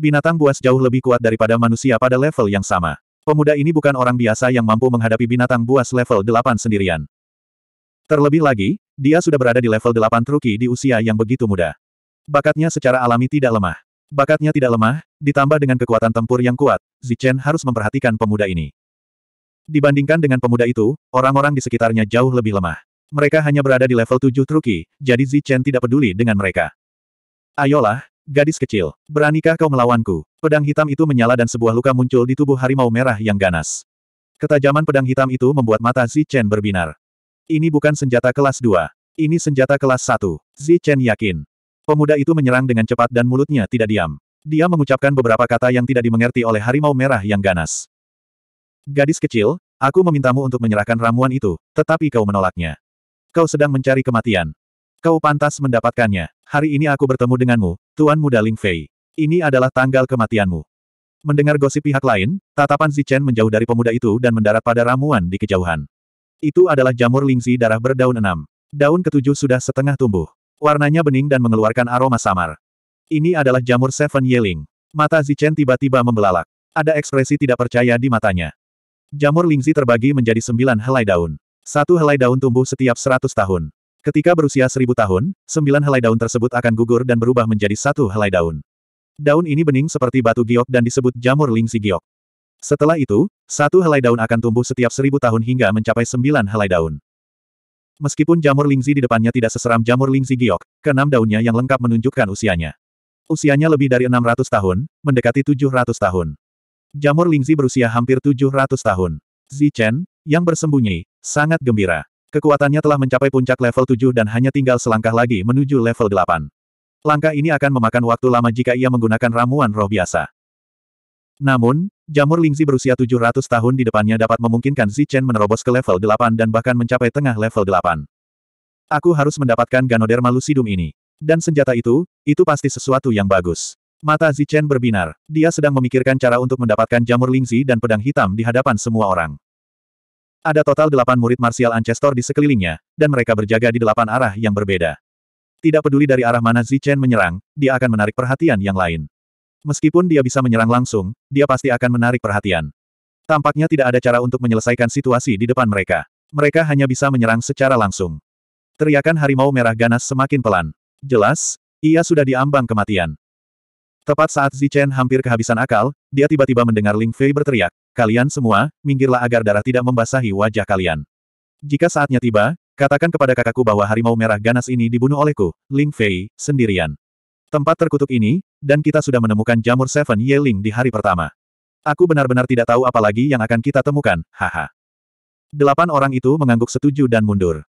Binatang buas jauh lebih kuat daripada manusia pada level yang sama. Pemuda ini bukan orang biasa yang mampu menghadapi binatang buas level 8 sendirian. Terlebih lagi, dia sudah berada di level 8 truki di usia yang begitu muda. Bakatnya secara alami tidak lemah. Bakatnya tidak lemah, ditambah dengan kekuatan tempur yang kuat, Zichen harus memperhatikan pemuda ini. Dibandingkan dengan pemuda itu, orang-orang di sekitarnya jauh lebih lemah. Mereka hanya berada di level 7 truki, jadi Zichen tidak peduli dengan mereka. Ayolah, Gadis kecil, beranikah kau melawanku? Pedang hitam itu menyala dan sebuah luka muncul di tubuh harimau merah yang ganas. Ketajaman pedang hitam itu membuat mata Zi Chen berbinar. Ini bukan senjata kelas 2. Ini senjata kelas 1. Zi Chen yakin. Pemuda itu menyerang dengan cepat dan mulutnya tidak diam. Dia mengucapkan beberapa kata yang tidak dimengerti oleh harimau merah yang ganas. Gadis kecil, aku memintamu untuk menyerahkan ramuan itu, tetapi kau menolaknya. Kau sedang mencari kematian. Kau pantas mendapatkannya. Hari ini aku bertemu denganmu, Tuan Muda Ling Fei. Ini adalah tanggal kematianmu. Mendengar gosip pihak lain, tatapan Zichen menjauh dari pemuda itu dan mendarat pada ramuan di kejauhan. Itu adalah jamur lingzi darah berdaun enam. Daun ketujuh sudah setengah tumbuh. Warnanya bening dan mengeluarkan aroma samar. Ini adalah jamur Seven Yeling. Mata Zichen tiba-tiba membelalak. Ada ekspresi tidak percaya di matanya. Jamur lingzi terbagi menjadi sembilan helai daun. Satu helai daun tumbuh setiap seratus tahun. Ketika berusia seribu tahun, sembilan helai daun tersebut akan gugur dan berubah menjadi satu helai daun. Daun ini bening seperti batu giok dan disebut jamur lingsi giok. Setelah itu, satu helai daun akan tumbuh setiap seribu tahun hingga mencapai sembilan helai daun. Meskipun jamur lingzi di depannya tidak seseram jamur lingzi giok, keenam daunnya yang lengkap menunjukkan usianya. Usianya lebih dari 600 tahun, mendekati 700 tahun. Jamur lingzi berusia hampir 700 tahun. Zichen, yang bersembunyi, sangat gembira. Kekuatannya telah mencapai puncak level 7 dan hanya tinggal selangkah lagi menuju level 8. Langkah ini akan memakan waktu lama jika ia menggunakan ramuan roh biasa. Namun, jamur lingzi berusia 700 tahun di depannya dapat memungkinkan Zichen menerobos ke level 8 dan bahkan mencapai tengah level 8. Aku harus mendapatkan Ganoderma Lucidum ini. Dan senjata itu, itu pasti sesuatu yang bagus. Mata Zichen berbinar. Dia sedang memikirkan cara untuk mendapatkan jamur lingzi dan pedang hitam di hadapan semua orang. Ada total delapan murid marsial Ancestor di sekelilingnya, dan mereka berjaga di delapan arah yang berbeda. Tidak peduli dari arah mana Zichen menyerang, dia akan menarik perhatian yang lain. Meskipun dia bisa menyerang langsung, dia pasti akan menarik perhatian. Tampaknya tidak ada cara untuk menyelesaikan situasi di depan mereka. Mereka hanya bisa menyerang secara langsung. Teriakan harimau merah ganas semakin pelan. Jelas, ia sudah diambang kematian. Tepat saat Zichen hampir kehabisan akal, dia tiba-tiba mendengar Ling Fei berteriak, Kalian semua, minggirlah agar darah tidak membasahi wajah kalian. Jika saatnya tiba, katakan kepada kakakku bahwa harimau merah ganas ini dibunuh olehku, Ling Fei, sendirian. Tempat terkutuk ini, dan kita sudah menemukan jamur Seven Yeling di hari pertama. Aku benar-benar tidak tahu apa lagi yang akan kita temukan, haha. Delapan orang itu mengangguk setuju dan mundur.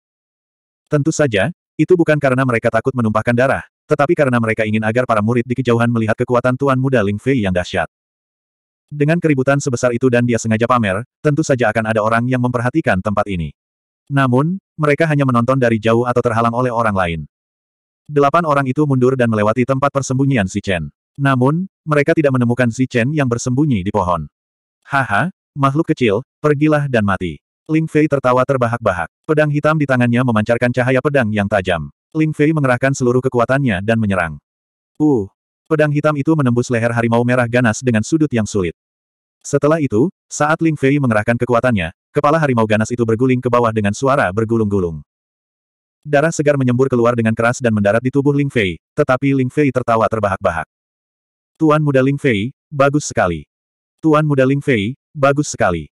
Tentu saja, itu bukan karena mereka takut menumpahkan darah, tetapi karena mereka ingin agar para murid di kejauhan melihat kekuatan Tuan Muda Ling Fei yang dahsyat. Dengan keributan sebesar itu dan dia sengaja pamer, tentu saja akan ada orang yang memperhatikan tempat ini. Namun, mereka hanya menonton dari jauh atau terhalang oleh orang lain. Delapan orang itu mundur dan melewati tempat persembunyian si Chen. Namun, mereka tidak menemukan si Chen yang bersembunyi di pohon. Haha, makhluk kecil, pergilah dan mati. Ling Fei tertawa terbahak-bahak. Pedang hitam di tangannya memancarkan cahaya pedang yang tajam. Ling Fei mengerahkan seluruh kekuatannya dan menyerang. Uh, Pedang hitam itu menembus leher harimau merah ganas dengan sudut yang sulit. Setelah itu, saat Ling Fei mengerahkan kekuatannya, kepala harimau ganas itu berguling ke bawah dengan suara bergulung-gulung. Darah segar menyembur keluar dengan keras dan mendarat di tubuh Ling Fei, tetapi Ling Fei tertawa terbahak-bahak. Tuan muda Ling Fei, bagus sekali. Tuan muda Ling Fei, bagus sekali.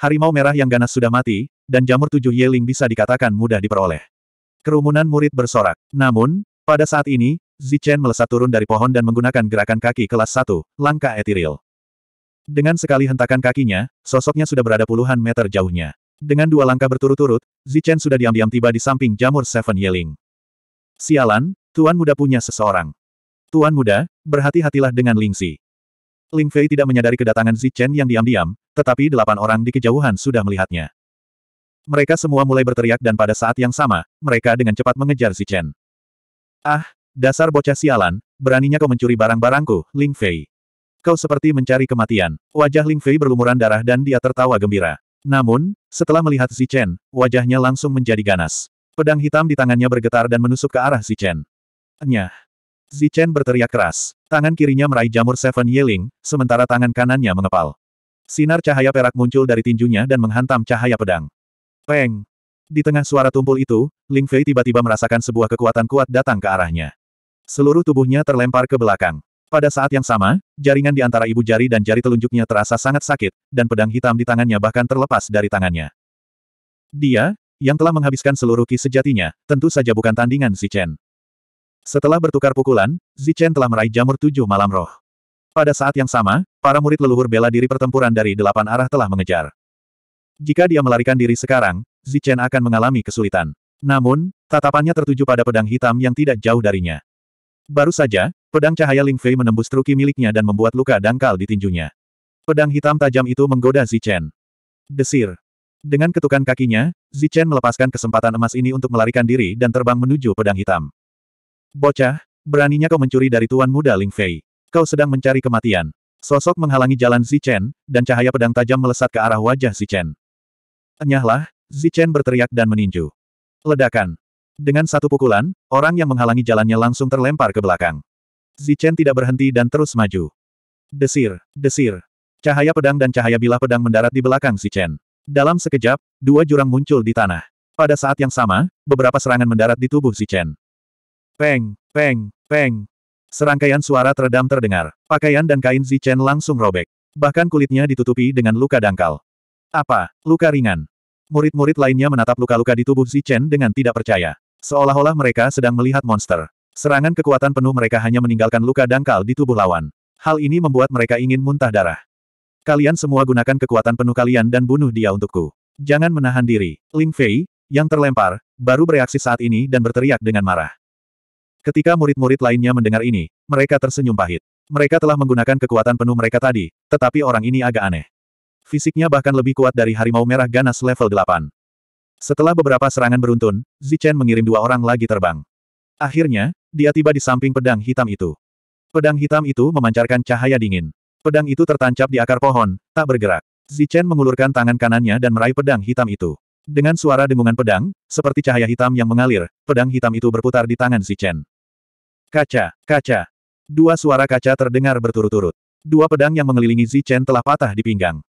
Harimau merah yang ganas sudah mati, dan jamur tujuh Ling bisa dikatakan mudah diperoleh. Kerumunan murid bersorak. Namun, pada saat ini, Zichen melesat turun dari pohon dan menggunakan gerakan kaki kelas 1, langkah etiril. Dengan sekali hentakan kakinya, sosoknya sudah berada puluhan meter jauhnya. Dengan dua langkah berturut-turut, Zichen sudah diam-diam tiba di samping jamur Seven Yeling. Sialan, Tuan Muda punya seseorang. Tuan Muda, berhati-hatilah dengan Lingxi. Ling Fei tidak menyadari kedatangan Zichen yang diam-diam, tetapi delapan orang di kejauhan sudah melihatnya. Mereka semua mulai berteriak dan pada saat yang sama, mereka dengan cepat mengejar Zichen. Ah, Dasar bocah sialan, beraninya kau mencuri barang-barangku, Ling Fei. Kau seperti mencari kematian. Wajah Ling Fei berlumuran darah dan dia tertawa gembira. Namun, setelah melihat Chen, wajahnya langsung menjadi ganas. Pedang hitam di tangannya bergetar dan menusuk ke arah Zichen. Nyah. Chen berteriak keras. Tangan kirinya meraih jamur Seven Yeling, sementara tangan kanannya mengepal. Sinar cahaya perak muncul dari tinjunya dan menghantam cahaya pedang. Peng! Di tengah suara tumpul itu, Ling Fei tiba-tiba merasakan sebuah kekuatan kuat datang ke arahnya. Seluruh tubuhnya terlempar ke belakang. Pada saat yang sama, jaringan di antara ibu jari dan jari telunjuknya terasa sangat sakit, dan pedang hitam di tangannya bahkan terlepas dari tangannya. Dia, yang telah menghabiskan seluruh ki sejatinya, tentu saja bukan tandingan Zichen. Setelah bertukar pukulan, Zichen telah meraih jamur tujuh malam roh. Pada saat yang sama, para murid leluhur bela diri pertempuran dari delapan arah telah mengejar. Jika dia melarikan diri sekarang, Zichen akan mengalami kesulitan. Namun, tatapannya tertuju pada pedang hitam yang tidak jauh darinya. Baru saja, pedang cahaya Ling Fei menembus truki miliknya dan membuat luka dangkal di tinjunya. Pedang hitam tajam itu menggoda Zichen. Desir. Dengan ketukan kakinya, Zichen melepaskan kesempatan emas ini untuk melarikan diri dan terbang menuju pedang hitam. Bocah, beraninya kau mencuri dari tuan muda Ling Fei. Kau sedang mencari kematian. Sosok menghalangi jalan Zichen, dan cahaya pedang tajam melesat ke arah wajah Zichen. Enyahlah, Zichen berteriak dan meninju. Ledakan. Dengan satu pukulan, orang yang menghalangi jalannya langsung terlempar ke belakang. Zichen tidak berhenti dan terus maju. Desir, desir. Cahaya pedang dan cahaya bilah pedang mendarat di belakang Zichen. Dalam sekejap, dua jurang muncul di tanah. Pada saat yang sama, beberapa serangan mendarat di tubuh Zichen. Peng, peng, peng. Serangkaian suara teredam terdengar. Pakaian dan kain Zichen langsung robek. Bahkan kulitnya ditutupi dengan luka dangkal. Apa? Luka ringan. Murid-murid lainnya menatap luka-luka di tubuh Zichen dengan tidak percaya. Seolah-olah mereka sedang melihat monster. Serangan kekuatan penuh mereka hanya meninggalkan luka dangkal di tubuh lawan. Hal ini membuat mereka ingin muntah darah. Kalian semua gunakan kekuatan penuh kalian dan bunuh dia untukku. Jangan menahan diri. Ling Fei, yang terlempar, baru bereaksi saat ini dan berteriak dengan marah. Ketika murid-murid lainnya mendengar ini, mereka tersenyum pahit. Mereka telah menggunakan kekuatan penuh mereka tadi, tetapi orang ini agak aneh. Fisiknya bahkan lebih kuat dari harimau merah ganas level 8. Setelah beberapa serangan beruntun, Zichen mengirim dua orang lagi terbang. Akhirnya, dia tiba di samping pedang hitam itu. Pedang hitam itu memancarkan cahaya dingin. Pedang itu tertancap di akar pohon, tak bergerak. Zichen mengulurkan tangan kanannya dan meraih pedang hitam itu. Dengan suara dengungan pedang, seperti cahaya hitam yang mengalir, pedang hitam itu berputar di tangan Zichen. Kaca, kaca. Dua suara kaca terdengar berturut-turut. Dua pedang yang mengelilingi Zichen telah patah di pinggang.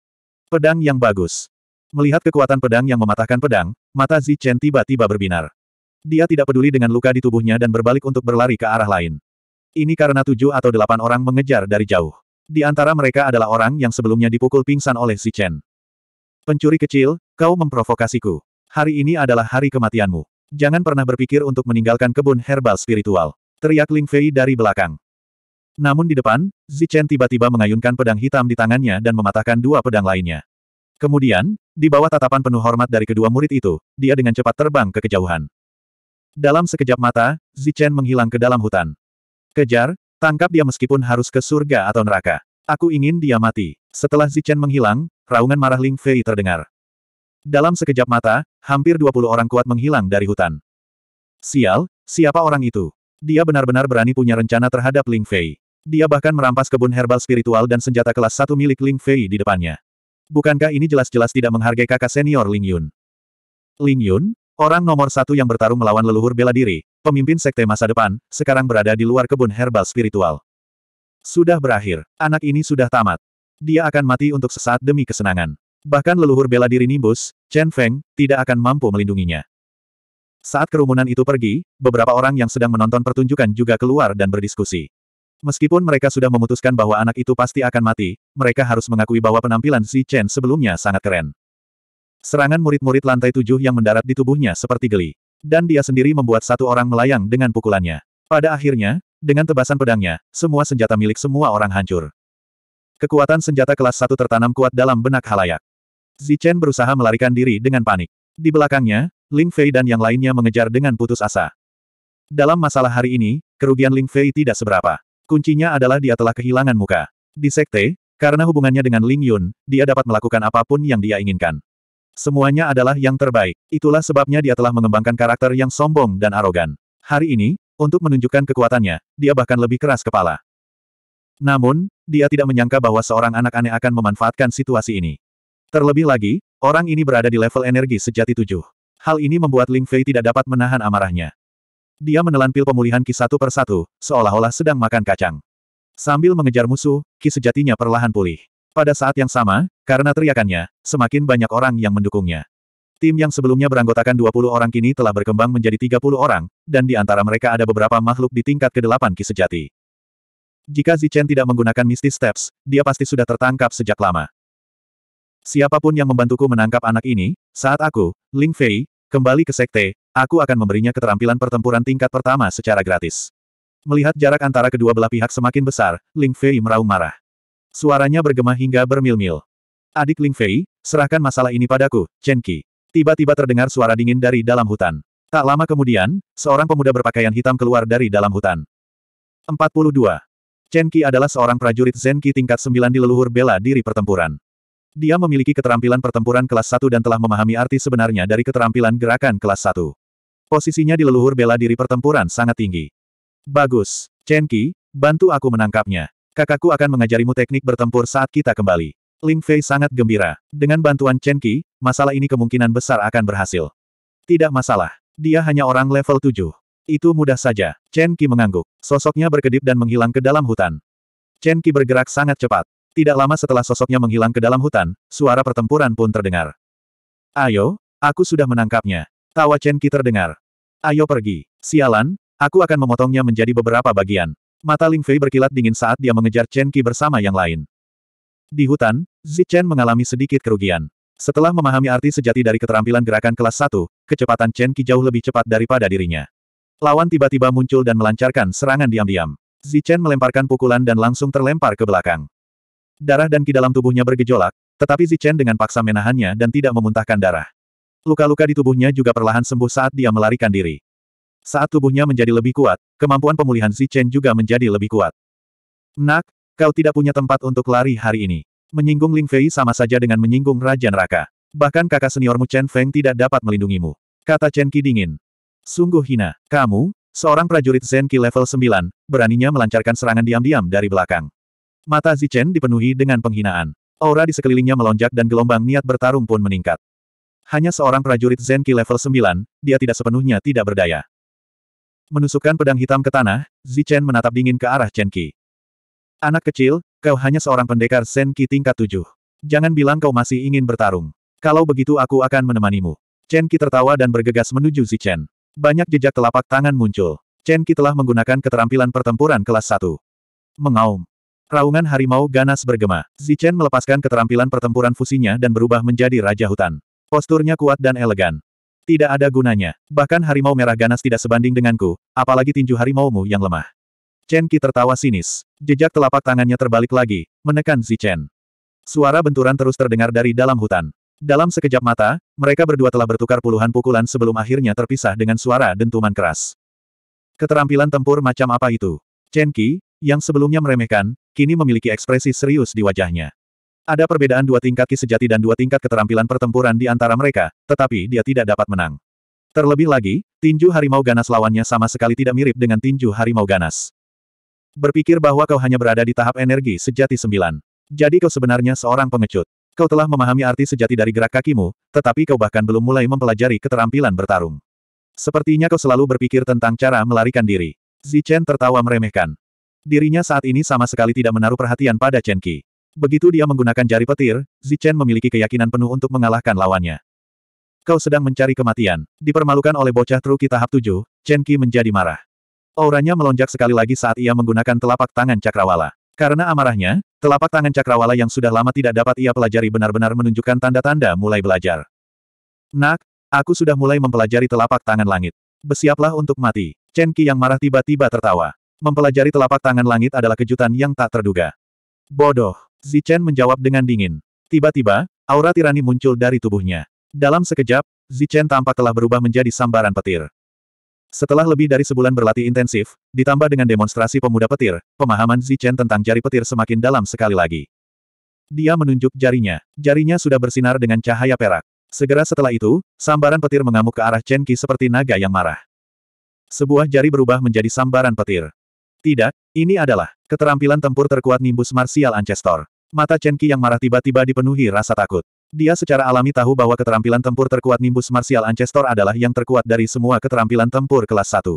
Pedang yang bagus. Melihat kekuatan pedang yang mematahkan pedang, mata Zichen tiba-tiba berbinar. Dia tidak peduli dengan luka di tubuhnya dan berbalik untuk berlari ke arah lain. Ini karena tujuh atau delapan orang mengejar dari jauh. Di antara mereka adalah orang yang sebelumnya dipukul pingsan oleh Zichen. Pencuri kecil, kau memprovokasiku. Hari ini adalah hari kematianmu. Jangan pernah berpikir untuk meninggalkan kebun herbal spiritual. Teriak Ling Fei dari belakang. Namun di depan, Zichen tiba-tiba mengayunkan pedang hitam di tangannya dan mematahkan dua pedang lainnya. Kemudian, di bawah tatapan penuh hormat dari kedua murid itu, dia dengan cepat terbang ke kejauhan. Dalam sekejap mata, Zichen menghilang ke dalam hutan. Kejar, tangkap dia meskipun harus ke surga atau neraka. Aku ingin dia mati. Setelah Zichen menghilang, raungan marah Ling Fei terdengar. Dalam sekejap mata, hampir 20 orang kuat menghilang dari hutan. Sial, siapa orang itu? Dia benar-benar berani punya rencana terhadap Ling Fei. Dia bahkan merampas kebun herbal spiritual dan senjata kelas satu milik Ling Fei di depannya bukankah ini jelas-jelas tidak menghargai kakak senior Ling Yun? Ling Yun, orang nomor satu yang bertarung melawan leluhur bela diri, pemimpin sekte masa depan, sekarang berada di luar kebun herbal spiritual. Sudah berakhir, anak ini sudah tamat. Dia akan mati untuk sesaat demi kesenangan. Bahkan leluhur bela diri Nimbus, Chen Feng, tidak akan mampu melindunginya. Saat kerumunan itu pergi, beberapa orang yang sedang menonton pertunjukan juga keluar dan berdiskusi. Meskipun mereka sudah memutuskan bahwa anak itu pasti akan mati, mereka harus mengakui bahwa penampilan Xi Chen sebelumnya sangat keren. Serangan murid-murid lantai tujuh yang mendarat di tubuhnya seperti geli. Dan dia sendiri membuat satu orang melayang dengan pukulannya. Pada akhirnya, dengan tebasan pedangnya, semua senjata milik semua orang hancur. Kekuatan senjata kelas satu tertanam kuat dalam benak halayak. Chen berusaha melarikan diri dengan panik. Di belakangnya, Ling Fei dan yang lainnya mengejar dengan putus asa. Dalam masalah hari ini, kerugian Ling Fei tidak seberapa. Kuncinya adalah dia telah kehilangan muka. Di sekte, karena hubungannya dengan Ling Yun, dia dapat melakukan apapun yang dia inginkan. Semuanya adalah yang terbaik. Itulah sebabnya dia telah mengembangkan karakter yang sombong dan arogan. Hari ini, untuk menunjukkan kekuatannya, dia bahkan lebih keras kepala. Namun, dia tidak menyangka bahwa seorang anak aneh akan memanfaatkan situasi ini. Terlebih lagi, orang ini berada di level energi sejati tujuh. Hal ini membuat Ling Fei tidak dapat menahan amarahnya. Dia menelan pil pemulihan Ki satu persatu, seolah-olah sedang makan kacang. Sambil mengejar musuh, Ki sejatinya perlahan pulih. Pada saat yang sama, karena teriakannya, semakin banyak orang yang mendukungnya. Tim yang sebelumnya beranggotakan 20 orang kini telah berkembang menjadi 30 orang, dan di antara mereka ada beberapa makhluk di tingkat ke-8 Ki sejati. Jika Zichen tidak menggunakan Misty Steps, dia pasti sudah tertangkap sejak lama. Siapapun yang membantuku menangkap anak ini, saat aku, Ling Fei, Kembali ke sekte, aku akan memberinya keterampilan pertempuran tingkat pertama secara gratis. Melihat jarak antara kedua belah pihak semakin besar, Ling Fei meraung marah. Suaranya bergema hingga bermil-mil. Adik Ling Fei, serahkan masalah ini padaku, Chen Qi. Tiba-tiba terdengar suara dingin dari dalam hutan. Tak lama kemudian, seorang pemuda berpakaian hitam keluar dari dalam hutan. 42. Chen Qi adalah seorang prajurit Zen Qi tingkat 9 di leluhur bela diri pertempuran. Dia memiliki keterampilan pertempuran kelas 1 dan telah memahami arti sebenarnya dari keterampilan gerakan kelas 1. Posisinya di leluhur bela diri pertempuran sangat tinggi. Bagus, Chen Qi, bantu aku menangkapnya. Kakakku akan mengajarimu teknik bertempur saat kita kembali. Ling Fei sangat gembira. Dengan bantuan Chen Qi, masalah ini kemungkinan besar akan berhasil. Tidak masalah. Dia hanya orang level 7. Itu mudah saja. Chen Qi mengangguk. Sosoknya berkedip dan menghilang ke dalam hutan. Chen Qi bergerak sangat cepat. Tidak lama setelah sosoknya menghilang ke dalam hutan, suara pertempuran pun terdengar. Ayo, aku sudah menangkapnya. Tawa Chen Qi terdengar. Ayo pergi. Sialan, aku akan memotongnya menjadi beberapa bagian. Mata Ling Fei berkilat dingin saat dia mengejar Chen Qi bersama yang lain. Di hutan, Zi Chen mengalami sedikit kerugian. Setelah memahami arti sejati dari keterampilan gerakan kelas 1, kecepatan Chen Qi jauh lebih cepat daripada dirinya. Lawan tiba-tiba muncul dan melancarkan serangan diam-diam. Zi Chen melemparkan pukulan dan langsung terlempar ke belakang. Darah dan ki dalam tubuhnya bergejolak, tetapi Zichen dengan paksa menahannya dan tidak memuntahkan darah. Luka-luka di tubuhnya juga perlahan sembuh saat dia melarikan diri. Saat tubuhnya menjadi lebih kuat, kemampuan pemulihan Zichen juga menjadi lebih kuat. Nak, kau tidak punya tempat untuk lari hari ini. Menyinggung Ling Fei sama saja dengan menyinggung Raja Neraka. Bahkan kakak seniormu Chen Feng tidak dapat melindungimu. Kata Chen Qi dingin. Sungguh hina. Kamu, seorang prajurit Zen Qi level 9, beraninya melancarkan serangan diam-diam dari belakang. Mata Zichen dipenuhi dengan penghinaan. Aura di sekelilingnya melonjak dan gelombang niat bertarung pun meningkat. Hanya seorang prajurit Zenki level 9, dia tidak sepenuhnya tidak berdaya. Menusukkan pedang hitam ke tanah, Zichen menatap dingin ke arah Chen Qi. Anak kecil, kau hanya seorang pendekar Zenki tingkat 7. Jangan bilang kau masih ingin bertarung. Kalau begitu aku akan menemanimu. Chen Qi tertawa dan bergegas menuju Zichen. Banyak jejak telapak tangan muncul. Chen Qi telah menggunakan keterampilan pertempuran kelas 1. Mengaum. Raungan harimau ganas bergema. Zichen melepaskan keterampilan pertempuran fusinya dan berubah menjadi raja hutan. Posturnya kuat dan elegan. Tidak ada gunanya. Bahkan harimau merah ganas tidak sebanding denganku, apalagi tinju harimaumu yang lemah. Chen Qi tertawa sinis. Jejak telapak tangannya terbalik lagi, menekan Zichen. Suara benturan terus terdengar dari dalam hutan. Dalam sekejap mata, mereka berdua telah bertukar puluhan pukulan sebelum akhirnya terpisah dengan suara dentuman keras. Keterampilan tempur macam apa itu? Chen Qi, yang sebelumnya meremehkan, kini memiliki ekspresi serius di wajahnya. Ada perbedaan dua tingkat ki sejati dan dua tingkat keterampilan pertempuran di antara mereka, tetapi dia tidak dapat menang. Terlebih lagi, tinju harimau ganas lawannya sama sekali tidak mirip dengan tinju harimau ganas. Berpikir bahwa kau hanya berada di tahap energi sejati sembilan. Jadi kau sebenarnya seorang pengecut. Kau telah memahami arti sejati dari gerak kakimu, tetapi kau bahkan belum mulai mempelajari keterampilan bertarung. Sepertinya kau selalu berpikir tentang cara melarikan diri. Zichen tertawa meremehkan. Dirinya saat ini sama sekali tidak menaruh perhatian pada Chen Qi. Begitu dia menggunakan jari petir, Zichen memiliki keyakinan penuh untuk mengalahkan lawannya. Kau sedang mencari kematian. Dipermalukan oleh bocah truki tahap 7, Chen Qi menjadi marah. Auranya melonjak sekali lagi saat ia menggunakan telapak tangan cakrawala. Karena amarahnya, telapak tangan cakrawala yang sudah lama tidak dapat ia pelajari benar-benar menunjukkan tanda-tanda mulai belajar. Nak, aku sudah mulai mempelajari telapak tangan langit. Bersiaplah untuk mati. Chen Qi yang marah tiba-tiba tertawa. Mempelajari telapak tangan langit adalah kejutan yang tak terduga. Bodoh. Zichen menjawab dengan dingin. Tiba-tiba, aura tirani muncul dari tubuhnya. Dalam sekejap, Zichen tampak telah berubah menjadi sambaran petir. Setelah lebih dari sebulan berlatih intensif, ditambah dengan demonstrasi pemuda petir, pemahaman Zichen tentang jari petir semakin dalam sekali lagi. Dia menunjuk jarinya. Jarinya sudah bersinar dengan cahaya perak. Segera setelah itu, sambaran petir mengamuk ke arah Chen Qi seperti naga yang marah. Sebuah jari berubah menjadi sambaran petir. Tidak, ini adalah keterampilan tempur terkuat nimbus Martial Ancestor. Mata Chen Qi yang marah tiba-tiba dipenuhi rasa takut. Dia secara alami tahu bahwa keterampilan tempur terkuat nimbus Martial Ancestor adalah yang terkuat dari semua keterampilan tempur kelas 1.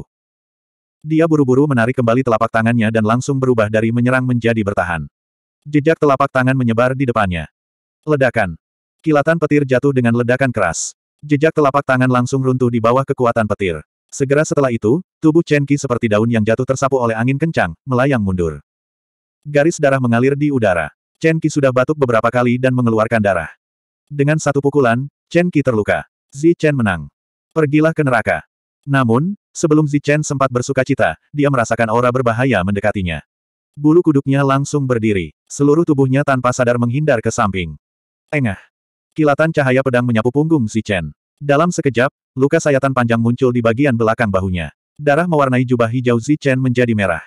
Dia buru-buru menarik kembali telapak tangannya dan langsung berubah dari menyerang menjadi bertahan. Jejak telapak tangan menyebar di depannya. Ledakan. Kilatan petir jatuh dengan ledakan keras. Jejak telapak tangan langsung runtuh di bawah kekuatan petir. Segera setelah itu, tubuh Chen Qi seperti daun yang jatuh tersapu oleh angin kencang, melayang mundur. Garis darah mengalir di udara. Chen Qi sudah batuk beberapa kali dan mengeluarkan darah. Dengan satu pukulan, Chen Qi terluka. Zi Chen menang. Pergilah ke neraka. Namun, sebelum Zi Chen sempat bersuka cita, dia merasakan aura berbahaya mendekatinya. Bulu kuduknya langsung berdiri. Seluruh tubuhnya tanpa sadar menghindar ke samping. Engah. Kilatan cahaya pedang menyapu punggung Zi Chen. Dalam sekejap, luka sayatan panjang muncul di bagian belakang bahunya. Darah mewarnai jubah hijau Zichen menjadi merah.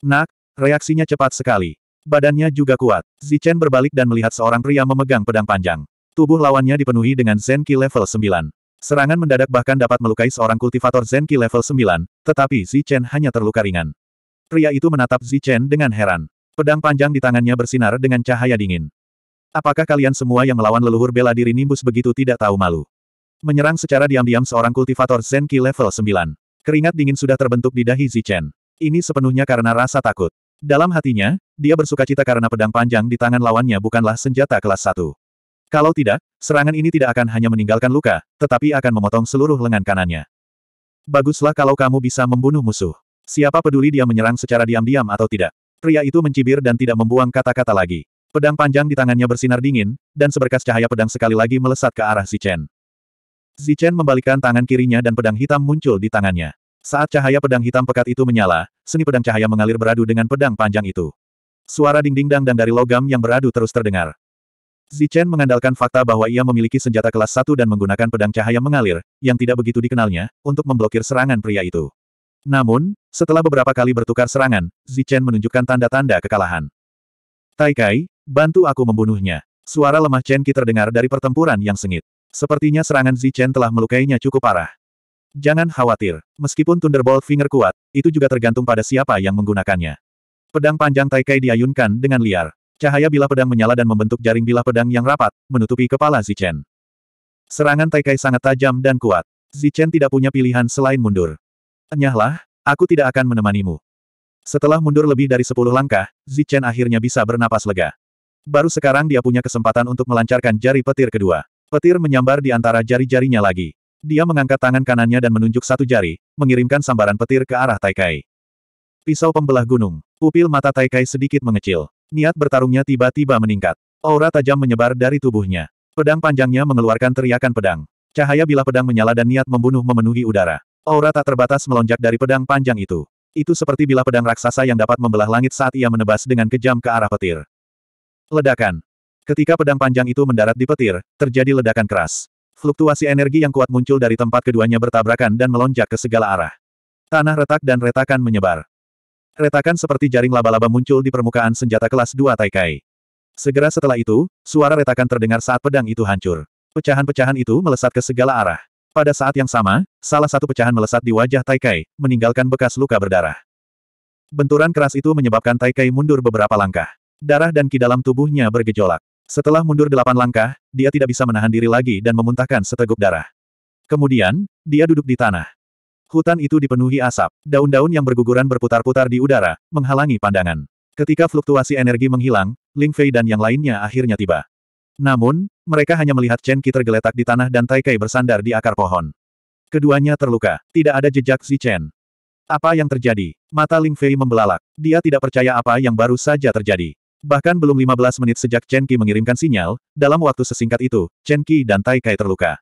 Nak, reaksinya cepat sekali. Badannya juga kuat. Zichen berbalik dan melihat seorang pria memegang pedang panjang. Tubuh lawannya dipenuhi dengan Zenki level 9. Serangan mendadak bahkan dapat melukai seorang kultivator Zenki level 9, tetapi Zichen hanya terluka ringan. Pria itu menatap Zichen dengan heran. Pedang panjang di tangannya bersinar dengan cahaya dingin. Apakah kalian semua yang melawan leluhur bela diri Nimbus begitu tidak tahu malu? Menyerang secara diam-diam seorang kultivator zenki level 9. Keringat dingin sudah terbentuk di dahi Zichen. Ini sepenuhnya karena rasa takut. Dalam hatinya, dia bersuka cita karena pedang panjang di tangan lawannya bukanlah senjata kelas 1. Kalau tidak, serangan ini tidak akan hanya meninggalkan luka, tetapi akan memotong seluruh lengan kanannya. Baguslah kalau kamu bisa membunuh musuh. Siapa peduli dia menyerang secara diam-diam atau tidak. Pria itu mencibir dan tidak membuang kata-kata lagi. Pedang panjang di tangannya bersinar dingin, dan seberkas cahaya pedang sekali lagi melesat ke arah Zichen. Zichen membalikkan tangan kirinya dan pedang hitam muncul di tangannya. Saat cahaya pedang hitam pekat itu menyala, seni pedang cahaya mengalir beradu dengan pedang panjang itu. Suara dingding dan dari logam yang beradu terus terdengar. Zichen mengandalkan fakta bahwa ia memiliki senjata kelas 1 dan menggunakan pedang cahaya mengalir, yang tidak begitu dikenalnya, untuk memblokir serangan pria itu. Namun, setelah beberapa kali bertukar serangan, Zichen menunjukkan tanda-tanda kekalahan. Taikai, bantu aku membunuhnya. Suara lemah Chen Qi terdengar dari pertempuran yang sengit. Sepertinya serangan Zichen telah melukainya cukup parah. Jangan khawatir, meskipun Thunderbolt Finger kuat, itu juga tergantung pada siapa yang menggunakannya. Pedang panjang Taikai diayunkan dengan liar. Cahaya bilah pedang menyala dan membentuk jaring bilah pedang yang rapat, menutupi kepala Zichen. Serangan Taikai sangat tajam dan kuat. Zichen tidak punya pilihan selain mundur. Nyahlah, aku tidak akan menemanimu. Setelah mundur lebih dari sepuluh langkah, Zichen akhirnya bisa bernapas lega. Baru sekarang dia punya kesempatan untuk melancarkan jari petir kedua. Petir menyambar di antara jari-jarinya lagi. Dia mengangkat tangan kanannya dan menunjuk satu jari, mengirimkan sambaran petir ke arah Taikai. Pisau pembelah gunung. Pupil mata Taikai sedikit mengecil. Niat bertarungnya tiba-tiba meningkat. Aura tajam menyebar dari tubuhnya. Pedang panjangnya mengeluarkan teriakan pedang. Cahaya bilah pedang menyala dan niat membunuh memenuhi udara. Aura tak terbatas melonjak dari pedang panjang itu. Itu seperti bila pedang raksasa yang dapat membelah langit saat ia menebas dengan kejam ke arah petir. Ledakan. Ketika pedang panjang itu mendarat di petir, terjadi ledakan keras. Fluktuasi energi yang kuat muncul dari tempat keduanya bertabrakan dan melonjak ke segala arah. Tanah retak dan retakan menyebar. Retakan seperti jaring laba-laba muncul di permukaan senjata kelas 2 Taikai. Segera setelah itu, suara retakan terdengar saat pedang itu hancur. Pecahan-pecahan itu melesat ke segala arah. Pada saat yang sama, salah satu pecahan melesat di wajah Taikai, meninggalkan bekas luka berdarah. Benturan keras itu menyebabkan Taikai mundur beberapa langkah. Darah dan ki dalam tubuhnya bergejolak. Setelah mundur delapan langkah, dia tidak bisa menahan diri lagi dan memuntahkan seteguk darah. Kemudian, dia duduk di tanah. Hutan itu dipenuhi asap. Daun-daun yang berguguran berputar-putar di udara, menghalangi pandangan. Ketika fluktuasi energi menghilang, Ling Fei dan yang lainnya akhirnya tiba. Namun, mereka hanya melihat Chen Qi tergeletak di tanah dan Kai bersandar di akar pohon. Keduanya terluka. Tidak ada jejak si Chen. Apa yang terjadi? Mata Ling Fei membelalak. Dia tidak percaya apa yang baru saja terjadi. Bahkan belum 15 menit sejak Chen Qi mengirimkan sinyal, dalam waktu sesingkat itu, Chen Qi dan Tai Kai terluka.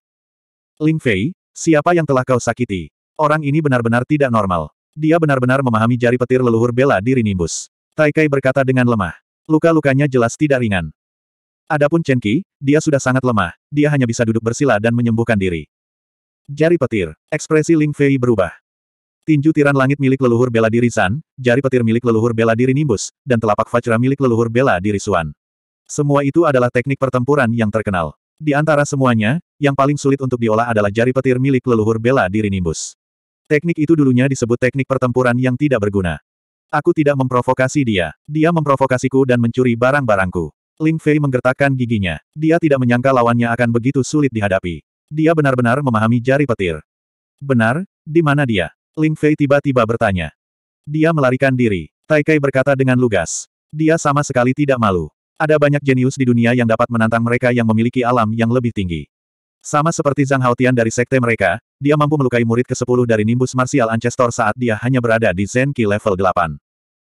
Ling Fei, siapa yang telah kau sakiti? Orang ini benar-benar tidak normal. Dia benar-benar memahami jari petir leluhur bela diri Nimbus. Tai Kai berkata dengan lemah. Luka-lukanya jelas tidak ringan. Adapun Chen Qi, dia sudah sangat lemah, dia hanya bisa duduk bersila dan menyembuhkan diri. Jari petir, ekspresi Ling Fei berubah. Tinju tiran langit milik leluhur bela diri San, jari petir milik leluhur bela diri Nimbus, dan telapak Vajra milik leluhur bela diri Suan. Semua itu adalah teknik pertempuran yang terkenal. Di antara semuanya, yang paling sulit untuk diolah adalah jari petir milik leluhur bela diri Nimbus. Teknik itu dulunya disebut teknik pertempuran yang tidak berguna. Aku tidak memprovokasi dia. Dia memprovokasiku dan mencuri barang-barangku. Ling Fei menggertakkan giginya. Dia tidak menyangka lawannya akan begitu sulit dihadapi. Dia benar-benar memahami jari petir. Benar, di mana dia? Ling Fei tiba-tiba bertanya. Dia melarikan diri. Tai Kai berkata dengan lugas. Dia sama sekali tidak malu. Ada banyak jenius di dunia yang dapat menantang mereka yang memiliki alam yang lebih tinggi. Sama seperti Zhang Haotian dari sekte mereka, dia mampu melukai murid ke-10 dari nimbus martial Ancestor saat dia hanya berada di Zen Qi level 8.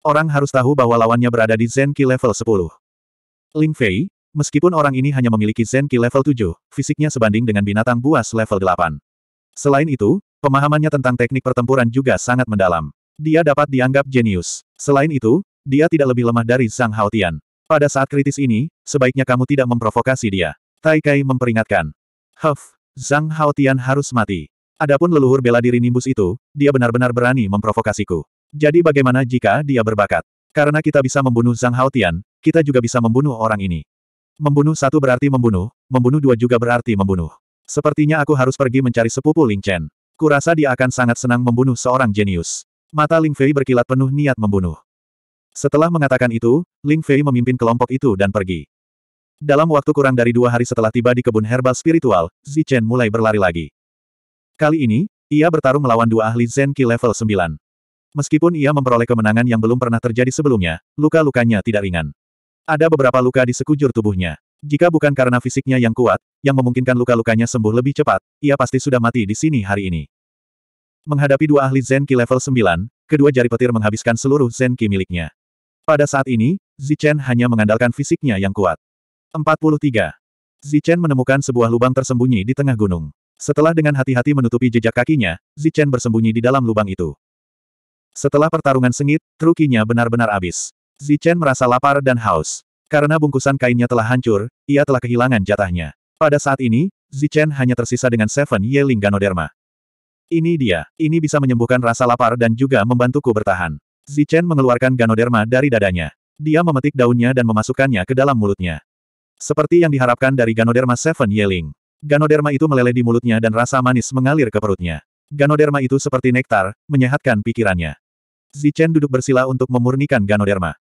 Orang harus tahu bahwa lawannya berada di Zen Qi level 10. Ling Fei, meskipun orang ini hanya memiliki Zen Qi level 7, fisiknya sebanding dengan binatang buas level 8. Selain itu, Pemahamannya tentang teknik pertempuran juga sangat mendalam. Dia dapat dianggap jenius. Selain itu, dia tidak lebih lemah dari Zhang Haotian. Pada saat kritis ini, sebaiknya kamu tidak memprovokasi dia. Tai Kai memperingatkan. Huff, Zhang Haotian harus mati. Adapun leluhur bela diri Nimbus itu, dia benar-benar berani memprovokasiku. Jadi bagaimana jika dia berbakat? Karena kita bisa membunuh Zhang Haotian, kita juga bisa membunuh orang ini. Membunuh satu berarti membunuh, membunuh dua juga berarti membunuh. Sepertinya aku harus pergi mencari sepupu Ling Chen. Kurasa dia akan sangat senang membunuh seorang jenius. Mata Ling Fei berkilat penuh niat membunuh. Setelah mengatakan itu, Ling Fei memimpin kelompok itu dan pergi. Dalam waktu kurang dari dua hari setelah tiba di kebun herbal spiritual, Zichen mulai berlari lagi. Kali ini, ia bertarung melawan dua ahli Zen Qi level 9. Meskipun ia memperoleh kemenangan yang belum pernah terjadi sebelumnya, luka-lukanya tidak ringan. Ada beberapa luka di sekujur tubuhnya. Jika bukan karena fisiknya yang kuat, yang memungkinkan luka-lukanya sembuh lebih cepat, ia pasti sudah mati di sini hari ini. Menghadapi dua ahli zenki level 9, kedua jari petir menghabiskan seluruh zenki miliknya. Pada saat ini, Zichen hanya mengandalkan fisiknya yang kuat. 43. Zichen menemukan sebuah lubang tersembunyi di tengah gunung. Setelah dengan hati-hati menutupi jejak kakinya, Zichen bersembunyi di dalam lubang itu. Setelah pertarungan sengit, trukinya benar-benar habis. Zichen merasa lapar dan haus. Karena bungkusan kainnya telah hancur, ia telah kehilangan jatahnya. Pada saat ini, Zichen hanya tersisa dengan Seven Yeling Ganoderma. Ini dia, ini bisa menyembuhkan rasa lapar dan juga membantuku bertahan. Zichen mengeluarkan Ganoderma dari dadanya. Dia memetik daunnya dan memasukkannya ke dalam mulutnya. Seperti yang diharapkan dari Ganoderma Seven Yeling. Ganoderma itu meleleh di mulutnya dan rasa manis mengalir ke perutnya. Ganoderma itu seperti nektar, menyehatkan pikirannya. Zichen duduk bersila untuk memurnikan Ganoderma.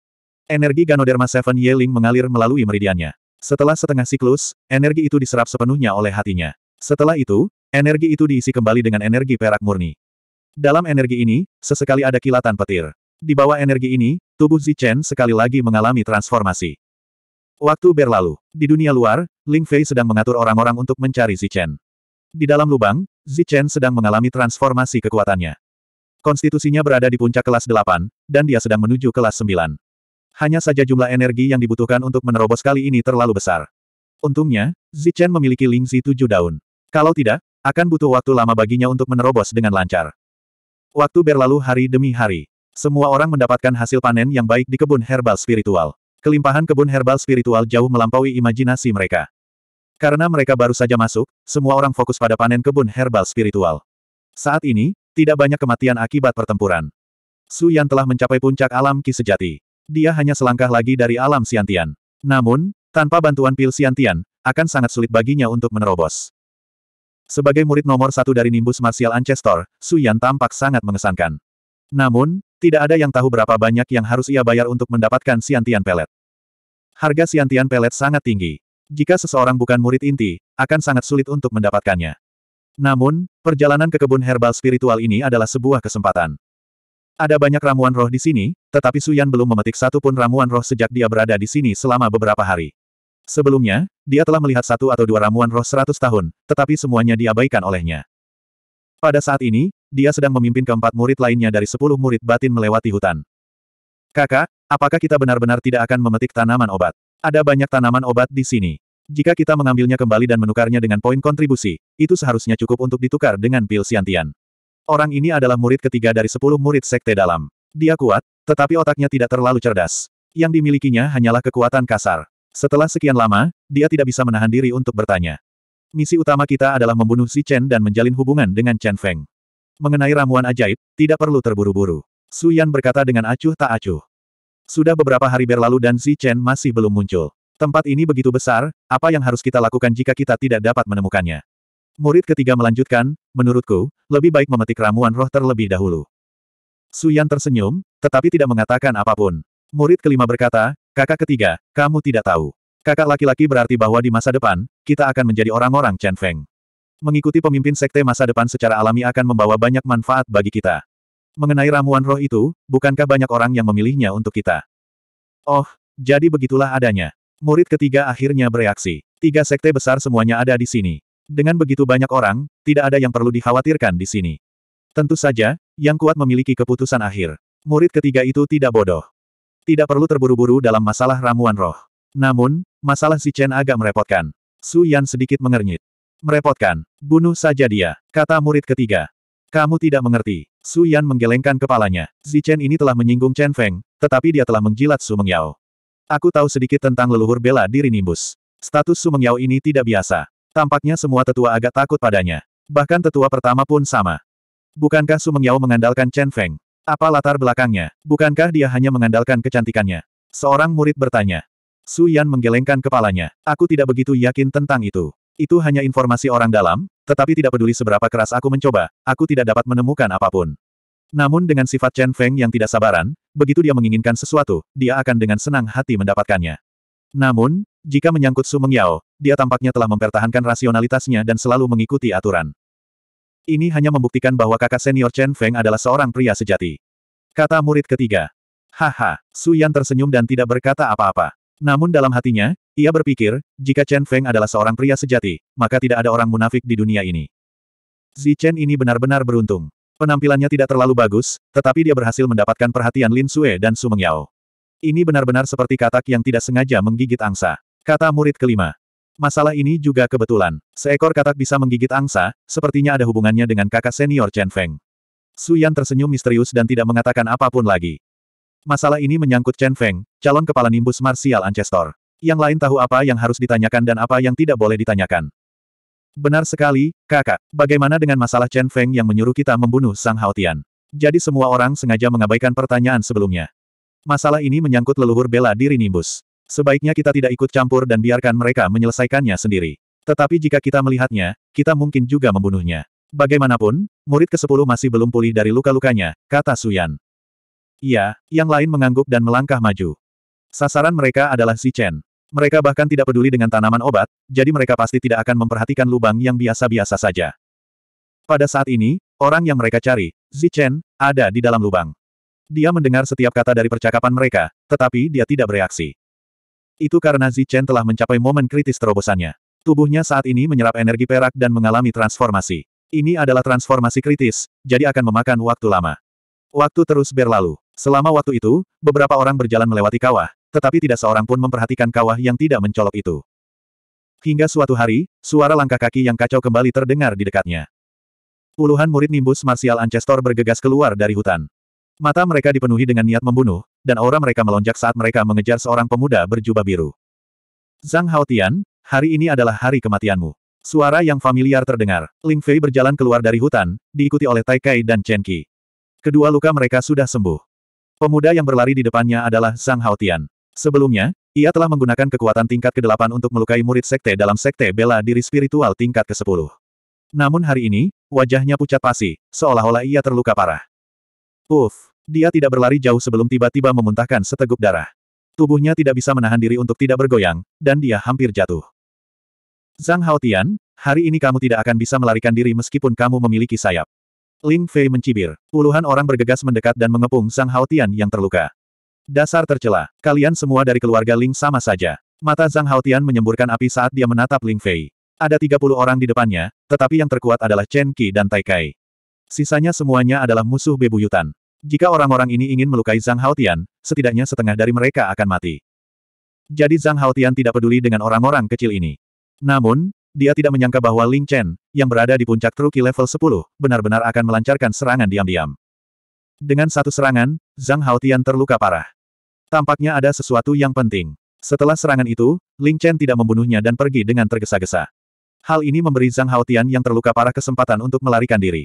Energi Ganoderma Seven Yeling mengalir melalui meridiannya. Setelah setengah siklus, energi itu diserap sepenuhnya oleh hatinya. Setelah itu, energi itu diisi kembali dengan energi perak murni. Dalam energi ini, sesekali ada kilatan petir. Di bawah energi ini, tubuh Zichen sekali lagi mengalami transformasi. Waktu berlalu. Di dunia luar, Ling Fei sedang mengatur orang-orang untuk mencari Zichen. Di dalam lubang, Zichen sedang mengalami transformasi kekuatannya. Konstitusinya berada di puncak kelas 8, dan dia sedang menuju kelas 9. Hanya saja jumlah energi yang dibutuhkan untuk menerobos kali ini terlalu besar. Untungnya, Zichen memiliki lingzi tujuh daun. Kalau tidak, akan butuh waktu lama baginya untuk menerobos dengan lancar. Waktu berlalu hari demi hari. Semua orang mendapatkan hasil panen yang baik di kebun herbal spiritual. Kelimpahan kebun herbal spiritual jauh melampaui imajinasi mereka. Karena mereka baru saja masuk, semua orang fokus pada panen kebun herbal spiritual. Saat ini, tidak banyak kematian akibat pertempuran. Su Yan telah mencapai puncak alam ki sejati. Dia hanya selangkah lagi dari alam Siantian. Namun, tanpa bantuan pil Siantian, akan sangat sulit baginya untuk menerobos. Sebagai murid nomor satu dari Nimbus Martial Ancestor, Su Yan tampak sangat mengesankan. Namun, tidak ada yang tahu berapa banyak yang harus ia bayar untuk mendapatkan Siantian Pelet. Harga Siantian Pelet sangat tinggi. Jika seseorang bukan murid inti, akan sangat sulit untuk mendapatkannya. Namun, perjalanan ke kebun herbal spiritual ini adalah sebuah kesempatan. Ada banyak ramuan roh di sini, tetapi Suyan belum memetik satu pun ramuan roh sejak dia berada di sini selama beberapa hari. Sebelumnya, dia telah melihat satu atau dua ramuan roh seratus tahun, tetapi semuanya diabaikan olehnya. Pada saat ini, dia sedang memimpin keempat murid lainnya dari sepuluh murid batin melewati hutan. Kakak, apakah kita benar-benar tidak akan memetik tanaman obat? Ada banyak tanaman obat di sini. Jika kita mengambilnya kembali dan menukarnya dengan poin kontribusi, itu seharusnya cukup untuk ditukar dengan pil siantian. Orang ini adalah murid ketiga dari sepuluh murid sekte dalam. Dia kuat, tetapi otaknya tidak terlalu cerdas. Yang dimilikinya hanyalah kekuatan kasar. Setelah sekian lama, dia tidak bisa menahan diri untuk bertanya. Misi utama kita adalah membunuh si Chen dan menjalin hubungan dengan Chen Feng. Mengenai ramuan ajaib, tidak perlu terburu-buru. Su Yan berkata dengan acuh tak acuh. Sudah beberapa hari berlalu dan si Chen masih belum muncul. Tempat ini begitu besar, apa yang harus kita lakukan jika kita tidak dapat menemukannya? Murid ketiga melanjutkan, menurutku, lebih baik memetik ramuan roh terlebih dahulu. Suyan tersenyum, tetapi tidak mengatakan apapun. Murid kelima berkata, kakak ketiga, kamu tidak tahu. Kakak laki-laki berarti bahwa di masa depan, kita akan menjadi orang-orang Chen Feng. Mengikuti pemimpin sekte masa depan secara alami akan membawa banyak manfaat bagi kita. Mengenai ramuan roh itu, bukankah banyak orang yang memilihnya untuk kita? Oh, jadi begitulah adanya. Murid ketiga akhirnya bereaksi. Tiga sekte besar semuanya ada di sini. Dengan begitu banyak orang, tidak ada yang perlu dikhawatirkan di sini. Tentu saja, yang kuat memiliki keputusan akhir. Murid ketiga itu tidak bodoh. Tidak perlu terburu-buru dalam masalah ramuan roh. Namun, masalah si Chen agak merepotkan. Su Yan sedikit mengernyit. Merepotkan. Bunuh saja dia, kata murid ketiga. Kamu tidak mengerti. Su Yan menggelengkan kepalanya. Si Chen ini telah menyinggung Chen Feng, tetapi dia telah menjilat Su Mengyao. Aku tahu sedikit tentang leluhur bela diri Nimbus. Status Su Mengyao ini tidak biasa. Tampaknya semua tetua agak takut padanya. Bahkan tetua pertama pun sama. Bukankah Sumengyao mengandalkan Chen Feng? Apa latar belakangnya? Bukankah dia hanya mengandalkan kecantikannya? Seorang murid bertanya. Su Yan menggelengkan kepalanya. Aku tidak begitu yakin tentang itu. Itu hanya informasi orang dalam, tetapi tidak peduli seberapa keras aku mencoba, aku tidak dapat menemukan apapun. Namun dengan sifat Chen Feng yang tidak sabaran, begitu dia menginginkan sesuatu, dia akan dengan senang hati mendapatkannya. Namun, jika menyangkut Su Mengyao, dia tampaknya telah mempertahankan rasionalitasnya dan selalu mengikuti aturan. Ini hanya membuktikan bahwa kakak senior Chen Feng adalah seorang pria sejati. Kata murid ketiga. Haha, Su Yan tersenyum dan tidak berkata apa-apa. Namun dalam hatinya, ia berpikir, jika Chen Feng adalah seorang pria sejati, maka tidak ada orang munafik di dunia ini. Zi Chen ini benar-benar beruntung. Penampilannya tidak terlalu bagus, tetapi dia berhasil mendapatkan perhatian Lin Sue dan Su Mengyao. Ini benar-benar seperti katak yang tidak sengaja menggigit angsa. Kata murid kelima. Masalah ini juga kebetulan. Seekor katak bisa menggigit angsa, sepertinya ada hubungannya dengan kakak senior Chen Feng. Su Yan tersenyum misterius dan tidak mengatakan apapun lagi. Masalah ini menyangkut Chen Feng, calon kepala nimbus Martial Ancestor. Yang lain tahu apa yang harus ditanyakan dan apa yang tidak boleh ditanyakan. Benar sekali, kakak. Bagaimana dengan masalah Chen Feng yang menyuruh kita membunuh Sang Haotian? Jadi semua orang sengaja mengabaikan pertanyaan sebelumnya. Masalah ini menyangkut leluhur bela diri Nimbus. Sebaiknya kita tidak ikut campur dan biarkan mereka menyelesaikannya sendiri. Tetapi jika kita melihatnya, kita mungkin juga membunuhnya. Bagaimanapun, murid ke-10 masih belum pulih dari luka-lukanya, kata Suyan. Iya, yang lain mengangguk dan melangkah maju. Sasaran mereka adalah si Chen. Mereka bahkan tidak peduli dengan tanaman obat, jadi mereka pasti tidak akan memperhatikan lubang yang biasa-biasa saja. Pada saat ini, orang yang mereka cari, Zi Chen, ada di dalam lubang. Dia mendengar setiap kata dari percakapan mereka, tetapi dia tidak bereaksi. Itu karena Zichen telah mencapai momen kritis terobosannya. Tubuhnya saat ini menyerap energi perak dan mengalami transformasi. Ini adalah transformasi kritis, jadi akan memakan waktu lama. Waktu terus berlalu. Selama waktu itu, beberapa orang berjalan melewati kawah, tetapi tidak seorang pun memperhatikan kawah yang tidak mencolok itu. Hingga suatu hari, suara langkah kaki yang kacau kembali terdengar di dekatnya. Puluhan murid nimbus marsial Ancestor bergegas keluar dari hutan. Mata mereka dipenuhi dengan niat membunuh, dan aura mereka melonjak saat mereka mengejar seorang pemuda berjubah biru. Zhang Haotian, hari ini adalah hari kematianmu. Suara yang familiar terdengar. Ling Fei berjalan keluar dari hutan, diikuti oleh Tai Kai dan Chen Qi. Kedua luka mereka sudah sembuh. Pemuda yang berlari di depannya adalah Zhang Haotian. Sebelumnya, ia telah menggunakan kekuatan tingkat ke-8 untuk melukai murid sekte dalam sekte bela diri spiritual tingkat ke-10. Namun hari ini, wajahnya pucat pasi, seolah-olah ia terluka parah. Uff, dia tidak berlari jauh sebelum tiba-tiba memuntahkan seteguk darah. Tubuhnya tidak bisa menahan diri untuk tidak bergoyang, dan dia hampir jatuh. Zhang Haotian, hari ini kamu tidak akan bisa melarikan diri meskipun kamu memiliki sayap. Ling Fei mencibir. Puluhan orang bergegas mendekat dan mengepung Zhang Haotian yang terluka. Dasar tercela, kalian semua dari keluarga Ling sama saja. Mata Zhang Haotian menyemburkan api saat dia menatap Ling Fei. Ada 30 orang di depannya, tetapi yang terkuat adalah Chen Qi dan Tai Kai. Sisanya semuanya adalah musuh bebuyutan. Jika orang-orang ini ingin melukai Zhang Haotian, setidaknya setengah dari mereka akan mati. Jadi Zhang Haotian tidak peduli dengan orang-orang kecil ini. Namun, dia tidak menyangka bahwa Ling Chen, yang berada di puncak Truki level 10, benar-benar akan melancarkan serangan diam-diam. Dengan satu serangan, Zhang Haotian terluka parah. Tampaknya ada sesuatu yang penting. Setelah serangan itu, Ling Chen tidak membunuhnya dan pergi dengan tergesa-gesa. Hal ini memberi Zhang Haotian yang terluka parah kesempatan untuk melarikan diri.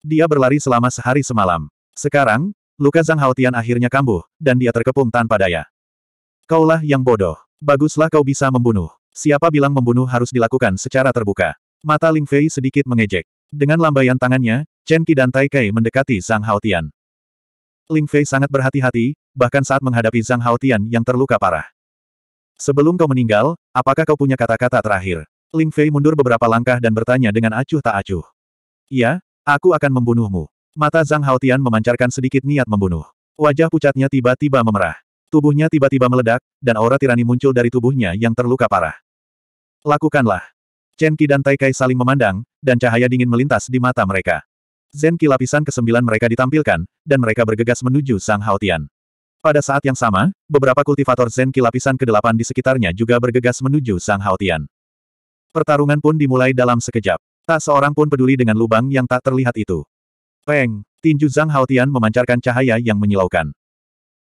Dia berlari selama sehari semalam. Sekarang, luka Zhang Haotian akhirnya kambuh, dan dia terkepung tanpa daya. Kaulah yang bodoh. Baguslah kau bisa membunuh. Siapa bilang membunuh harus dilakukan secara terbuka. Mata Ling Fei sedikit mengejek. Dengan lambaian tangannya, Chen Qi dan Tai Kai mendekati Zhang Haotian. Ling Fei sangat berhati-hati, bahkan saat menghadapi Zhang Haotian yang terluka parah. Sebelum kau meninggal, apakah kau punya kata-kata terakhir? Ling Fei mundur beberapa langkah dan bertanya dengan acuh tak acuh. Iya, aku akan membunuhmu. Mata Zhang Haotian memancarkan sedikit niat membunuh. Wajah pucatnya tiba-tiba memerah. Tubuhnya tiba-tiba meledak, dan aura tirani muncul dari tubuhnya yang terluka parah. Lakukanlah. Chen Qi dan Tai Kai saling memandang, dan cahaya dingin melintas di mata mereka. Zen Qi lapisan kesembilan mereka ditampilkan, dan mereka bergegas menuju Zhang Haotian. Pada saat yang sama, beberapa kultivator Zen Qi lapisan ke-8 di sekitarnya juga bergegas menuju Zhang Haotian. Pertarungan pun dimulai dalam sekejap. Tak seorang pun peduli dengan lubang yang tak terlihat itu. Peng! Tinju Zhang Haotian memancarkan cahaya yang menyilaukan.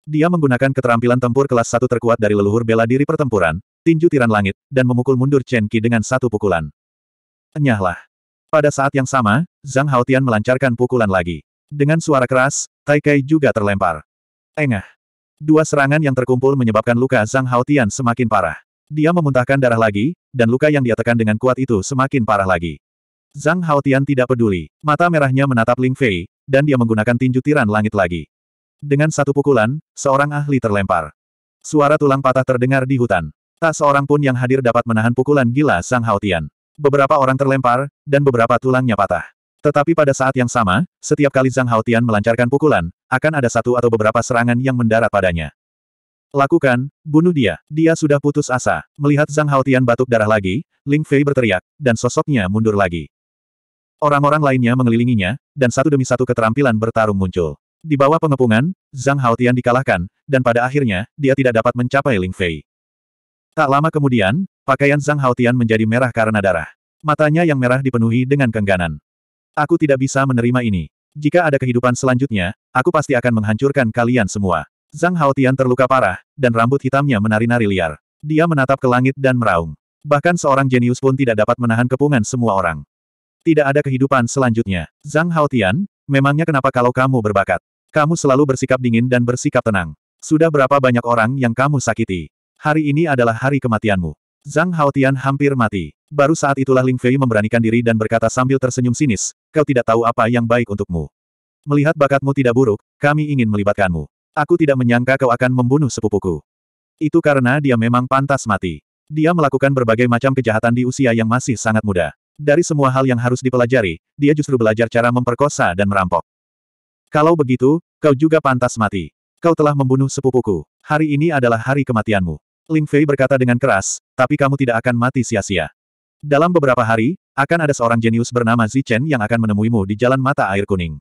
Dia menggunakan keterampilan tempur kelas satu terkuat dari leluhur bela diri pertempuran, tinju tiran langit, dan memukul mundur Chen Qi dengan satu pukulan. Enyahlah. Pada saat yang sama, Zhang Haotian melancarkan pukulan lagi. Dengan suara keras, Tai Kai juga terlempar. Engah. Dua serangan yang terkumpul menyebabkan luka Zhang Haotian semakin parah. Dia memuntahkan darah lagi, dan luka yang dia tekan dengan kuat itu semakin parah lagi. Zhang Haotian tidak peduli. Mata merahnya menatap Ling Fei, dan dia menggunakan tinju tiran langit lagi. Dengan satu pukulan, seorang ahli terlempar. Suara tulang patah terdengar di hutan. Tak seorang pun yang hadir dapat menahan pukulan gila Zhang Haotian. Beberapa orang terlempar, dan beberapa tulangnya patah. Tetapi pada saat yang sama, setiap kali Zhang Haotian melancarkan pukulan, akan ada satu atau beberapa serangan yang mendarat padanya. Lakukan, bunuh dia. Dia sudah putus asa. Melihat Zhang Haotian batuk darah lagi, Ling Fei berteriak, dan sosoknya mundur lagi. Orang-orang lainnya mengelilinginya, dan satu demi satu keterampilan bertarung muncul. Di bawah pengepungan, Zhang Haotian dikalahkan, dan pada akhirnya, dia tidak dapat mencapai Ling Fei. Tak lama kemudian, pakaian Zhang Haotian menjadi merah karena darah. Matanya yang merah dipenuhi dengan kengganan. Aku tidak bisa menerima ini. Jika ada kehidupan selanjutnya, aku pasti akan menghancurkan kalian semua. Zhang Haotian terluka parah, dan rambut hitamnya menari-nari liar. Dia menatap ke langit dan meraung. Bahkan seorang jenius pun tidak dapat menahan kepungan semua orang. Tidak ada kehidupan selanjutnya. Zhang Haotian, memangnya kenapa kalau kamu berbakat? Kamu selalu bersikap dingin dan bersikap tenang. Sudah berapa banyak orang yang kamu sakiti? Hari ini adalah hari kematianmu. Zhang Haotian hampir mati. Baru saat itulah Ling Fei memberanikan diri dan berkata sambil tersenyum sinis, kau tidak tahu apa yang baik untukmu. Melihat bakatmu tidak buruk, kami ingin melibatkanmu. Aku tidak menyangka kau akan membunuh sepupuku. Itu karena dia memang pantas mati. Dia melakukan berbagai macam kejahatan di usia yang masih sangat muda. Dari semua hal yang harus dipelajari, dia justru belajar cara memperkosa dan merampok. Kalau begitu, kau juga pantas mati. Kau telah membunuh sepupuku. Hari ini adalah hari kematianmu. Ling Fei berkata dengan keras, tapi kamu tidak akan mati sia-sia. Dalam beberapa hari, akan ada seorang jenius bernama Zichen yang akan menemuimu di jalan mata air kuning.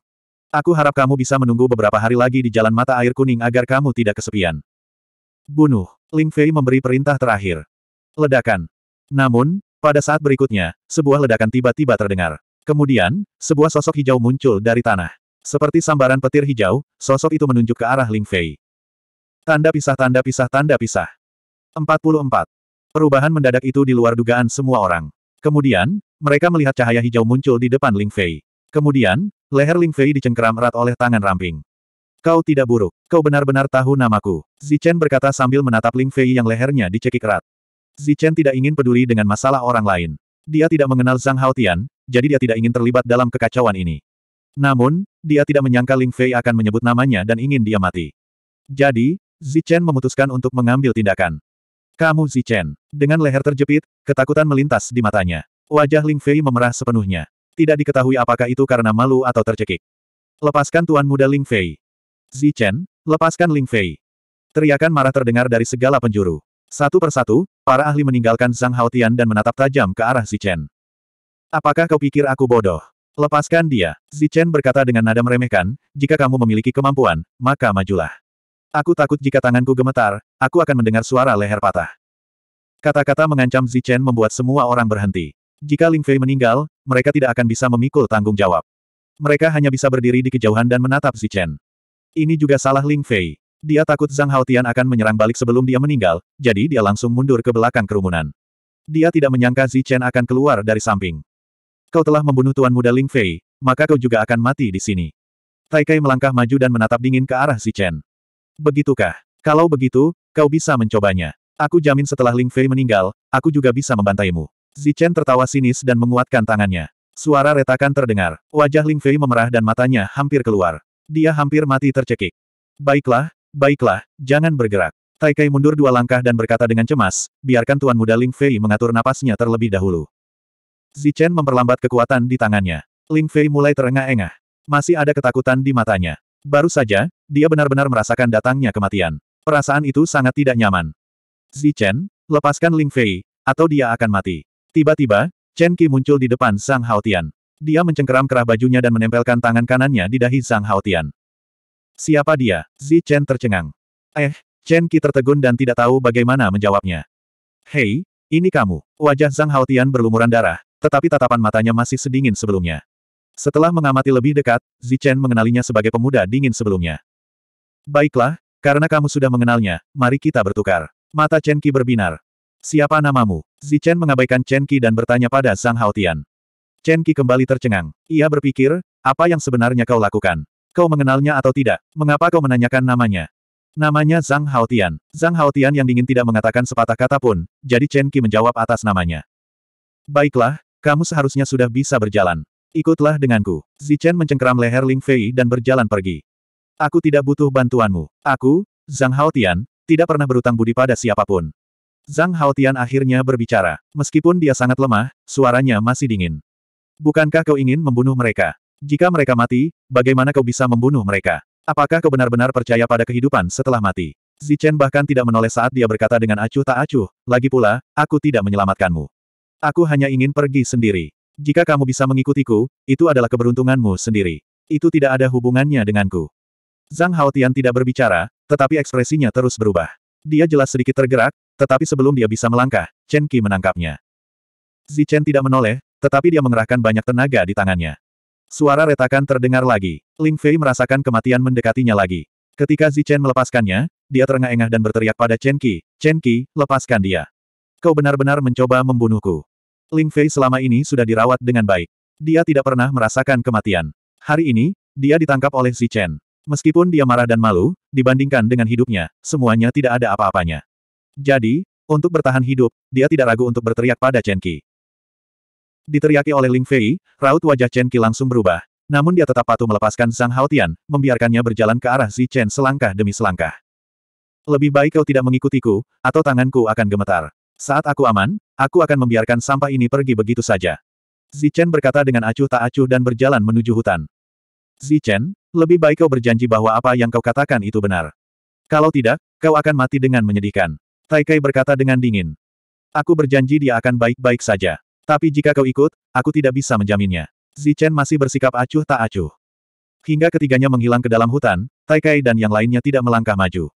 Aku harap kamu bisa menunggu beberapa hari lagi di jalan mata air kuning agar kamu tidak kesepian. Bunuh. Ling Fei memberi perintah terakhir. Ledakan. Namun, pada saat berikutnya, sebuah ledakan tiba-tiba terdengar. Kemudian, sebuah sosok hijau muncul dari tanah. Seperti sambaran petir hijau, sosok itu menunjuk ke arah Ling Fei. Tanda pisah tanda pisah tanda pisah. 44. Perubahan mendadak itu di luar dugaan semua orang. Kemudian, mereka melihat cahaya hijau muncul di depan Ling Fei. Kemudian, leher Ling Fei dicengkeram erat oleh tangan ramping. Kau tidak buruk. Kau benar-benar tahu namaku. Zichen berkata sambil menatap Ling Fei yang lehernya dicekik erat. Zichen tidak ingin peduli dengan masalah orang lain. Dia tidak mengenal Zhang Haotian, jadi dia tidak ingin terlibat dalam kekacauan ini. Namun, dia tidak menyangka Ling Fei akan menyebut namanya dan ingin dia mati. Jadi, Zichen memutuskan untuk mengambil tindakan. Kamu Zichen. Dengan leher terjepit, ketakutan melintas di matanya. Wajah Ling Fei memerah sepenuhnya. Tidak diketahui apakah itu karena malu atau tercekik. Lepaskan tuan muda Ling Fei. Zichen, lepaskan Ling Fei. Teriakan marah terdengar dari segala penjuru. Satu persatu, para ahli meninggalkan Zhang Haotian dan menatap tajam ke arah Zichen. Apakah kau pikir aku bodoh? Lepaskan dia. Zichen berkata dengan nada meremehkan, jika kamu memiliki kemampuan, maka majulah. Aku takut jika tanganku gemetar, aku akan mendengar suara leher patah. Kata-kata mengancam Zichen membuat semua orang berhenti. Jika Ling Fei meninggal, mereka tidak akan bisa memikul tanggung jawab. Mereka hanya bisa berdiri di kejauhan dan menatap Zichen. Ini juga salah Ling Fei. Dia takut Zhang Haotian akan menyerang balik sebelum dia meninggal, jadi dia langsung mundur ke belakang kerumunan. Dia tidak menyangka Zi Chen akan keluar dari samping. Kau telah membunuh Tuan Muda Ling Fei, maka kau juga akan mati di sini. Tai Kai melangkah maju dan menatap dingin ke arah Zi Chen. Begitukah? Kalau begitu, kau bisa mencobanya. Aku jamin setelah Ling Fei meninggal, aku juga bisa membantaimu. Zi Chen tertawa sinis dan menguatkan tangannya. Suara retakan terdengar. Wajah Ling Fei memerah dan matanya hampir keluar. Dia hampir mati tercekik. Baiklah, Baiklah, jangan bergerak. Taikai mundur dua langkah dan berkata dengan cemas, biarkan Tuan Muda Ling Fei mengatur napasnya terlebih dahulu. Zichen memperlambat kekuatan di tangannya. Ling Fei mulai terengah-engah. Masih ada ketakutan di matanya. Baru saja, dia benar-benar merasakan datangnya kematian. Perasaan itu sangat tidak nyaman. Zichen, lepaskan Ling Fei, atau dia akan mati. Tiba-tiba, Chen Qi muncul di depan Sang Haotian. Dia mencengkeram kerah bajunya dan menempelkan tangan kanannya di dahi Sang Haotian. Siapa dia? Zi Chen tercengang. Eh, Chen Qi tertegun dan tidak tahu bagaimana menjawabnya. Hei, ini kamu. Wajah Zhang Haotian berlumuran darah, tetapi tatapan matanya masih sedingin sebelumnya. Setelah mengamati lebih dekat, Zi Chen mengenalinya sebagai pemuda dingin sebelumnya. Baiklah, karena kamu sudah mengenalnya, mari kita bertukar. Mata Chen Qi berbinar. Siapa namamu? Zi Chen mengabaikan Chen Qi dan bertanya pada Zhang Haotian. Chen Qi kembali tercengang. Ia berpikir, apa yang sebenarnya kau lakukan? kau mengenalnya atau tidak? Mengapa kau menanyakan namanya? Namanya Zhang Haotian. Zhang Haotian yang dingin tidak mengatakan sepatah kata pun, jadi Chen Qi menjawab atas namanya. Baiklah, kamu seharusnya sudah bisa berjalan. Ikutlah denganku. Zichen mencengkeram leher Ling Fei dan berjalan pergi. Aku tidak butuh bantuanmu. Aku, Zhang Haotian, tidak pernah berutang budi pada siapapun. Zhang Haotian akhirnya berbicara. Meskipun dia sangat lemah, suaranya masih dingin. Bukankah kau ingin membunuh mereka? Jika mereka mati, bagaimana kau bisa membunuh mereka? Apakah kau benar-benar percaya pada kehidupan setelah mati? Zichen bahkan tidak menoleh saat dia berkata dengan acuh tak acuh, lagi pula, aku tidak menyelamatkanmu. Aku hanya ingin pergi sendiri. Jika kamu bisa mengikutiku, itu adalah keberuntunganmu sendiri. Itu tidak ada hubungannya denganku. Zhang Haotian tidak berbicara, tetapi ekspresinya terus berubah. Dia jelas sedikit tergerak, tetapi sebelum dia bisa melangkah, Chen Qi menangkapnya. Zichen tidak menoleh, tetapi dia mengerahkan banyak tenaga di tangannya. Suara retakan terdengar lagi. Ling Fei merasakan kematian mendekatinya lagi. Ketika Zichen melepaskannya, dia terengah-engah dan berteriak pada Chen Qi, Chen Qi, lepaskan dia. Kau benar-benar mencoba membunuhku. Ling Fei selama ini sudah dirawat dengan baik. Dia tidak pernah merasakan kematian. Hari ini, dia ditangkap oleh Chen. Meskipun dia marah dan malu, dibandingkan dengan hidupnya, semuanya tidak ada apa-apanya. Jadi, untuk bertahan hidup, dia tidak ragu untuk berteriak pada Chen Qi. Diteriaki oleh Ling Fei, raut wajah Chen Qi langsung berubah. Namun dia tetap patuh melepaskan Zhang Haotian, membiarkannya berjalan ke arah Zi Chen selangkah demi selangkah. Lebih baik kau tidak mengikutiku, atau tanganku akan gemetar. Saat aku aman, aku akan membiarkan sampah ini pergi begitu saja. Zi Chen berkata dengan acuh tak acuh dan berjalan menuju hutan. Zi Chen, lebih baik kau berjanji bahwa apa yang kau katakan itu benar. Kalau tidak, kau akan mati dengan menyedihkan. Tai Kai berkata dengan dingin. Aku berjanji dia akan baik-baik saja. Tapi jika kau ikut, aku tidak bisa menjaminnya. Zichen masih bersikap acuh tak acuh. Hingga ketiganya menghilang ke dalam hutan, Taikai dan yang lainnya tidak melangkah maju.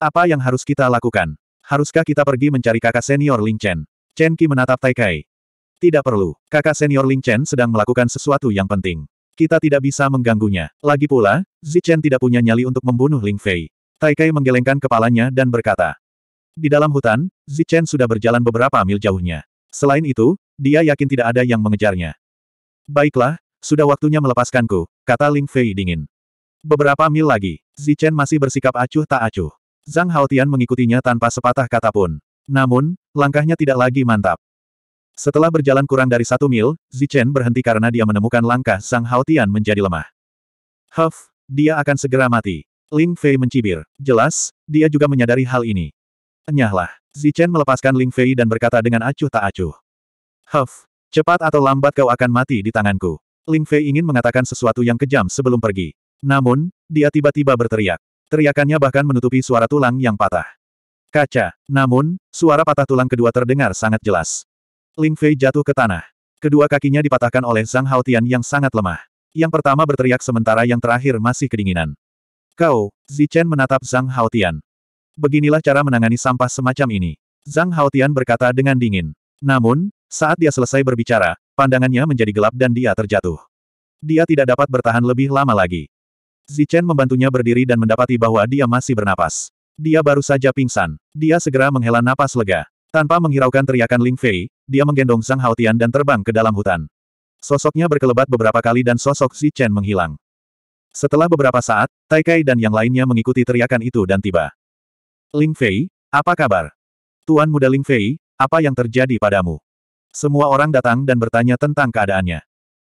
Apa yang harus kita lakukan? Haruskah kita pergi mencari kakak senior Ling Chen? Chen Qi menatap Taikai. Tidak perlu, kakak senior Ling Chen sedang melakukan sesuatu yang penting. Kita tidak bisa mengganggunya. Lagi pula, Zichen tidak punya nyali untuk membunuh Ling Fei. Taikai menggelengkan kepalanya dan berkata. Di dalam hutan, Zichen sudah berjalan beberapa mil jauhnya. Selain itu, dia yakin tidak ada yang mengejarnya. Baiklah, sudah waktunya melepaskanku, kata Ling Fei dingin. Beberapa mil lagi, Zichen masih bersikap acuh tak acuh. Zhang Haotian mengikutinya tanpa sepatah kata pun. Namun, langkahnya tidak lagi mantap. Setelah berjalan kurang dari satu mil, Zichen berhenti karena dia menemukan langkah Zhang Haotian menjadi lemah. Huff, dia akan segera mati. Ling Fei mencibir. Jelas, dia juga menyadari hal ini. Enyahlah. Zichen melepaskan Ling Fei dan berkata dengan acuh tak acuh. Huff, cepat atau lambat kau akan mati di tanganku. Ling Fei ingin mengatakan sesuatu yang kejam sebelum pergi. Namun, dia tiba-tiba berteriak. Teriakannya bahkan menutupi suara tulang yang patah. Kaca. Namun, suara patah tulang kedua terdengar sangat jelas. Ling Fei jatuh ke tanah. Kedua kakinya dipatahkan oleh Zhang Haotian yang sangat lemah. Yang pertama berteriak sementara yang terakhir masih kedinginan. Kau, Zichen menatap Zhang Haotian. Beginilah cara menangani sampah semacam ini. Zhang Haotian berkata dengan dingin. Namun, saat dia selesai berbicara, pandangannya menjadi gelap dan dia terjatuh. Dia tidak dapat bertahan lebih lama lagi. Zichen membantunya berdiri dan mendapati bahwa dia masih bernapas. Dia baru saja pingsan. Dia segera menghela napas lega. Tanpa menghiraukan teriakan Ling Fei, dia menggendong sang Haotian dan terbang ke dalam hutan. Sosoknya berkelebat beberapa kali dan sosok Zichen menghilang. Setelah beberapa saat, Taikai dan yang lainnya mengikuti teriakan itu dan tiba. Ling Fei, apa kabar? Tuan muda Ling Fei, apa yang terjadi padamu? Semua orang datang dan bertanya tentang keadaannya.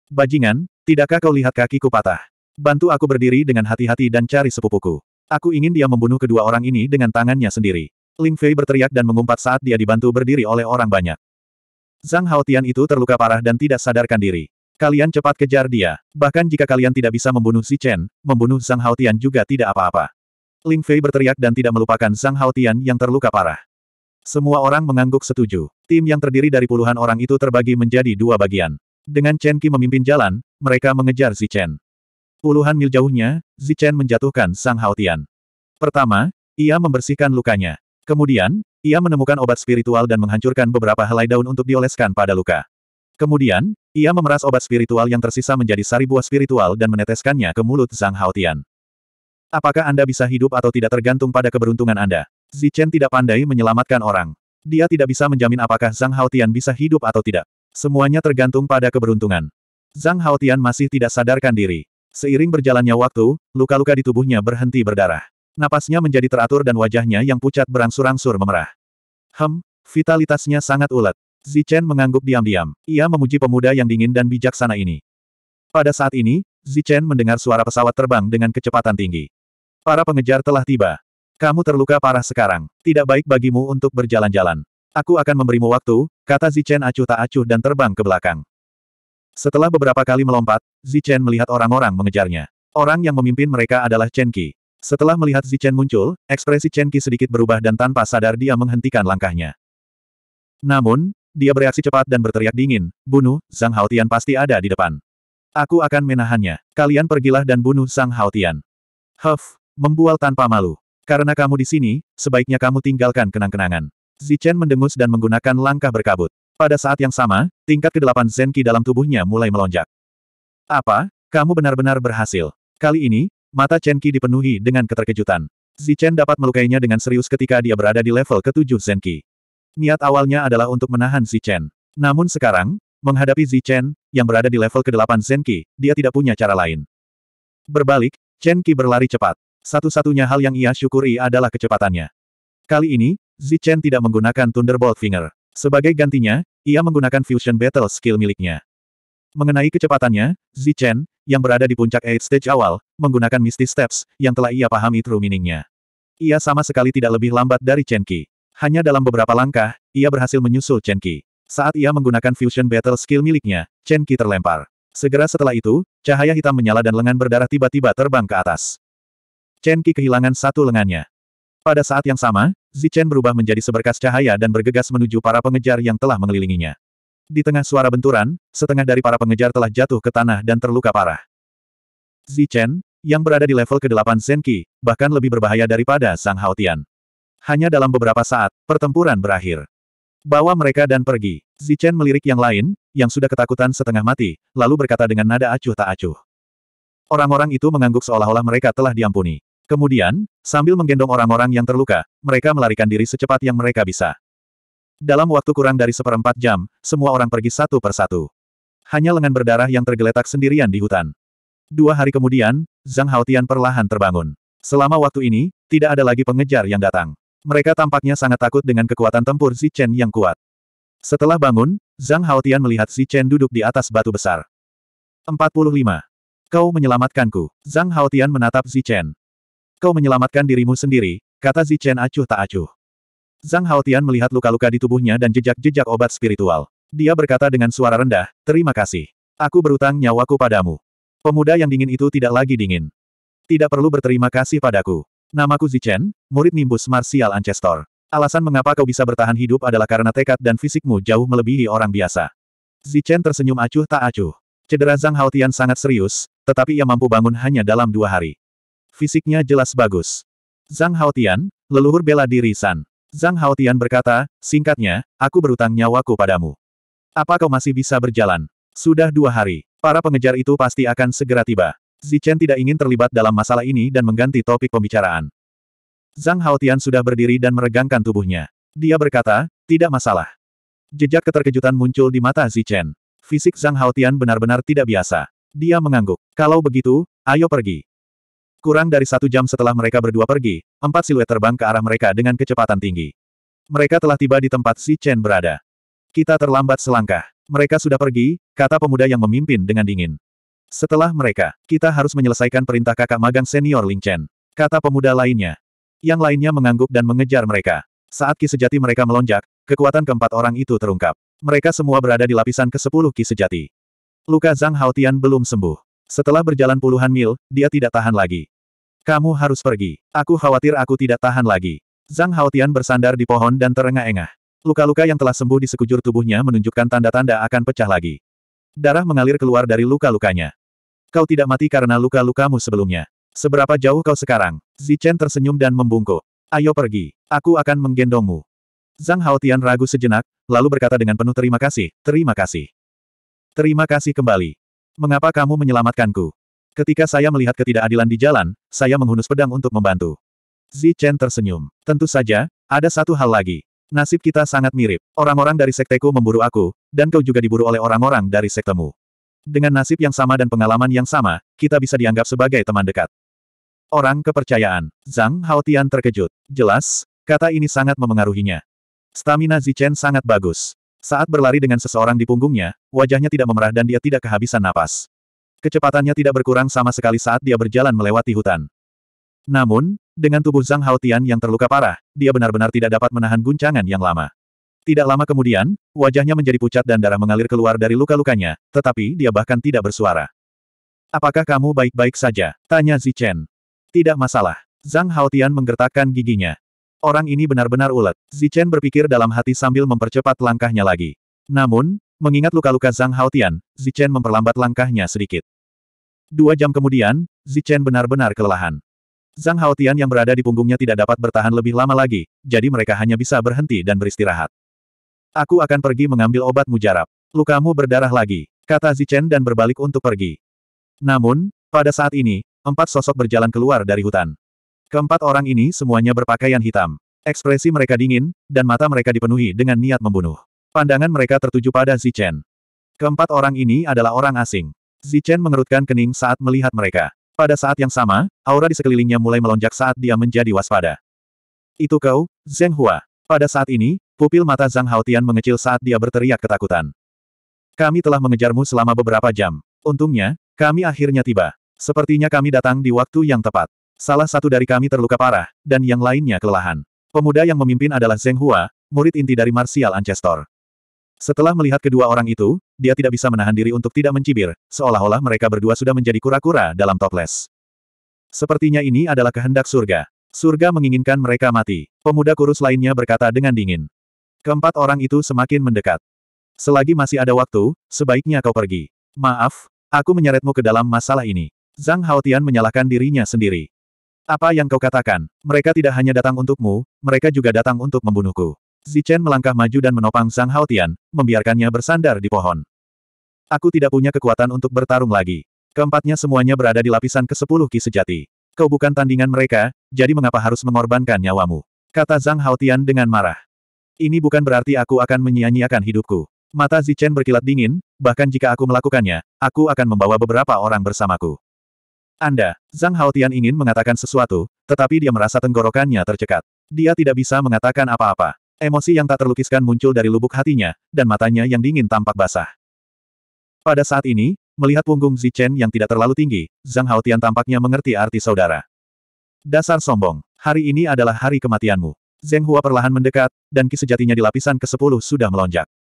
Bajingan, tidakkah kau lihat kakiku patah? Bantu aku berdiri dengan hati-hati dan cari sepupuku. Aku ingin dia membunuh kedua orang ini dengan tangannya sendiri. Ling Fei berteriak dan mengumpat saat dia dibantu berdiri oleh orang banyak. Zhang Haotian itu terluka parah dan tidak sadarkan diri. Kalian cepat kejar dia. Bahkan jika kalian tidak bisa membunuh si Chen, membunuh Zhang Haotian juga tidak apa-apa. Ling Fei berteriak dan tidak melupakan Zhang Haotian yang terluka parah. Semua orang mengangguk setuju. Tim yang terdiri dari puluhan orang itu terbagi menjadi dua bagian. Dengan Chen Qi memimpin jalan, mereka mengejar Zi Chen. Puluhan mil jauhnya, Zi Chen menjatuhkan Sang Haotian. Pertama, ia membersihkan lukanya. Kemudian, ia menemukan obat spiritual dan menghancurkan beberapa helai daun untuk dioleskan pada luka. Kemudian, ia memeras obat spiritual yang tersisa menjadi sari buah spiritual dan meneteskannya ke mulut Zhang Haotian. Apakah Anda bisa hidup atau tidak tergantung pada keberuntungan Anda? Zichen tidak pandai menyelamatkan orang. Dia tidak bisa menjamin apakah Zhang Haotian bisa hidup atau tidak. Semuanya tergantung pada keberuntungan. Zhang Haotian masih tidak sadarkan diri. Seiring berjalannya waktu, luka-luka di tubuhnya berhenti berdarah. Napasnya menjadi teratur dan wajahnya yang pucat berangsur-angsur memerah. Hem, vitalitasnya sangat ulet. Zichen mengangguk diam-diam. Ia memuji pemuda yang dingin dan bijaksana ini. Pada saat ini, Zichen mendengar suara pesawat terbang dengan kecepatan tinggi. Para pengejar telah tiba. Kamu terluka parah sekarang. Tidak baik bagimu untuk berjalan-jalan. Aku akan memberimu waktu, kata Zichen acuh tak acuh dan terbang ke belakang. Setelah beberapa kali melompat, Zichen melihat orang-orang mengejarnya. Orang yang memimpin mereka adalah Chen Qi. Setelah melihat Zichen muncul, ekspresi Chen Qi sedikit berubah dan tanpa sadar dia menghentikan langkahnya. Namun, dia bereaksi cepat dan berteriak dingin, bunuh, Zhang Haotian pasti ada di depan. Aku akan menahannya. Kalian pergilah dan bunuh Zhang Haotian. Huff, membual tanpa malu. Karena kamu di sini, sebaiknya kamu tinggalkan kenang-kenangan. Zichen mendengus dan menggunakan langkah berkabut. Pada saat yang sama, tingkat kedelapan Zenki dalam tubuhnya mulai melonjak. Apa? Kamu benar-benar berhasil. Kali ini, mata Chenki dipenuhi dengan keterkejutan. Zichen dapat melukainya dengan serius ketika dia berada di level ke-7 Zenki. Niat awalnya adalah untuk menahan Zichen. Namun sekarang, menghadapi Zichen, yang berada di level ke-8 Zenki, dia tidak punya cara lain. Berbalik, Chenki berlari cepat. Satu-satunya hal yang ia syukuri adalah kecepatannya. Kali ini, Zichen tidak menggunakan Thunderbolt Finger. Sebagai gantinya, ia menggunakan Fusion Battle skill miliknya. Mengenai kecepatannya, Zichen, yang berada di puncak Eight Stage awal, menggunakan Misty Steps, yang telah ia pahami true meaningnya. Ia sama sekali tidak lebih lambat dari Chen Qi. Hanya dalam beberapa langkah, ia berhasil menyusul Chen Qi. Saat ia menggunakan Fusion Battle skill miliknya, Chen Qi terlempar. Segera setelah itu, cahaya hitam menyala dan lengan berdarah tiba-tiba terbang ke atas. Chen Qi kehilangan satu lengannya. Pada saat yang sama, Zichen berubah menjadi seberkas cahaya dan bergegas menuju para pengejar yang telah mengelilinginya. Di tengah suara benturan, setengah dari para pengejar telah jatuh ke tanah dan terluka parah. Zichen, yang berada di level ke-8 Zenki, bahkan lebih berbahaya daripada Sang Haotian. Hanya dalam beberapa saat, pertempuran berakhir. Bawa mereka dan pergi. Zichen melirik yang lain, yang sudah ketakutan setengah mati, lalu berkata dengan nada acuh tak acuh. Orang-orang itu mengangguk seolah-olah mereka telah diampuni. Kemudian, sambil menggendong orang-orang yang terluka, mereka melarikan diri secepat yang mereka bisa. Dalam waktu kurang dari seperempat jam, semua orang pergi satu persatu. Hanya lengan berdarah yang tergeletak sendirian di hutan. Dua hari kemudian, Zhang Haotian perlahan terbangun. Selama waktu ini, tidak ada lagi pengejar yang datang. Mereka tampaknya sangat takut dengan kekuatan tempur Zichen yang kuat. Setelah bangun, Zhang Haotian melihat Zichen duduk di atas batu besar. 45. Kau menyelamatkanku. Zhang Haotian menatap Zichen. Kau menyelamatkan dirimu sendiri, kata Zichen acuh tak acuh. Zhang Haotian melihat luka-luka di tubuhnya dan jejak-jejak obat spiritual. Dia berkata dengan suara rendah, terima kasih. Aku berutang nyawaku padamu. Pemuda yang dingin itu tidak lagi dingin. Tidak perlu berterima kasih padaku. Namaku Zichen, murid nimbus martial ancestor. Alasan mengapa kau bisa bertahan hidup adalah karena tekad dan fisikmu jauh melebihi orang biasa. Zichen tersenyum acuh tak acuh. Cedera Zhang Haotian sangat serius, tetapi ia mampu bangun hanya dalam dua hari. Fisiknya jelas bagus. Zhang Haotian, leluhur bela diri San. Zhang Haotian berkata, singkatnya, aku berutang nyawaku padamu. Apa kau masih bisa berjalan? Sudah dua hari. Para pengejar itu pasti akan segera tiba. Zichen tidak ingin terlibat dalam masalah ini dan mengganti topik pembicaraan. Zhang Haotian sudah berdiri dan meregangkan tubuhnya. Dia berkata, tidak masalah. Jejak keterkejutan muncul di mata Zichen. Fisik Zhang Haotian benar-benar tidak biasa. Dia mengangguk. Kalau begitu, ayo pergi. Kurang dari satu jam setelah mereka berdua pergi, empat siluet terbang ke arah mereka dengan kecepatan tinggi. Mereka telah tiba di tempat si Chen berada. Kita terlambat selangkah. Mereka sudah pergi, kata pemuda yang memimpin dengan dingin. Setelah mereka, kita harus menyelesaikan perintah kakak magang senior Ling Chen. Kata pemuda lainnya. Yang lainnya mengangguk dan mengejar mereka. Saat ki sejati mereka melonjak, kekuatan keempat orang itu terungkap. Mereka semua berada di lapisan ke-10 ki sejati. Luka Zhang Haotian belum sembuh. Setelah berjalan puluhan mil, dia tidak tahan lagi. Kamu harus pergi. Aku khawatir aku tidak tahan lagi. Zhang Haotian bersandar di pohon dan terengah-engah. Luka-luka yang telah sembuh di sekujur tubuhnya menunjukkan tanda-tanda akan pecah lagi. Darah mengalir keluar dari luka-lukanya. Kau tidak mati karena luka-lukamu sebelumnya. Seberapa jauh kau sekarang? Zichen tersenyum dan membungkuk. Ayo pergi. Aku akan menggendongmu. Zhang Haotian ragu sejenak, lalu berkata dengan penuh terima kasih, terima kasih. Terima kasih kembali. Mengapa kamu menyelamatkanku? Ketika saya melihat ketidakadilan di jalan, saya menghunus pedang untuk membantu. Zi Chen tersenyum. Tentu saja, ada satu hal lagi. Nasib kita sangat mirip. Orang-orang dari sekteku memburu aku, dan kau juga diburu oleh orang-orang dari sektemu. Dengan nasib yang sama dan pengalaman yang sama, kita bisa dianggap sebagai teman dekat. Orang kepercayaan. Zhang Hao Tian terkejut. Jelas, kata ini sangat memengaruhinya. Stamina Zichen sangat bagus. Saat berlari dengan seseorang di punggungnya, wajahnya tidak memerah dan dia tidak kehabisan napas. Kecepatannya tidak berkurang sama sekali saat dia berjalan melewati hutan. Namun, dengan tubuh Zhang Haotian yang terluka parah, dia benar-benar tidak dapat menahan guncangan yang lama. Tidak lama kemudian, wajahnya menjadi pucat dan darah mengalir keluar dari luka-lukanya, tetapi dia bahkan tidak bersuara. Apakah kamu baik-baik saja? Tanya Zichen. Tidak masalah. Zhang Haotian menggertakkan giginya. Orang ini benar-benar ulet. Zichen berpikir dalam hati sambil mempercepat langkahnya lagi. Namun, mengingat luka-luka Zhang Haotian, Zichen memperlambat langkahnya sedikit. Dua jam kemudian, Zichen benar-benar kelelahan. Zhang Haotian yang berada di punggungnya tidak dapat bertahan lebih lama lagi, jadi mereka hanya bisa berhenti dan beristirahat. Aku akan pergi mengambil obat mujarab. Lukamu berdarah lagi, kata Zichen dan berbalik untuk pergi. Namun, pada saat ini, empat sosok berjalan keluar dari hutan. Keempat orang ini semuanya berpakaian hitam. Ekspresi mereka dingin, dan mata mereka dipenuhi dengan niat membunuh. Pandangan mereka tertuju pada Zichen. Keempat orang ini adalah orang asing. Zichen mengerutkan kening saat melihat mereka. Pada saat yang sama, aura di sekelilingnya mulai melonjak saat dia menjadi waspada. Itu kau, Zheng Hua. Pada saat ini, pupil mata Zhang Haotian mengecil saat dia berteriak ketakutan. Kami telah mengejarmu selama beberapa jam. Untungnya, kami akhirnya tiba. Sepertinya kami datang di waktu yang tepat. Salah satu dari kami terluka parah, dan yang lainnya kelelahan. Pemuda yang memimpin adalah Zheng Hua, murid inti dari Martial Ancestor. Setelah melihat kedua orang itu, dia tidak bisa menahan diri untuk tidak mencibir, seolah-olah mereka berdua sudah menjadi kura-kura dalam toples. Sepertinya ini adalah kehendak surga. Surga menginginkan mereka mati. Pemuda kurus lainnya berkata dengan dingin. Keempat orang itu semakin mendekat. Selagi masih ada waktu, sebaiknya kau pergi. Maaf, aku menyeretmu ke dalam masalah ini. Zhang Haotian menyalahkan dirinya sendiri. Apa yang kau katakan? Mereka tidak hanya datang untukmu, mereka juga datang untuk membunuhku. Zichen melangkah maju dan menopang Zhang Haotian, membiarkannya bersandar di pohon. Aku tidak punya kekuatan untuk bertarung lagi. Keempatnya semuanya berada di lapisan ke-10 Ki Sejati. Kau bukan tandingan mereka, jadi mengapa harus mengorbankan nyawamu? Kata Zhang Haotian dengan marah. Ini bukan berarti aku akan menyia-nyiakan hidupku. Mata Zichen berkilat dingin, bahkan jika aku melakukannya, aku akan membawa beberapa orang bersamaku. Anda, Zhang Haotian ingin mengatakan sesuatu, tetapi dia merasa tenggorokannya tercekat. Dia tidak bisa mengatakan apa-apa. Emosi yang tak terlukiskan muncul dari lubuk hatinya, dan matanya yang dingin tampak basah. Pada saat ini, melihat punggung Zichen yang tidak terlalu tinggi, Zhang Haotian tampaknya mengerti arti saudara. Dasar sombong, hari ini adalah hari kematianmu. Zheng Hua perlahan mendekat, dan ki sejatinya di lapisan ke-10 sudah melonjak.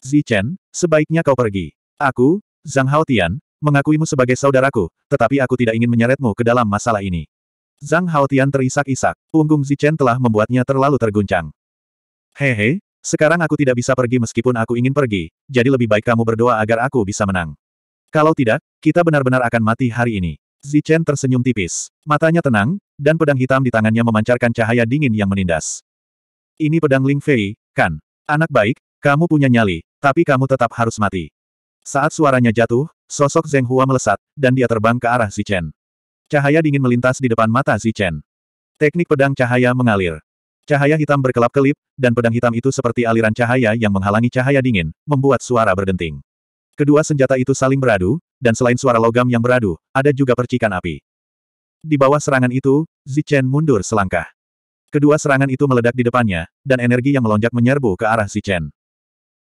Zichen, sebaiknya kau pergi. Aku, Zhang Haotian, mengakuimu sebagai saudaraku, tetapi aku tidak ingin menyeretmu ke dalam masalah ini. Zhang Haotian terisak-isak, punggung Zichen telah membuatnya terlalu terguncang. Hehe, sekarang aku tidak bisa pergi meskipun aku ingin pergi, jadi lebih baik kamu berdoa agar aku bisa menang. Kalau tidak, kita benar-benar akan mati hari ini. Zichen tersenyum tipis. Matanya tenang, dan pedang hitam di tangannya memancarkan cahaya dingin yang menindas. Ini pedang Ling Fei, kan? Anak baik, kamu punya nyali, tapi kamu tetap harus mati. Saat suaranya jatuh, Sosok Zeng Hua melesat, dan dia terbang ke arah Zichen. Cahaya dingin melintas di depan mata Zichen. Teknik pedang cahaya mengalir. Cahaya hitam berkelap-kelip, dan pedang hitam itu seperti aliran cahaya yang menghalangi cahaya dingin, membuat suara berdenting. Kedua senjata itu saling beradu, dan selain suara logam yang beradu, ada juga percikan api. Di bawah serangan itu, Zichen mundur selangkah. Kedua serangan itu meledak di depannya, dan energi yang melonjak menyerbu ke arah Zichen.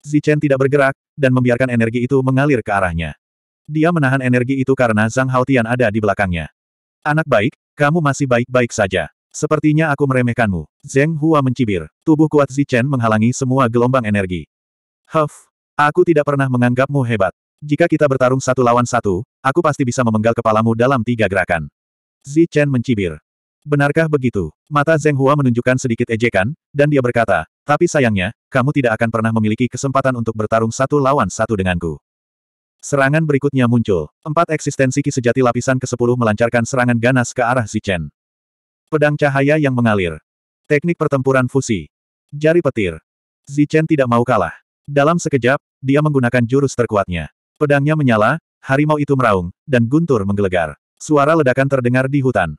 Zichen tidak bergerak, dan membiarkan energi itu mengalir ke arahnya. Dia menahan energi itu karena Zhang Haotian ada di belakangnya. Anak baik, kamu masih baik-baik saja. Sepertinya aku meremehkanmu. Zheng Hua mencibir. Tubuh kuat Zichen menghalangi semua gelombang energi. Huff, aku tidak pernah menganggapmu hebat. Jika kita bertarung satu lawan satu, aku pasti bisa memenggal kepalamu dalam tiga gerakan. Zichen mencibir. Benarkah begitu? Mata Zheng Hua menunjukkan sedikit ejekan, dan dia berkata, tapi sayangnya, kamu tidak akan pernah memiliki kesempatan untuk bertarung satu lawan satu denganku. Serangan berikutnya muncul. Empat eksistensi ki sejati lapisan ke-10 melancarkan serangan ganas ke arah Zichen. Pedang cahaya yang mengalir. Teknik pertempuran fusi. Jari petir. Zichen tidak mau kalah. Dalam sekejap, dia menggunakan jurus terkuatnya. Pedangnya menyala, harimau itu meraung, dan guntur menggelegar. Suara ledakan terdengar di hutan.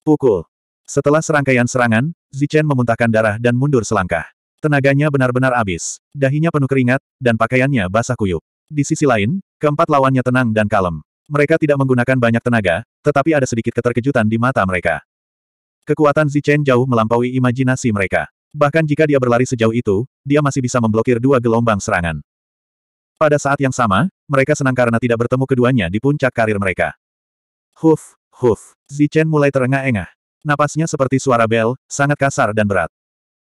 Pukul. Setelah serangkaian serangan, Zichen memuntahkan darah dan mundur selangkah. Tenaganya benar-benar habis. Dahinya penuh keringat, dan pakaiannya basah kuyup. Di sisi lain, Keempat lawannya tenang dan kalem. Mereka tidak menggunakan banyak tenaga, tetapi ada sedikit keterkejutan di mata mereka. Kekuatan Zichen jauh melampaui imajinasi mereka. Bahkan jika dia berlari sejauh itu, dia masih bisa memblokir dua gelombang serangan. Pada saat yang sama, mereka senang karena tidak bertemu keduanya di puncak karir mereka. Huf, huf, Zichen mulai terengah-engah. Napasnya seperti suara bel, sangat kasar dan berat.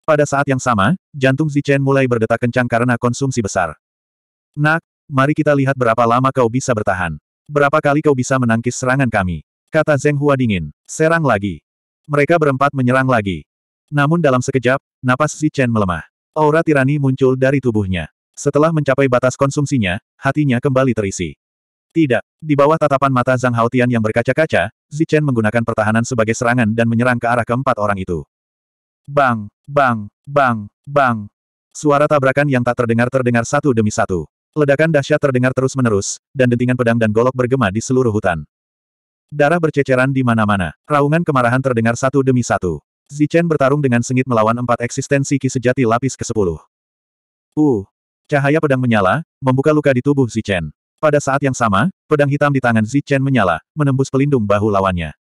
Pada saat yang sama, jantung Zichen mulai berdetak kencang karena konsumsi besar. Nak, mari kita lihat berapa lama kau bisa bertahan. Berapa kali kau bisa menangkis serangan kami? Kata Zeng Hua dingin. Serang lagi. Mereka berempat menyerang lagi. Namun dalam sekejap, napas Si Chen melemah. Aura tirani muncul dari tubuhnya. Setelah mencapai batas konsumsinya, hatinya kembali terisi. Tidak. Di bawah tatapan mata Zhang Haotian yang berkaca-kaca, Zichen menggunakan pertahanan sebagai serangan dan menyerang ke arah keempat orang itu. Bang, bang, bang, bang. Suara tabrakan yang tak terdengar terdengar satu demi satu. Ledakan dahsyat terdengar terus-menerus, dan dentingan pedang dan golok bergema di seluruh hutan. Darah berceceran di mana-mana. Raungan kemarahan terdengar satu demi satu. Zichen bertarung dengan sengit melawan empat eksistensi ki sejati lapis ke-10. Uh! Cahaya pedang menyala, membuka luka di tubuh Zichen. Pada saat yang sama, pedang hitam di tangan Zichen menyala, menembus pelindung bahu lawannya.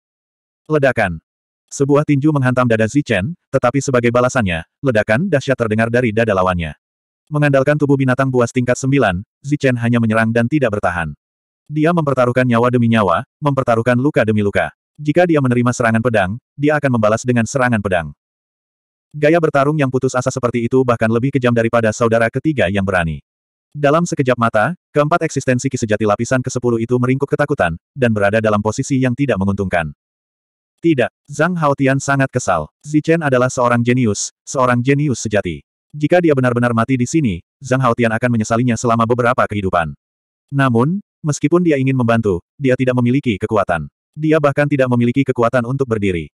Ledakan. Sebuah tinju menghantam dada Zichen, tetapi sebagai balasannya, ledakan dahsyat terdengar dari dada lawannya. Mengandalkan tubuh binatang buas tingkat 9, Zichen hanya menyerang dan tidak bertahan. Dia mempertaruhkan nyawa demi nyawa, mempertaruhkan luka demi luka. Jika dia menerima serangan pedang, dia akan membalas dengan serangan pedang. Gaya bertarung yang putus asa seperti itu bahkan lebih kejam daripada saudara ketiga yang berani. Dalam sekejap mata, keempat eksistensi kisejati lapisan ke-10 itu meringkuk ketakutan, dan berada dalam posisi yang tidak menguntungkan. Tidak, Zhang Haotian sangat kesal. Zichen adalah seorang jenius, seorang jenius sejati. Jika dia benar-benar mati di sini, Zhang Haotian akan menyesalinya selama beberapa kehidupan. Namun, meskipun dia ingin membantu, dia tidak memiliki kekuatan. Dia bahkan tidak memiliki kekuatan untuk berdiri.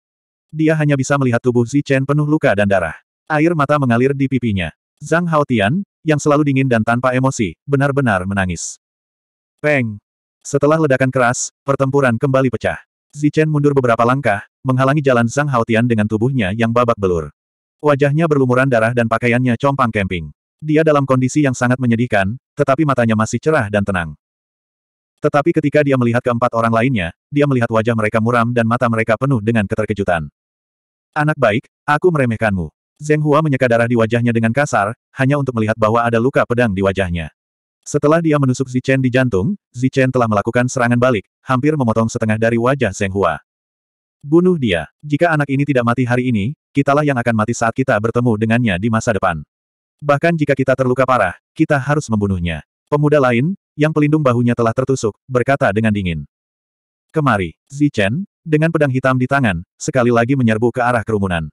Dia hanya bisa melihat tubuh Zi Chen penuh luka dan darah. Air mata mengalir di pipinya. Zhang Haotian, yang selalu dingin dan tanpa emosi, benar-benar menangis. Peng! Setelah ledakan keras, pertempuran kembali pecah. Zichen mundur beberapa langkah, menghalangi jalan Zhang Haotian dengan tubuhnya yang babak belur. Wajahnya berlumuran darah dan pakaiannya compang kemping. Dia dalam kondisi yang sangat menyedihkan, tetapi matanya masih cerah dan tenang. Tetapi ketika dia melihat keempat orang lainnya, dia melihat wajah mereka muram dan mata mereka penuh dengan keterkejutan. Anak baik, aku meremehkanmu. Zeng Hua menyeka darah di wajahnya dengan kasar, hanya untuk melihat bahwa ada luka pedang di wajahnya. Setelah dia menusuk Zichen di jantung, Zichen telah melakukan serangan balik, hampir memotong setengah dari wajah Zeng Hua. Bunuh dia. Jika anak ini tidak mati hari ini, kitalah yang akan mati saat kita bertemu dengannya di masa depan. Bahkan jika kita terluka parah, kita harus membunuhnya. Pemuda lain, yang pelindung bahunya telah tertusuk, berkata dengan dingin. Kemari, Zichen, dengan pedang hitam di tangan, sekali lagi menyerbu ke arah kerumunan.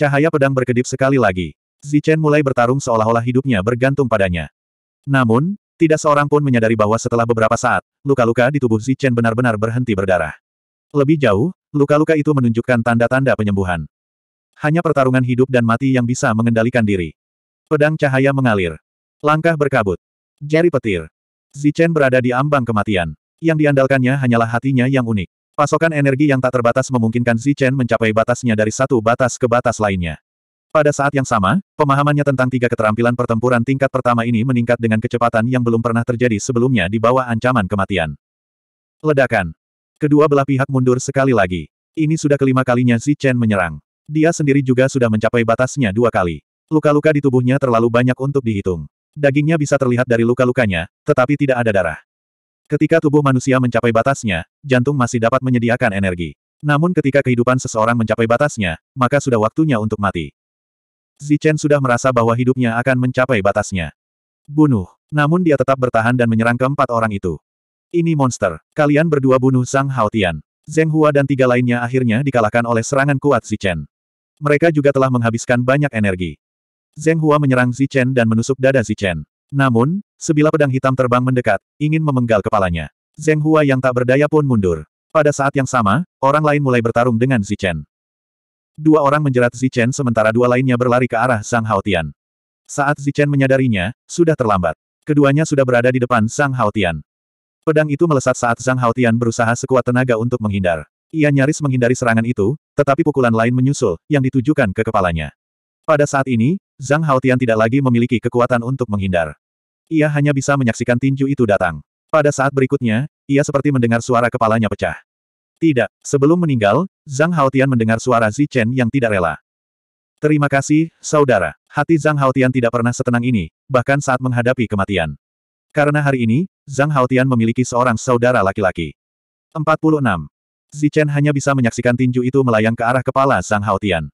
Cahaya pedang berkedip sekali lagi. Zichen mulai bertarung seolah-olah hidupnya bergantung padanya. Namun, tidak seorang pun menyadari bahwa setelah beberapa saat, luka-luka di tubuh Zichen benar-benar berhenti berdarah. Lebih jauh, luka-luka itu menunjukkan tanda-tanda penyembuhan. Hanya pertarungan hidup dan mati yang bisa mengendalikan diri. Pedang cahaya mengalir. Langkah berkabut. Jari petir. Zichen berada di ambang kematian. Yang diandalkannya hanyalah hatinya yang unik. Pasokan energi yang tak terbatas memungkinkan Zichen mencapai batasnya dari satu batas ke batas lainnya. Pada saat yang sama, pemahamannya tentang tiga keterampilan pertempuran tingkat pertama ini meningkat dengan kecepatan yang belum pernah terjadi sebelumnya di bawah ancaman kematian. Ledakan. Kedua belah pihak mundur sekali lagi. Ini sudah kelima kalinya Zichen menyerang. Dia sendiri juga sudah mencapai batasnya dua kali. Luka-luka di tubuhnya terlalu banyak untuk dihitung. Dagingnya bisa terlihat dari luka-lukanya, tetapi tidak ada darah. Ketika tubuh manusia mencapai batasnya, jantung masih dapat menyediakan energi. Namun ketika kehidupan seseorang mencapai batasnya, maka sudah waktunya untuk mati. Zichen sudah merasa bahwa hidupnya akan mencapai batasnya. Bunuh. Namun dia tetap bertahan dan menyerang keempat orang itu. Ini monster. Kalian berdua bunuh Zhang Haotian. Zheng Hua dan tiga lainnya akhirnya dikalahkan oleh serangan kuat Zichen. Mereka juga telah menghabiskan banyak energi. Zeng Hua menyerang Zichen dan menusuk dada Zichen. Namun, sebilah pedang hitam terbang mendekat, ingin memenggal kepalanya. Zeng Hua yang tak berdaya pun mundur. Pada saat yang sama, orang lain mulai bertarung dengan Zichen. Dua orang menjerat Zichen sementara dua lainnya berlari ke arah Sang Haotian. Saat Zichen menyadarinya, sudah terlambat. Keduanya sudah berada di depan Sang Haotian. Pedang itu melesat saat Sang Haotian berusaha sekuat tenaga untuk menghindar. Ia nyaris menghindari serangan itu, tetapi pukulan lain menyusul, yang ditujukan ke kepalanya. Pada saat ini, Zhang Haotian tidak lagi memiliki kekuatan untuk menghindar. Ia hanya bisa menyaksikan tinju itu datang. Pada saat berikutnya, ia seperti mendengar suara kepalanya pecah. Tidak, sebelum meninggal, Zhang Haotian mendengar suara Zi Chen yang tidak rela. Terima kasih, saudara. Hati Zhang Haotian tidak pernah setenang ini, bahkan saat menghadapi kematian. Karena hari ini, Zhang Haotian memiliki seorang saudara laki-laki. 46. Zichen hanya bisa menyaksikan tinju itu melayang ke arah kepala Zhang Haotian.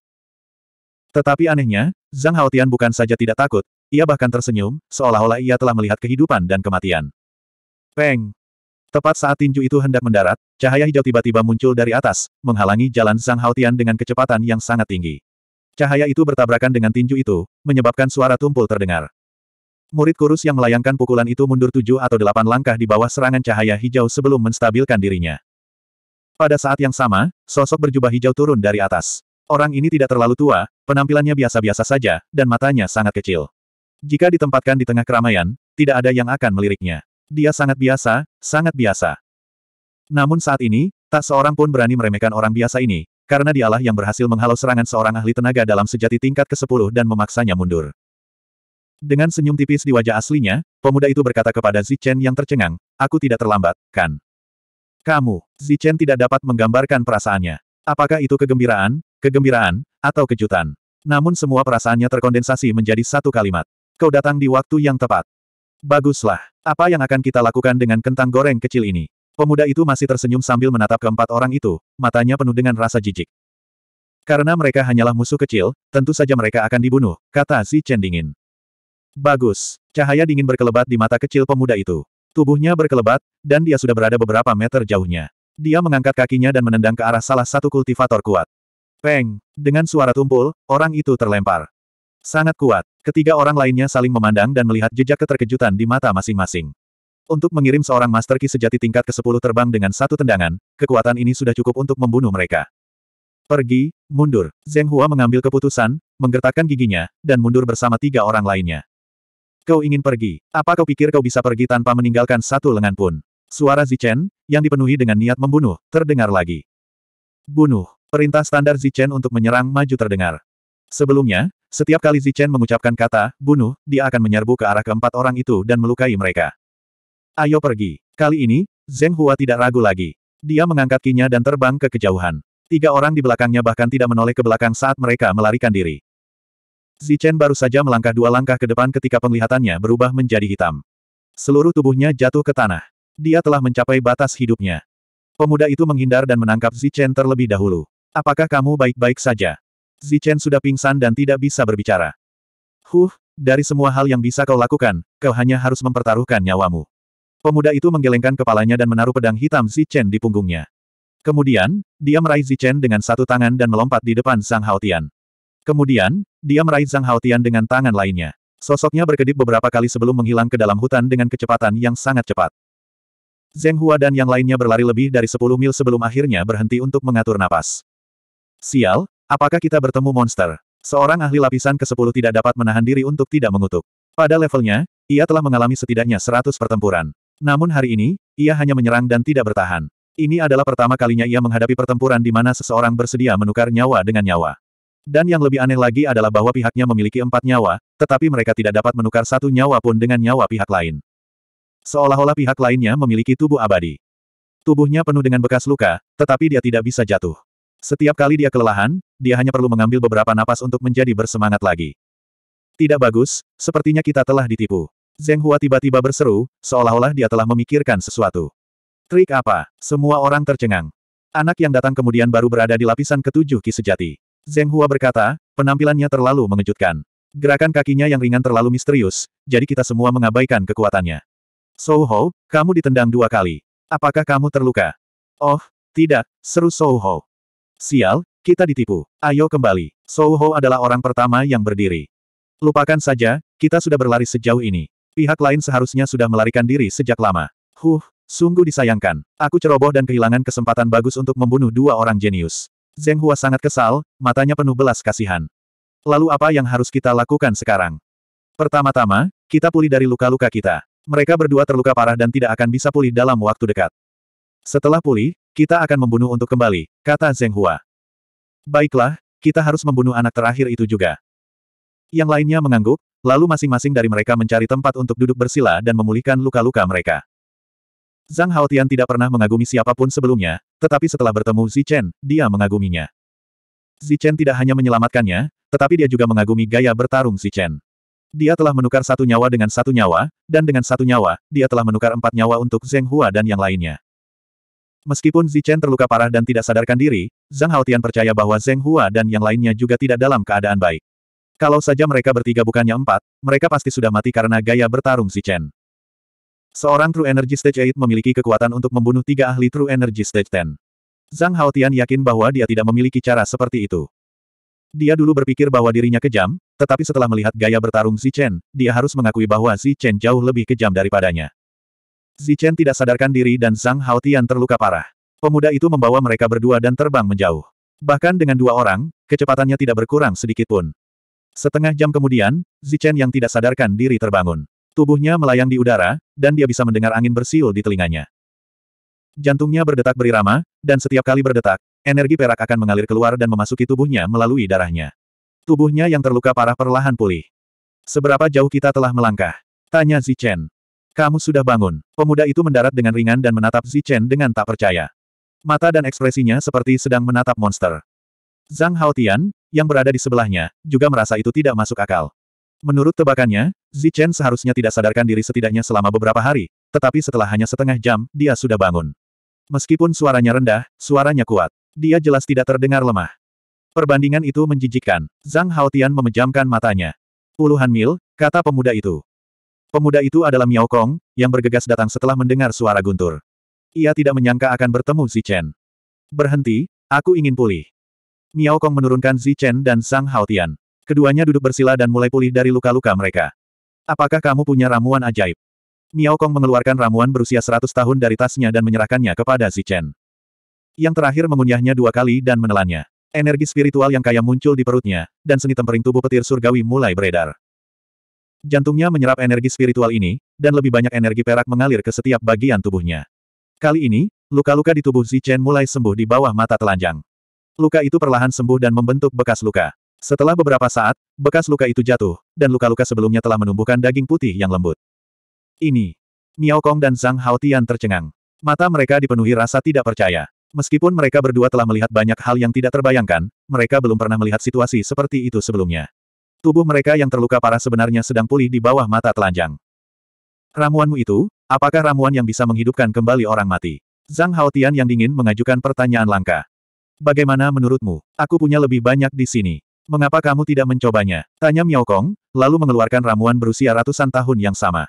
Tetapi anehnya, Zhang Haotian bukan saja tidak takut, ia bahkan tersenyum, seolah-olah ia telah melihat kehidupan dan kematian. Peng! Tepat saat tinju itu hendak mendarat, cahaya hijau tiba-tiba muncul dari atas, menghalangi jalan Zhang Haotian dengan kecepatan yang sangat tinggi. Cahaya itu bertabrakan dengan tinju itu, menyebabkan suara tumpul terdengar. Murid kurus yang melayangkan pukulan itu mundur tujuh atau delapan langkah di bawah serangan cahaya hijau sebelum menstabilkan dirinya. Pada saat yang sama, sosok berjubah hijau turun dari atas. Orang ini tidak terlalu tua, penampilannya biasa-biasa saja, dan matanya sangat kecil. Jika ditempatkan di tengah keramaian, tidak ada yang akan meliriknya. Dia sangat biasa, sangat biasa. Namun saat ini, tak seorang pun berani meremehkan orang biasa ini, karena dialah yang berhasil menghalau serangan seorang ahli tenaga dalam sejati tingkat ke-10 dan memaksanya mundur. Dengan senyum tipis di wajah aslinya, pemuda itu berkata kepada Zichen yang tercengang, aku tidak terlambat, kan? Kamu, Zichen tidak dapat menggambarkan perasaannya. Apakah itu kegembiraan, kegembiraan, atau kejutan? Namun semua perasaannya terkondensasi menjadi satu kalimat. Kau datang di waktu yang tepat. Baguslah. Apa yang akan kita lakukan dengan kentang goreng kecil ini? Pemuda itu masih tersenyum sambil menatap keempat orang itu, matanya penuh dengan rasa jijik. Karena mereka hanyalah musuh kecil, tentu saja mereka akan dibunuh, kata Zichen dingin. Bagus. Cahaya dingin berkelebat di mata kecil pemuda itu. Tubuhnya berkelebat, dan dia sudah berada beberapa meter jauhnya. Dia mengangkat kakinya dan menendang ke arah salah satu kultivator kuat. Peng! Dengan suara tumpul, orang itu terlempar. Sangat kuat. Ketiga orang lainnya saling memandang dan melihat jejak keterkejutan di mata masing-masing. Untuk mengirim seorang Master Ki sejati tingkat ke-10 terbang dengan satu tendangan, kekuatan ini sudah cukup untuk membunuh mereka. Pergi, mundur. Zheng Hua mengambil keputusan, menggertakkan giginya, dan mundur bersama tiga orang lainnya. Kau ingin pergi, apa kau pikir kau bisa pergi tanpa meninggalkan satu lengan pun? Suara Zichen, yang dipenuhi dengan niat membunuh, terdengar lagi. Bunuh, perintah standar Zichen untuk menyerang maju terdengar. Sebelumnya, setiap kali Zichen mengucapkan kata, bunuh, dia akan menyerbu ke arah keempat orang itu dan melukai mereka. Ayo pergi. Kali ini, Zeng Hua tidak ragu lagi. Dia mengangkat kinya dan terbang ke kejauhan. Tiga orang di belakangnya bahkan tidak menoleh ke belakang saat mereka melarikan diri. Zichen baru saja melangkah dua langkah ke depan ketika penglihatannya berubah menjadi hitam. Seluruh tubuhnya jatuh ke tanah. Dia telah mencapai batas hidupnya. Pemuda itu menghindar dan menangkap Zichen terlebih dahulu. Apakah kamu baik-baik saja? Zichen sudah pingsan dan tidak bisa berbicara. Huh, dari semua hal yang bisa kau lakukan, kau hanya harus mempertaruhkan nyawamu. Pemuda itu menggelengkan kepalanya dan menaruh pedang hitam Zichen di punggungnya. Kemudian, dia meraih Zichen dengan satu tangan dan melompat di depan Sang Haotian. Kemudian, dia meraih Zhang Haotian dengan tangan lainnya. Sosoknya berkedip beberapa kali sebelum menghilang ke dalam hutan dengan kecepatan yang sangat cepat. Zheng Hua dan yang lainnya berlari lebih dari 10 mil sebelum akhirnya berhenti untuk mengatur napas. Sial, apakah kita bertemu monster? Seorang ahli lapisan ke-10 tidak dapat menahan diri untuk tidak mengutuk. Pada levelnya, ia telah mengalami setidaknya 100 pertempuran. Namun hari ini, ia hanya menyerang dan tidak bertahan. Ini adalah pertama kalinya ia menghadapi pertempuran di mana seseorang bersedia menukar nyawa dengan nyawa. Dan yang lebih aneh lagi adalah bahwa pihaknya memiliki empat nyawa, tetapi mereka tidak dapat menukar satu nyawa pun dengan nyawa pihak lain. Seolah-olah pihak lainnya memiliki tubuh abadi. Tubuhnya penuh dengan bekas luka, tetapi dia tidak bisa jatuh. Setiap kali dia kelelahan, dia hanya perlu mengambil beberapa napas untuk menjadi bersemangat lagi. Tidak bagus, sepertinya kita telah ditipu. Zeng Hua tiba-tiba berseru, seolah-olah dia telah memikirkan sesuatu. Trik apa? Semua orang tercengang. Anak yang datang kemudian baru berada di lapisan ketujuh ki sejati. Zeng Hua berkata, penampilannya terlalu mengejutkan. Gerakan kakinya yang ringan terlalu misterius, jadi kita semua mengabaikan kekuatannya. Sou Hou, kamu ditendang dua kali. Apakah kamu terluka? Oh, tidak, seru Sou Hou. Sial, kita ditipu. Ayo kembali. Sou Hou adalah orang pertama yang berdiri. Lupakan saja, kita sudah berlari sejauh ini. Pihak lain seharusnya sudah melarikan diri sejak lama. Huh, sungguh disayangkan. Aku ceroboh dan kehilangan kesempatan bagus untuk membunuh dua orang jenius. Zeng Hua sangat kesal, matanya penuh belas kasihan. Lalu apa yang harus kita lakukan sekarang? Pertama-tama, kita pulih dari luka-luka kita. Mereka berdua terluka parah dan tidak akan bisa pulih dalam waktu dekat. Setelah pulih, kita akan membunuh untuk kembali, kata Zeng Hua. Baiklah, kita harus membunuh anak terakhir itu juga. Yang lainnya mengangguk, lalu masing-masing dari mereka mencari tempat untuk duduk bersila dan memulihkan luka-luka mereka. Zhang Haotian tidak pernah mengagumi siapapun sebelumnya, tetapi setelah bertemu Zichen, dia mengaguminya. Zichen tidak hanya menyelamatkannya, tetapi dia juga mengagumi gaya bertarung Zichen. Dia telah menukar satu nyawa dengan satu nyawa, dan dengan satu nyawa, dia telah menukar empat nyawa untuk Zheng Hua dan yang lainnya. Meskipun Zichen terluka parah dan tidak sadarkan diri, Zhang Haotian percaya bahwa Zheng Hua dan yang lainnya juga tidak dalam keadaan baik. Kalau saja mereka bertiga bukannya empat, mereka pasti sudah mati karena gaya bertarung Zichen. Seorang True Energy Stage 8 memiliki kekuatan untuk membunuh tiga ahli True Energy Stage 10. Zhang Haotian yakin bahwa dia tidak memiliki cara seperti itu. Dia dulu berpikir bahwa dirinya kejam, tetapi setelah melihat gaya bertarung Chen, dia harus mengakui bahwa Chen jauh lebih kejam daripadanya. Chen tidak sadarkan diri dan Zhang Haotian terluka parah. Pemuda itu membawa mereka berdua dan terbang menjauh. Bahkan dengan dua orang, kecepatannya tidak berkurang sedikit pun. Setengah jam kemudian, Zichen yang tidak sadarkan diri terbangun. Tubuhnya melayang di udara, dan dia bisa mendengar angin bersiul di telinganya. Jantungnya berdetak berirama, dan setiap kali berdetak, energi perak akan mengalir keluar dan memasuki tubuhnya melalui darahnya. Tubuhnya yang terluka parah perlahan pulih. Seberapa jauh kita telah melangkah? Tanya Zichen. Kamu sudah bangun. Pemuda itu mendarat dengan ringan dan menatap Zichen dengan tak percaya. Mata dan ekspresinya seperti sedang menatap monster. Zhang Haotian, yang berada di sebelahnya, juga merasa itu tidak masuk akal. Menurut tebakannya, Zichen seharusnya tidak sadarkan diri setidaknya selama beberapa hari, tetapi setelah hanya setengah jam, dia sudah bangun. Meskipun suaranya rendah, suaranya kuat. Dia jelas tidak terdengar lemah. Perbandingan itu menjijikkan. Zhang Haotian memejamkan matanya. Puluhan mil, kata pemuda itu. Pemuda itu adalah Miao Kong, yang bergegas datang setelah mendengar suara guntur. Ia tidak menyangka akan bertemu Zichen. Berhenti, aku ingin pulih. Miao Kong menurunkan Zichen dan Zhang Haotian. Keduanya duduk bersila dan mulai pulih dari luka-luka mereka. Apakah kamu punya ramuan ajaib? Miao Kong mengeluarkan ramuan berusia 100 tahun dari tasnya dan menyerahkannya kepada Zichen. Yang terakhir mengunyahnya dua kali dan menelannya. Energi spiritual yang kaya muncul di perutnya, dan seni tempering tubuh petir surgawi mulai beredar. Jantungnya menyerap energi spiritual ini, dan lebih banyak energi perak mengalir ke setiap bagian tubuhnya. Kali ini, luka-luka di tubuh Zichen mulai sembuh di bawah mata telanjang. Luka itu perlahan sembuh dan membentuk bekas luka. Setelah beberapa saat, bekas luka itu jatuh, dan luka-luka sebelumnya telah menumbuhkan daging putih yang lembut. Ini. Miao Kong dan Zhang Haotian tercengang. Mata mereka dipenuhi rasa tidak percaya. Meskipun mereka berdua telah melihat banyak hal yang tidak terbayangkan, mereka belum pernah melihat situasi seperti itu sebelumnya. Tubuh mereka yang terluka parah sebenarnya sedang pulih di bawah mata telanjang. Ramuanmu itu, apakah ramuan yang bisa menghidupkan kembali orang mati? Zhang Haotian yang dingin mengajukan pertanyaan langka. Bagaimana menurutmu? Aku punya lebih banyak di sini. Mengapa kamu tidak mencobanya? Tanya Miao Kong, lalu mengeluarkan ramuan berusia ratusan tahun yang sama.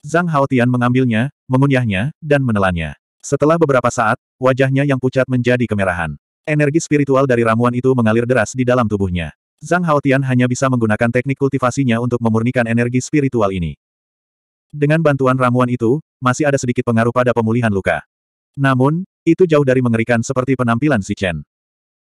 Zhang Haotian mengambilnya, mengunyahnya, dan menelannya. Setelah beberapa saat, wajahnya yang pucat menjadi kemerahan. Energi spiritual dari ramuan itu mengalir deras di dalam tubuhnya. Zhang Haotian hanya bisa menggunakan teknik kultivasinya untuk memurnikan energi spiritual ini. Dengan bantuan ramuan itu, masih ada sedikit pengaruh pada pemulihan luka. Namun, itu jauh dari mengerikan seperti penampilan si Chen.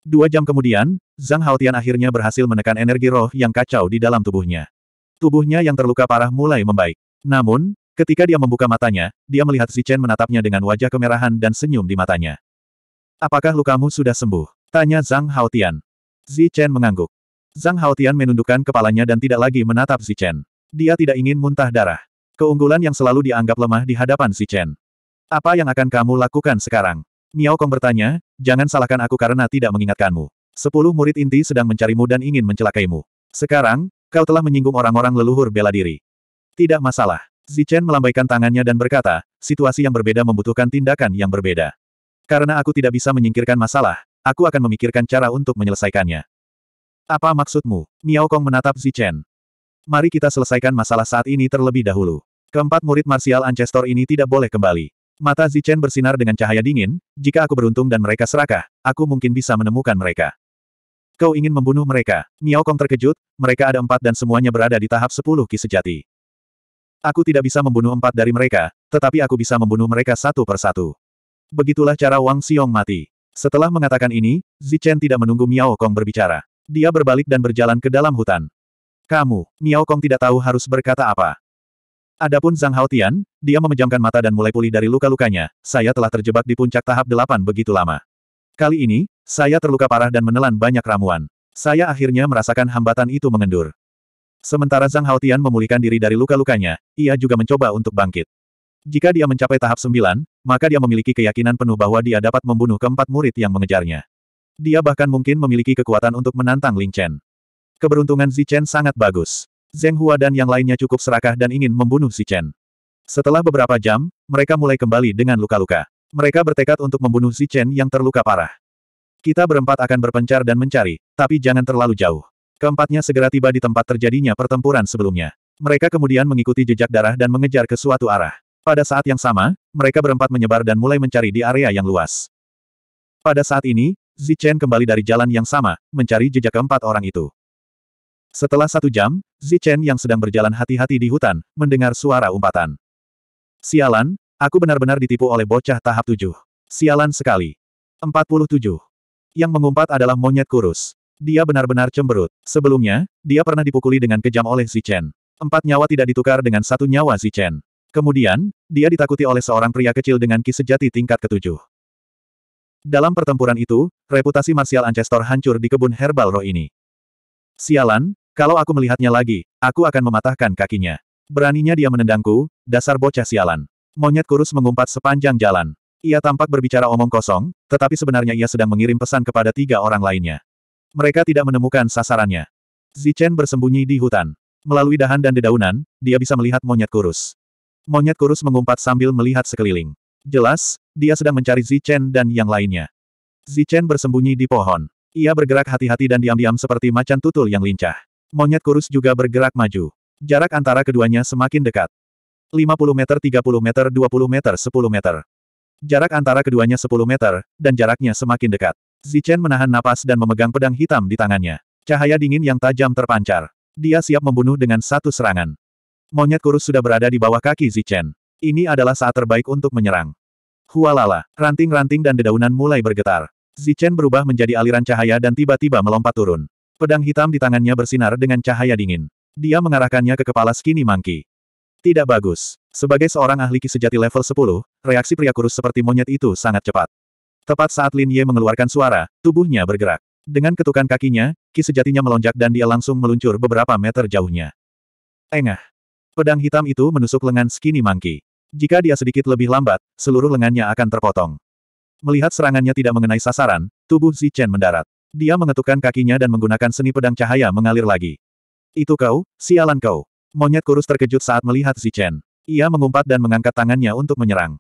Dua jam kemudian, Zhang Haotian akhirnya berhasil menekan energi roh yang kacau di dalam tubuhnya. Tubuhnya yang terluka parah mulai membaik. Namun, ketika dia membuka matanya, dia melihat Si Chen menatapnya dengan wajah kemerahan dan senyum di matanya. Apakah lukamu sudah sembuh? Tanya Zhang Haotian. Chen mengangguk. Zhang Haotian menundukkan kepalanya dan tidak lagi menatap Si Chen. Dia tidak ingin muntah darah. Keunggulan yang selalu dianggap lemah di hadapan Si Chen. Apa yang akan kamu lakukan sekarang? Miao Kong bertanya, jangan salahkan aku karena tidak mengingatkanmu. Sepuluh murid inti sedang mencarimu dan ingin mencelakaimu. Sekarang, kau telah menyinggung orang-orang leluhur bela diri. Tidak masalah. Zichen melambaikan tangannya dan berkata, situasi yang berbeda membutuhkan tindakan yang berbeda. Karena aku tidak bisa menyingkirkan masalah, aku akan memikirkan cara untuk menyelesaikannya. Apa maksudmu? Miao Kong menatap Zichen. Mari kita selesaikan masalah saat ini terlebih dahulu. Keempat murid marsial Ancestor ini tidak boleh kembali. Mata Zichen bersinar dengan cahaya dingin, jika aku beruntung dan mereka serakah, aku mungkin bisa menemukan mereka. Kau ingin membunuh mereka. Miao Kong terkejut, mereka ada empat dan semuanya berada di tahap sepuluh ki sejati. Aku tidak bisa membunuh empat dari mereka, tetapi aku bisa membunuh mereka satu per satu. Begitulah cara Wang Xiong mati. Setelah mengatakan ini, Zichen tidak menunggu Miao Kong berbicara. Dia berbalik dan berjalan ke dalam hutan. Kamu, Miao Kong tidak tahu harus berkata apa. Adapun Zhang Haotian, dia memejamkan mata dan mulai pulih dari luka-lukanya, saya telah terjebak di puncak tahap delapan begitu lama. Kali ini, saya terluka parah dan menelan banyak ramuan. Saya akhirnya merasakan hambatan itu mengendur. Sementara Zhang Haotian memulihkan diri dari luka-lukanya, ia juga mencoba untuk bangkit. Jika dia mencapai tahap sembilan, maka dia memiliki keyakinan penuh bahwa dia dapat membunuh keempat murid yang mengejarnya. Dia bahkan mungkin memiliki kekuatan untuk menantang Ling Chen. Keberuntungan Zichen sangat bagus. Zeng Hua dan yang lainnya cukup serakah dan ingin membunuh si Chen. Setelah beberapa jam, mereka mulai kembali dengan luka-luka. Mereka bertekad untuk membunuh si Chen yang terluka parah. Kita berempat akan berpencar dan mencari, tapi jangan terlalu jauh. Keempatnya segera tiba di tempat terjadinya pertempuran sebelumnya. Mereka kemudian mengikuti jejak darah dan mengejar ke suatu arah. Pada saat yang sama, mereka berempat menyebar dan mulai mencari di area yang luas. Pada saat ini, Zichen kembali dari jalan yang sama, mencari jejak keempat orang itu. Setelah satu jam, Zichen yang sedang berjalan hati-hati di hutan, mendengar suara umpatan. Sialan, aku benar-benar ditipu oleh bocah tahap tujuh. Sialan sekali. Empat puluh tujuh. Yang mengumpat adalah monyet kurus. Dia benar-benar cemberut. Sebelumnya, dia pernah dipukuli dengan kejam oleh Zichen. Empat nyawa tidak ditukar dengan satu nyawa Zichen. Kemudian, dia ditakuti oleh seorang pria kecil dengan ki sejati tingkat ketujuh. Dalam pertempuran itu, reputasi marsial Ancestor hancur di kebun herbal roh ini. Sialan, kalau aku melihatnya lagi, aku akan mematahkan kakinya. Beraninya dia menendangku, dasar bocah sialan. Monyet kurus mengumpat sepanjang jalan. Ia tampak berbicara omong kosong, tetapi sebenarnya ia sedang mengirim pesan kepada tiga orang lainnya. Mereka tidak menemukan sasarannya. Zichen bersembunyi di hutan. Melalui dahan dan dedaunan, dia bisa melihat monyet kurus. Monyet kurus mengumpat sambil melihat sekeliling. Jelas, dia sedang mencari Zichen dan yang lainnya. Zichen bersembunyi di pohon. Ia bergerak hati-hati dan diam-diam seperti macan tutul yang lincah. Monyet kurus juga bergerak maju. Jarak antara keduanya semakin dekat. 50 meter 30 meter 20 meter 10 meter. Jarak antara keduanya 10 meter, dan jaraknya semakin dekat. Zichen menahan napas dan memegang pedang hitam di tangannya. Cahaya dingin yang tajam terpancar. Dia siap membunuh dengan satu serangan. Monyet kurus sudah berada di bawah kaki Zichen. Ini adalah saat terbaik untuk menyerang. Hualala, ranting-ranting dan dedaunan mulai bergetar. Zichen berubah menjadi aliran cahaya dan tiba-tiba melompat turun. Pedang hitam di tangannya bersinar dengan cahaya dingin. Dia mengarahkannya ke kepala Skinny Monkey. Tidak bagus. Sebagai seorang ahli ki sejati level 10, reaksi pria kurus seperti monyet itu sangat cepat. Tepat saat Lin Ye mengeluarkan suara, tubuhnya bergerak. Dengan ketukan kakinya, ki sejatinya melonjak dan dia langsung meluncur beberapa meter jauhnya. Engah. Pedang hitam itu menusuk lengan Skinny Monkey. Jika dia sedikit lebih lambat, seluruh lengannya akan terpotong. Melihat serangannya tidak mengenai sasaran, tubuh Zichen mendarat. Dia mengetukkan kakinya dan menggunakan seni pedang cahaya mengalir lagi. Itu kau, sialan kau. Monyet kurus terkejut saat melihat Zichen. Ia mengumpat dan mengangkat tangannya untuk menyerang.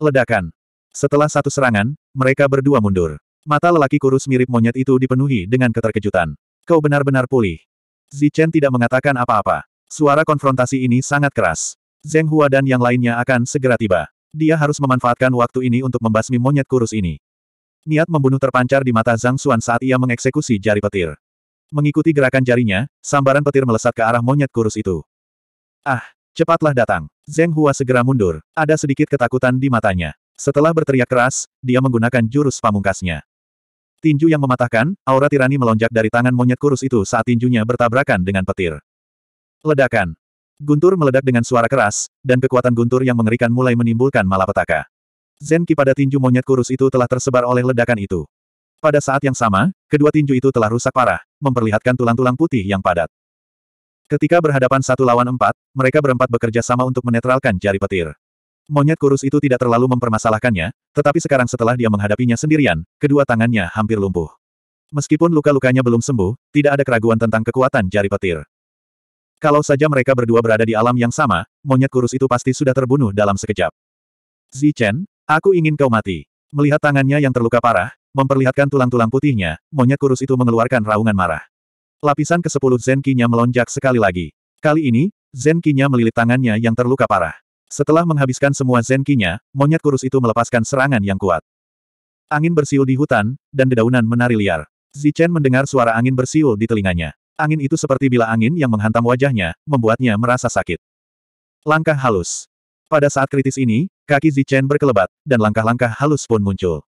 Ledakan. Setelah satu serangan, mereka berdua mundur. Mata lelaki kurus mirip monyet itu dipenuhi dengan keterkejutan. Kau benar-benar pulih. Zichen tidak mengatakan apa-apa. Suara konfrontasi ini sangat keras. Zeng Hua dan yang lainnya akan segera tiba. Dia harus memanfaatkan waktu ini untuk membasmi monyet kurus ini. Niat membunuh terpancar di mata Zhang Xuan saat ia mengeksekusi jari petir. Mengikuti gerakan jarinya, sambaran petir melesat ke arah monyet kurus itu. Ah, cepatlah datang. Zeng Hua segera mundur, ada sedikit ketakutan di matanya. Setelah berteriak keras, dia menggunakan jurus pamungkasnya. Tinju yang mematahkan, aura tirani melonjak dari tangan monyet kurus itu saat tinjunya bertabrakan dengan petir. Ledakan. Guntur meledak dengan suara keras, dan kekuatan guntur yang mengerikan mulai menimbulkan malapetaka. Zenki pada tinju monyet kurus itu telah tersebar oleh ledakan itu. Pada saat yang sama, kedua tinju itu telah rusak parah, memperlihatkan tulang-tulang putih yang padat. Ketika berhadapan satu lawan empat, mereka berempat bekerja sama untuk menetralkan jari petir. Monyet kurus itu tidak terlalu mempermasalahkannya, tetapi sekarang setelah dia menghadapinya sendirian, kedua tangannya hampir lumpuh. Meskipun luka-lukanya belum sembuh, tidak ada keraguan tentang kekuatan jari petir. Kalau saja mereka berdua berada di alam yang sama, monyet kurus itu pasti sudah terbunuh dalam sekejap. Zichen, Aku ingin kau mati. Melihat tangannya yang terluka parah, memperlihatkan tulang-tulang putihnya, monyet kurus itu mengeluarkan raungan marah. Lapisan ke-10 Zenkinya melonjak sekali lagi. Kali ini, Zenkinya melilit tangannya yang terluka parah. Setelah menghabiskan semua Zenkinya, monyet kurus itu melepaskan serangan yang kuat. Angin bersiul di hutan, dan dedaunan menari liar. Zichen mendengar suara angin bersiul di telinganya. Angin itu seperti bila angin yang menghantam wajahnya, membuatnya merasa sakit. Langkah halus. Pada saat kritis ini, kaki Zichen berkelebat, dan langkah-langkah halus pun muncul.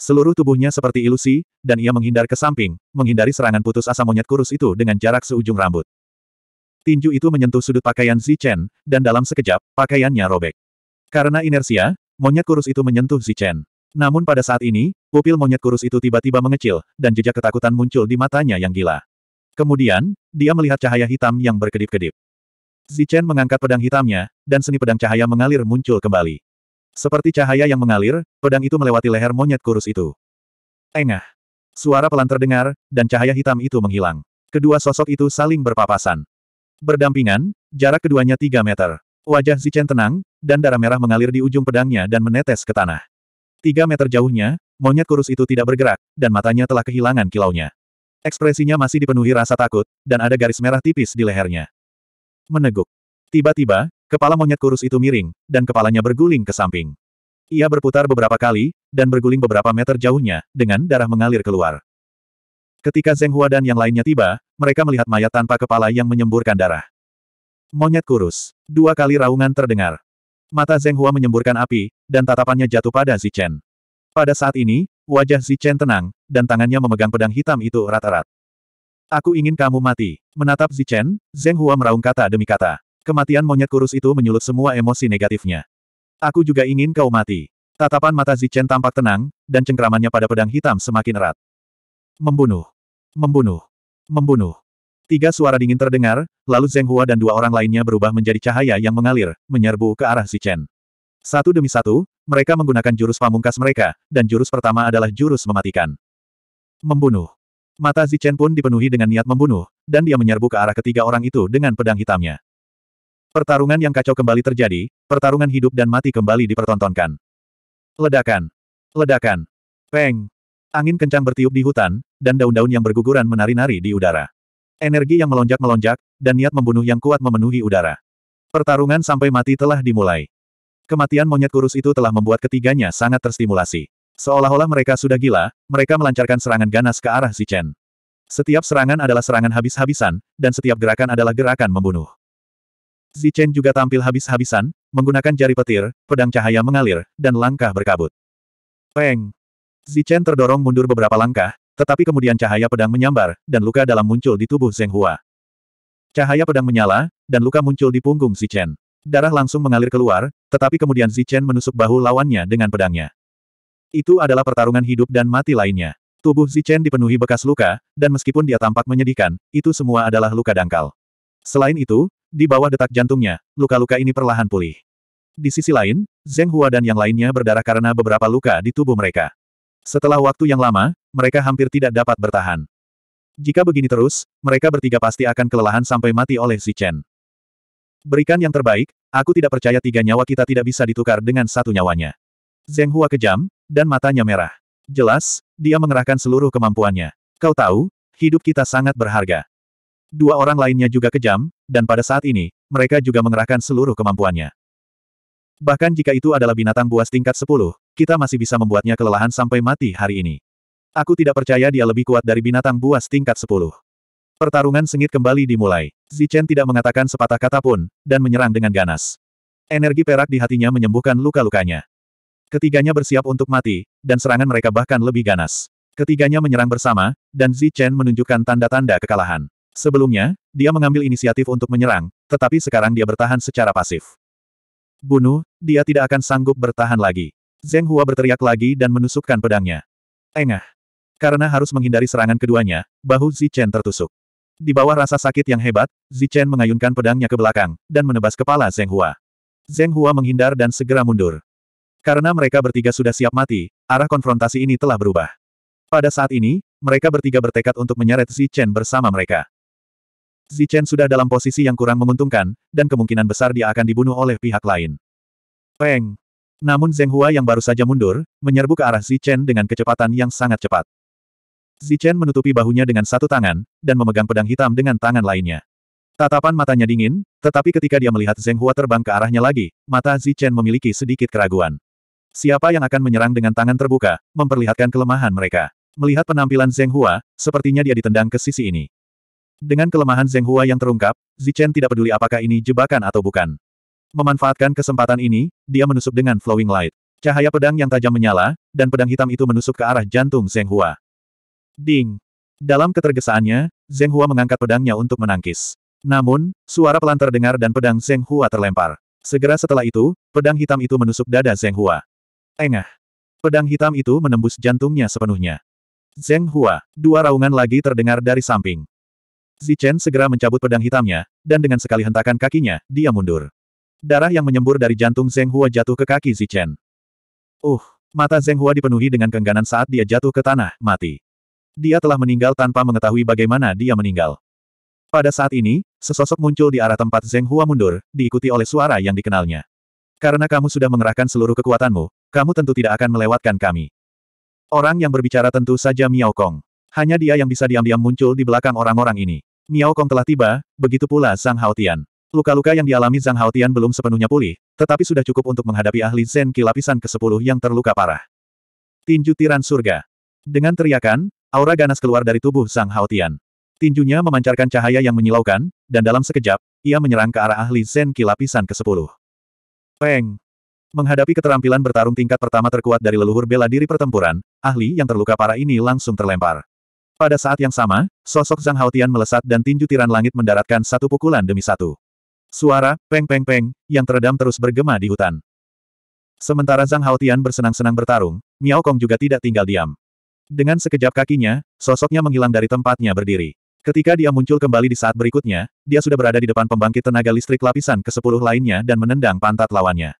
Seluruh tubuhnya seperti ilusi, dan ia menghindar ke samping, menghindari serangan putus asa monyet kurus itu dengan jarak seujung rambut. Tinju itu menyentuh sudut pakaian Zichen, dan dalam sekejap, pakaiannya robek. Karena inersia, monyet kurus itu menyentuh Zichen. Namun pada saat ini, pupil monyet kurus itu tiba-tiba mengecil, dan jejak ketakutan muncul di matanya yang gila. Kemudian, dia melihat cahaya hitam yang berkedip-kedip. Zichen mengangkat pedang hitamnya, dan seni pedang cahaya mengalir muncul kembali. Seperti cahaya yang mengalir, pedang itu melewati leher monyet kurus itu. Engah. Suara pelan terdengar, dan cahaya hitam itu menghilang. Kedua sosok itu saling berpapasan. Berdampingan, jarak keduanya 3 meter. Wajah Zichen tenang, dan darah merah mengalir di ujung pedangnya dan menetes ke tanah. Tiga meter jauhnya, monyet kurus itu tidak bergerak, dan matanya telah kehilangan kilaunya. Ekspresinya masih dipenuhi rasa takut, dan ada garis merah tipis di lehernya. Meneguk. Tiba-tiba, kepala monyet kurus itu miring, dan kepalanya berguling ke samping. Ia berputar beberapa kali, dan berguling beberapa meter jauhnya, dengan darah mengalir keluar. Ketika Zeng Hua dan yang lainnya tiba, mereka melihat mayat tanpa kepala yang menyemburkan darah. Monyet kurus. Dua kali raungan terdengar. Mata Zeng Hua menyemburkan api, dan tatapannya jatuh pada Zichen. Pada saat ini, wajah Zichen tenang, dan tangannya memegang pedang hitam itu erat-erat. Aku ingin kamu mati. Menatap Zichen, Zeng Hua meraung kata demi kata. Kematian monyet kurus itu menyulut semua emosi negatifnya. Aku juga ingin kau mati. Tatapan mata Zichen tampak tenang, dan cengkramannya pada pedang hitam semakin erat. Membunuh. Membunuh. Membunuh. Tiga suara dingin terdengar, lalu Zeng Hua dan dua orang lainnya berubah menjadi cahaya yang mengalir, menyerbu ke arah Zichen. Satu demi satu, mereka menggunakan jurus pamungkas mereka, dan jurus pertama adalah jurus mematikan. Membunuh. Mata Zichen pun dipenuhi dengan niat membunuh, dan dia menyerbu ke arah ketiga orang itu dengan pedang hitamnya. Pertarungan yang kacau kembali terjadi, pertarungan hidup dan mati kembali dipertontonkan. Ledakan! Ledakan! Peng! Angin kencang bertiup di hutan, dan daun-daun yang berguguran menari-nari di udara. Energi yang melonjak-melonjak, dan niat membunuh yang kuat memenuhi udara. Pertarungan sampai mati telah dimulai. Kematian monyet kurus itu telah membuat ketiganya sangat terstimulasi. Seolah-olah mereka sudah gila, mereka melancarkan serangan ganas ke arah Zichen. Setiap serangan adalah serangan habis-habisan, dan setiap gerakan adalah gerakan membunuh. Zichen juga tampil habis-habisan, menggunakan jari petir, pedang cahaya mengalir, dan langkah berkabut. Peng! Zichen terdorong mundur beberapa langkah, tetapi kemudian cahaya pedang menyambar, dan luka dalam muncul di tubuh Zheng Hua. Cahaya pedang menyala, dan luka muncul di punggung Zichen. Darah langsung mengalir keluar, tetapi kemudian Zichen menusuk bahu lawannya dengan pedangnya. Itu adalah pertarungan hidup dan mati lainnya. Tubuh Zichen dipenuhi bekas luka, dan meskipun dia tampak menyedihkan, itu semua adalah luka dangkal. Selain itu, di bawah detak jantungnya, luka-luka ini perlahan pulih. Di sisi lain, Zeng Hua dan yang lainnya berdarah karena beberapa luka di tubuh mereka. Setelah waktu yang lama, mereka hampir tidak dapat bertahan. Jika begini terus, mereka bertiga pasti akan kelelahan sampai mati oleh Zichen. Berikan yang terbaik, aku tidak percaya tiga nyawa kita tidak bisa ditukar dengan satu nyawanya. Zeng Hua kejam, dan matanya merah. Jelas, dia mengerahkan seluruh kemampuannya. Kau tahu, hidup kita sangat berharga. Dua orang lainnya juga kejam, dan pada saat ini, mereka juga mengerahkan seluruh kemampuannya. Bahkan jika itu adalah binatang buas tingkat 10, kita masih bisa membuatnya kelelahan sampai mati hari ini. Aku tidak percaya dia lebih kuat dari binatang buas tingkat 10. Pertarungan sengit kembali dimulai. Zichen tidak mengatakan sepatah kata pun, dan menyerang dengan ganas. Energi perak di hatinya menyembuhkan luka-lukanya. Ketiganya bersiap untuk mati, dan serangan mereka bahkan lebih ganas. Ketiganya menyerang bersama, dan Zi Chen menunjukkan tanda-tanda kekalahan. Sebelumnya, dia mengambil inisiatif untuk menyerang, tetapi sekarang dia bertahan secara pasif. Bunuh, dia tidak akan sanggup bertahan lagi. Zeng Hua berteriak lagi dan menusukkan pedangnya. Engah. Karena harus menghindari serangan keduanya, bahu Zi Chen tertusuk. Di bawah rasa sakit yang hebat, Zi Chen mengayunkan pedangnya ke belakang, dan menebas kepala Zeng Hua. Zeng Hua menghindar dan segera mundur. Karena mereka bertiga sudah siap mati, arah konfrontasi ini telah berubah. Pada saat ini, mereka bertiga bertekad untuk menyeret Chen bersama mereka. Chen sudah dalam posisi yang kurang menguntungkan, dan kemungkinan besar dia akan dibunuh oleh pihak lain. Peng! Namun Zheng Hua yang baru saja mundur, menyerbu ke arah Chen dengan kecepatan yang sangat cepat. Chen menutupi bahunya dengan satu tangan, dan memegang pedang hitam dengan tangan lainnya. Tatapan matanya dingin, tetapi ketika dia melihat Zheng Hua terbang ke arahnya lagi, mata Chen memiliki sedikit keraguan. Siapa yang akan menyerang dengan tangan terbuka, memperlihatkan kelemahan mereka. Melihat penampilan Zeng Hua, sepertinya dia ditendang ke sisi ini. Dengan kelemahan Zeng Hua yang terungkap, Zichen tidak peduli apakah ini jebakan atau bukan. Memanfaatkan kesempatan ini, dia menusuk dengan flowing light. Cahaya pedang yang tajam menyala, dan pedang hitam itu menusuk ke arah jantung Zeng Hua. Ding! Dalam ketergesaannya, Zeng Hua mengangkat pedangnya untuk menangkis. Namun, suara pelan terdengar dan pedang Zeng Hua terlempar. Segera setelah itu, pedang hitam itu menusuk dada Zeng Hua. Engah. Pedang hitam itu menembus jantungnya sepenuhnya. Zeng Hua, dua raungan lagi terdengar dari samping. Zichen segera mencabut pedang hitamnya, dan dengan sekali hentakan kakinya, dia mundur. Darah yang menyembur dari jantung Zeng Hua jatuh ke kaki Zichen. Uh, mata Zeng Hua dipenuhi dengan kengganan saat dia jatuh ke tanah, mati. Dia telah meninggal tanpa mengetahui bagaimana dia meninggal. Pada saat ini, sesosok muncul di arah tempat Zeng Hua mundur, diikuti oleh suara yang dikenalnya. Karena kamu sudah mengerahkan seluruh kekuatanmu, kamu tentu tidak akan melewatkan kami. Orang yang berbicara tentu saja Miao Kong. Hanya dia yang bisa diam-diam muncul di belakang orang-orang ini. Miao Kong telah tiba, begitu pula Zhang Haotian. Luka-luka yang dialami Zhang Haotian belum sepenuhnya pulih, tetapi sudah cukup untuk menghadapi ahli Zen Ki lapisan ke-10 yang terluka parah. Tinju Tiran Surga. Dengan teriakan, aura ganas keluar dari tubuh Zhang Haotian. Tinjunya memancarkan cahaya yang menyilaukan, dan dalam sekejap, ia menyerang ke arah ahli Zen Ki lapisan ke-10. Peng! Menghadapi keterampilan bertarung tingkat pertama terkuat dari leluhur bela diri pertempuran, ahli yang terluka parah ini langsung terlempar. Pada saat yang sama, sosok Zhang Haotian melesat dan tinju tiran langit mendaratkan satu pukulan demi satu. Suara, peng-peng-peng, yang teredam terus bergema di hutan. Sementara Zhang Haotian bersenang-senang bertarung, Miao Kong juga tidak tinggal diam. Dengan sekejap kakinya, sosoknya menghilang dari tempatnya berdiri. Ketika dia muncul kembali di saat berikutnya, dia sudah berada di depan pembangkit tenaga listrik lapisan ke-10 lainnya dan menendang pantat lawannya.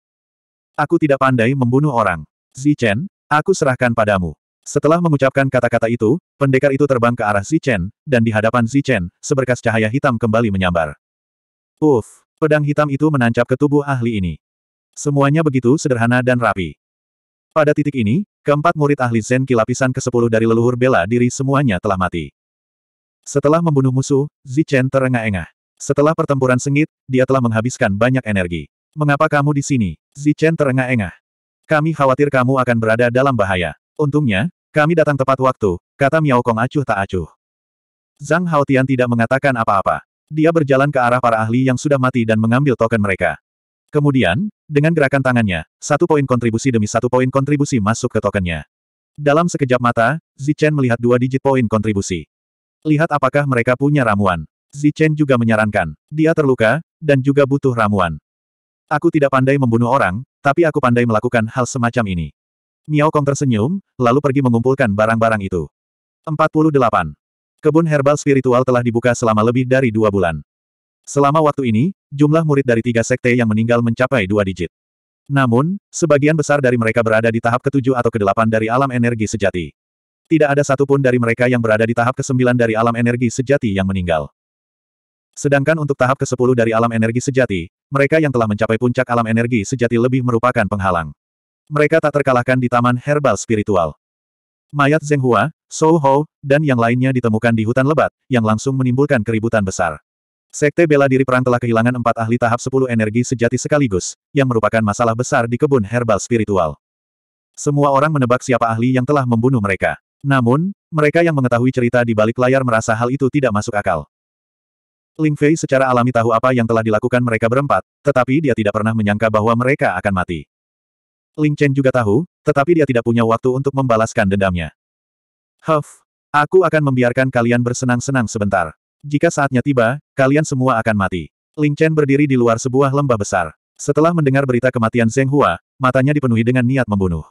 Aku tidak pandai membunuh orang. Zichen, aku serahkan padamu. Setelah mengucapkan kata-kata itu, pendekar itu terbang ke arah Zichen, dan di hadapan Zichen, seberkas cahaya hitam kembali menyambar. Uf, pedang hitam itu menancap ke tubuh ahli ini. Semuanya begitu sederhana dan rapi. Pada titik ini, keempat murid ahli Zen lapisan ke-10 dari leluhur bela diri semuanya telah mati. Setelah membunuh musuh, Zichen terengah-engah. Setelah pertempuran sengit, dia telah menghabiskan banyak energi. Mengapa kamu di sini? Zichen terengah-engah. Kami khawatir kamu akan berada dalam bahaya. Untungnya, kami datang tepat waktu, kata Miao Kong acuh tak acuh. Zhang Haotian tidak mengatakan apa-apa. Dia berjalan ke arah para ahli yang sudah mati dan mengambil token mereka. Kemudian, dengan gerakan tangannya, satu poin kontribusi demi satu poin kontribusi masuk ke tokennya. Dalam sekejap mata, Zichen melihat dua digit poin kontribusi. Lihat apakah mereka punya ramuan. Zichen juga menyarankan, dia terluka, dan juga butuh ramuan. Aku tidak pandai membunuh orang, tapi aku pandai melakukan hal semacam ini. Miao Kong tersenyum, lalu pergi mengumpulkan barang-barang itu. 48. Kebun herbal spiritual telah dibuka selama lebih dari dua bulan. Selama waktu ini, jumlah murid dari tiga sekte yang meninggal mencapai dua digit. Namun, sebagian besar dari mereka berada di tahap ketujuh atau kedelapan dari alam energi sejati. Tidak ada satupun dari mereka yang berada di tahap kesembilan dari alam energi sejati yang meninggal. Sedangkan untuk tahap ke-10 dari alam energi sejati, mereka yang telah mencapai puncak alam energi sejati lebih merupakan penghalang. Mereka tak terkalahkan di taman herbal spiritual. Mayat Zeng Hua, Shou Hou, dan yang lainnya ditemukan di hutan lebat, yang langsung menimbulkan keributan besar. Sekte bela diri perang telah kehilangan empat ahli tahap 10 energi sejati sekaligus, yang merupakan masalah besar di kebun herbal spiritual. Semua orang menebak siapa ahli yang telah membunuh mereka. Namun, mereka yang mengetahui cerita di balik layar merasa hal itu tidak masuk akal. Ling Fei secara alami tahu apa yang telah dilakukan mereka berempat, tetapi dia tidak pernah menyangka bahwa mereka akan mati. Ling Chen juga tahu, tetapi dia tidak punya waktu untuk membalaskan dendamnya. Huff, aku akan membiarkan kalian bersenang-senang sebentar. Jika saatnya tiba, kalian semua akan mati. Ling Chen berdiri di luar sebuah lembah besar. Setelah mendengar berita kematian Zeng Hua, matanya dipenuhi dengan niat membunuh.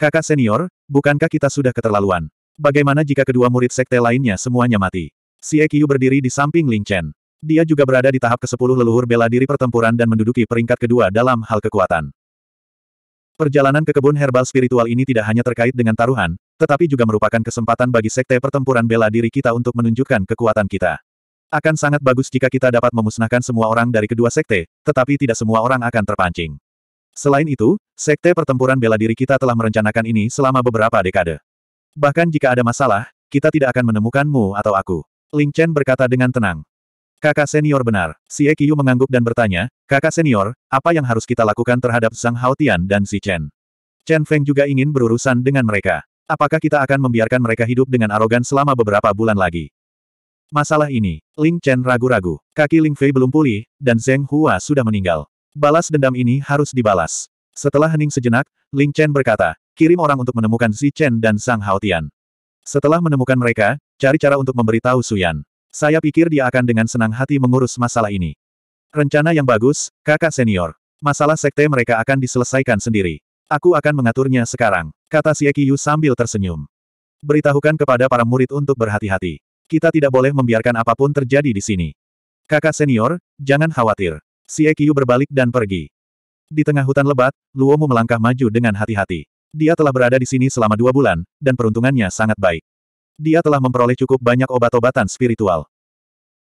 Kakak senior, bukankah kita sudah keterlaluan? Bagaimana jika kedua murid sekte lainnya semuanya mati? Xie Qiu berdiri di samping Ling Chen. Dia juga berada di tahap ke-10 leluhur bela diri pertempuran dan menduduki peringkat kedua dalam hal kekuatan. Perjalanan ke kebun herbal spiritual ini tidak hanya terkait dengan taruhan, tetapi juga merupakan kesempatan bagi sekte pertempuran bela diri kita untuk menunjukkan kekuatan kita. Akan sangat bagus jika kita dapat memusnahkan semua orang dari kedua sekte, tetapi tidak semua orang akan terpancing. Selain itu, sekte pertempuran bela diri kita telah merencanakan ini selama beberapa dekade. Bahkan jika ada masalah, kita tidak akan menemukanmu atau aku. Ling Chen berkata dengan tenang. Kakak senior benar. Si Ekiu mengangguk dan bertanya, kakak senior, apa yang harus kita lakukan terhadap Zhang Haotian dan si Chen? Chen Feng juga ingin berurusan dengan mereka. Apakah kita akan membiarkan mereka hidup dengan arogan selama beberapa bulan lagi? Masalah ini, Ling Chen ragu-ragu. Kaki Ling Fei belum pulih, dan Zeng Hua sudah meninggal. Balas dendam ini harus dibalas. Setelah hening sejenak, Ling Chen berkata, kirim orang untuk menemukan Si Chen dan Sang Haotian. Setelah menemukan mereka, Cari cara untuk memberitahu Suyan. Saya pikir dia akan dengan senang hati mengurus masalah ini. Rencana yang bagus, kakak senior. Masalah sekte mereka akan diselesaikan sendiri. Aku akan mengaturnya sekarang, kata si Ekiyu sambil tersenyum. Beritahukan kepada para murid untuk berhati-hati. Kita tidak boleh membiarkan apapun terjadi di sini. Kakak senior, jangan khawatir. Si Ekiyu berbalik dan pergi. Di tengah hutan lebat, Luomu melangkah maju dengan hati-hati. Dia telah berada di sini selama dua bulan, dan peruntungannya sangat baik. Dia telah memperoleh cukup banyak obat-obatan spiritual.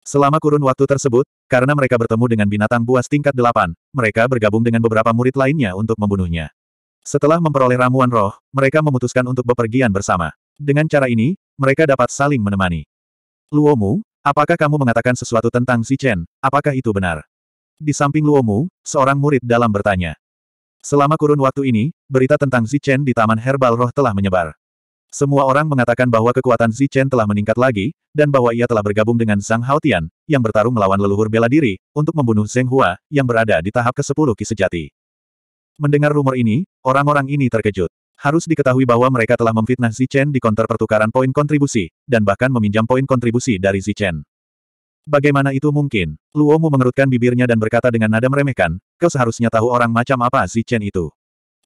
Selama kurun waktu tersebut, karena mereka bertemu dengan binatang buas tingkat delapan, mereka bergabung dengan beberapa murid lainnya untuk membunuhnya. Setelah memperoleh ramuan roh, mereka memutuskan untuk bepergian bersama. Dengan cara ini, mereka dapat saling menemani. Luomu, apakah kamu mengatakan sesuatu tentang Zichen, apakah itu benar? Di samping Luomu, seorang murid dalam bertanya. Selama kurun waktu ini, berita tentang Zichen di Taman Herbal Roh telah menyebar. Semua orang mengatakan bahwa kekuatan Zichen telah meningkat lagi, dan bahwa ia telah bergabung dengan Sang Haotian, yang bertarung melawan leluhur bela diri, untuk membunuh Zheng Hua, yang berada di tahap ke-10 Ki Sejati. Mendengar rumor ini, orang-orang ini terkejut. Harus diketahui bahwa mereka telah memfitnah Zichen di konter pertukaran poin kontribusi, dan bahkan meminjam poin kontribusi dari Zichen. Bagaimana itu mungkin? Luomu mengerutkan bibirnya dan berkata dengan nada meremehkan, kau seharusnya tahu orang macam apa Zichen itu.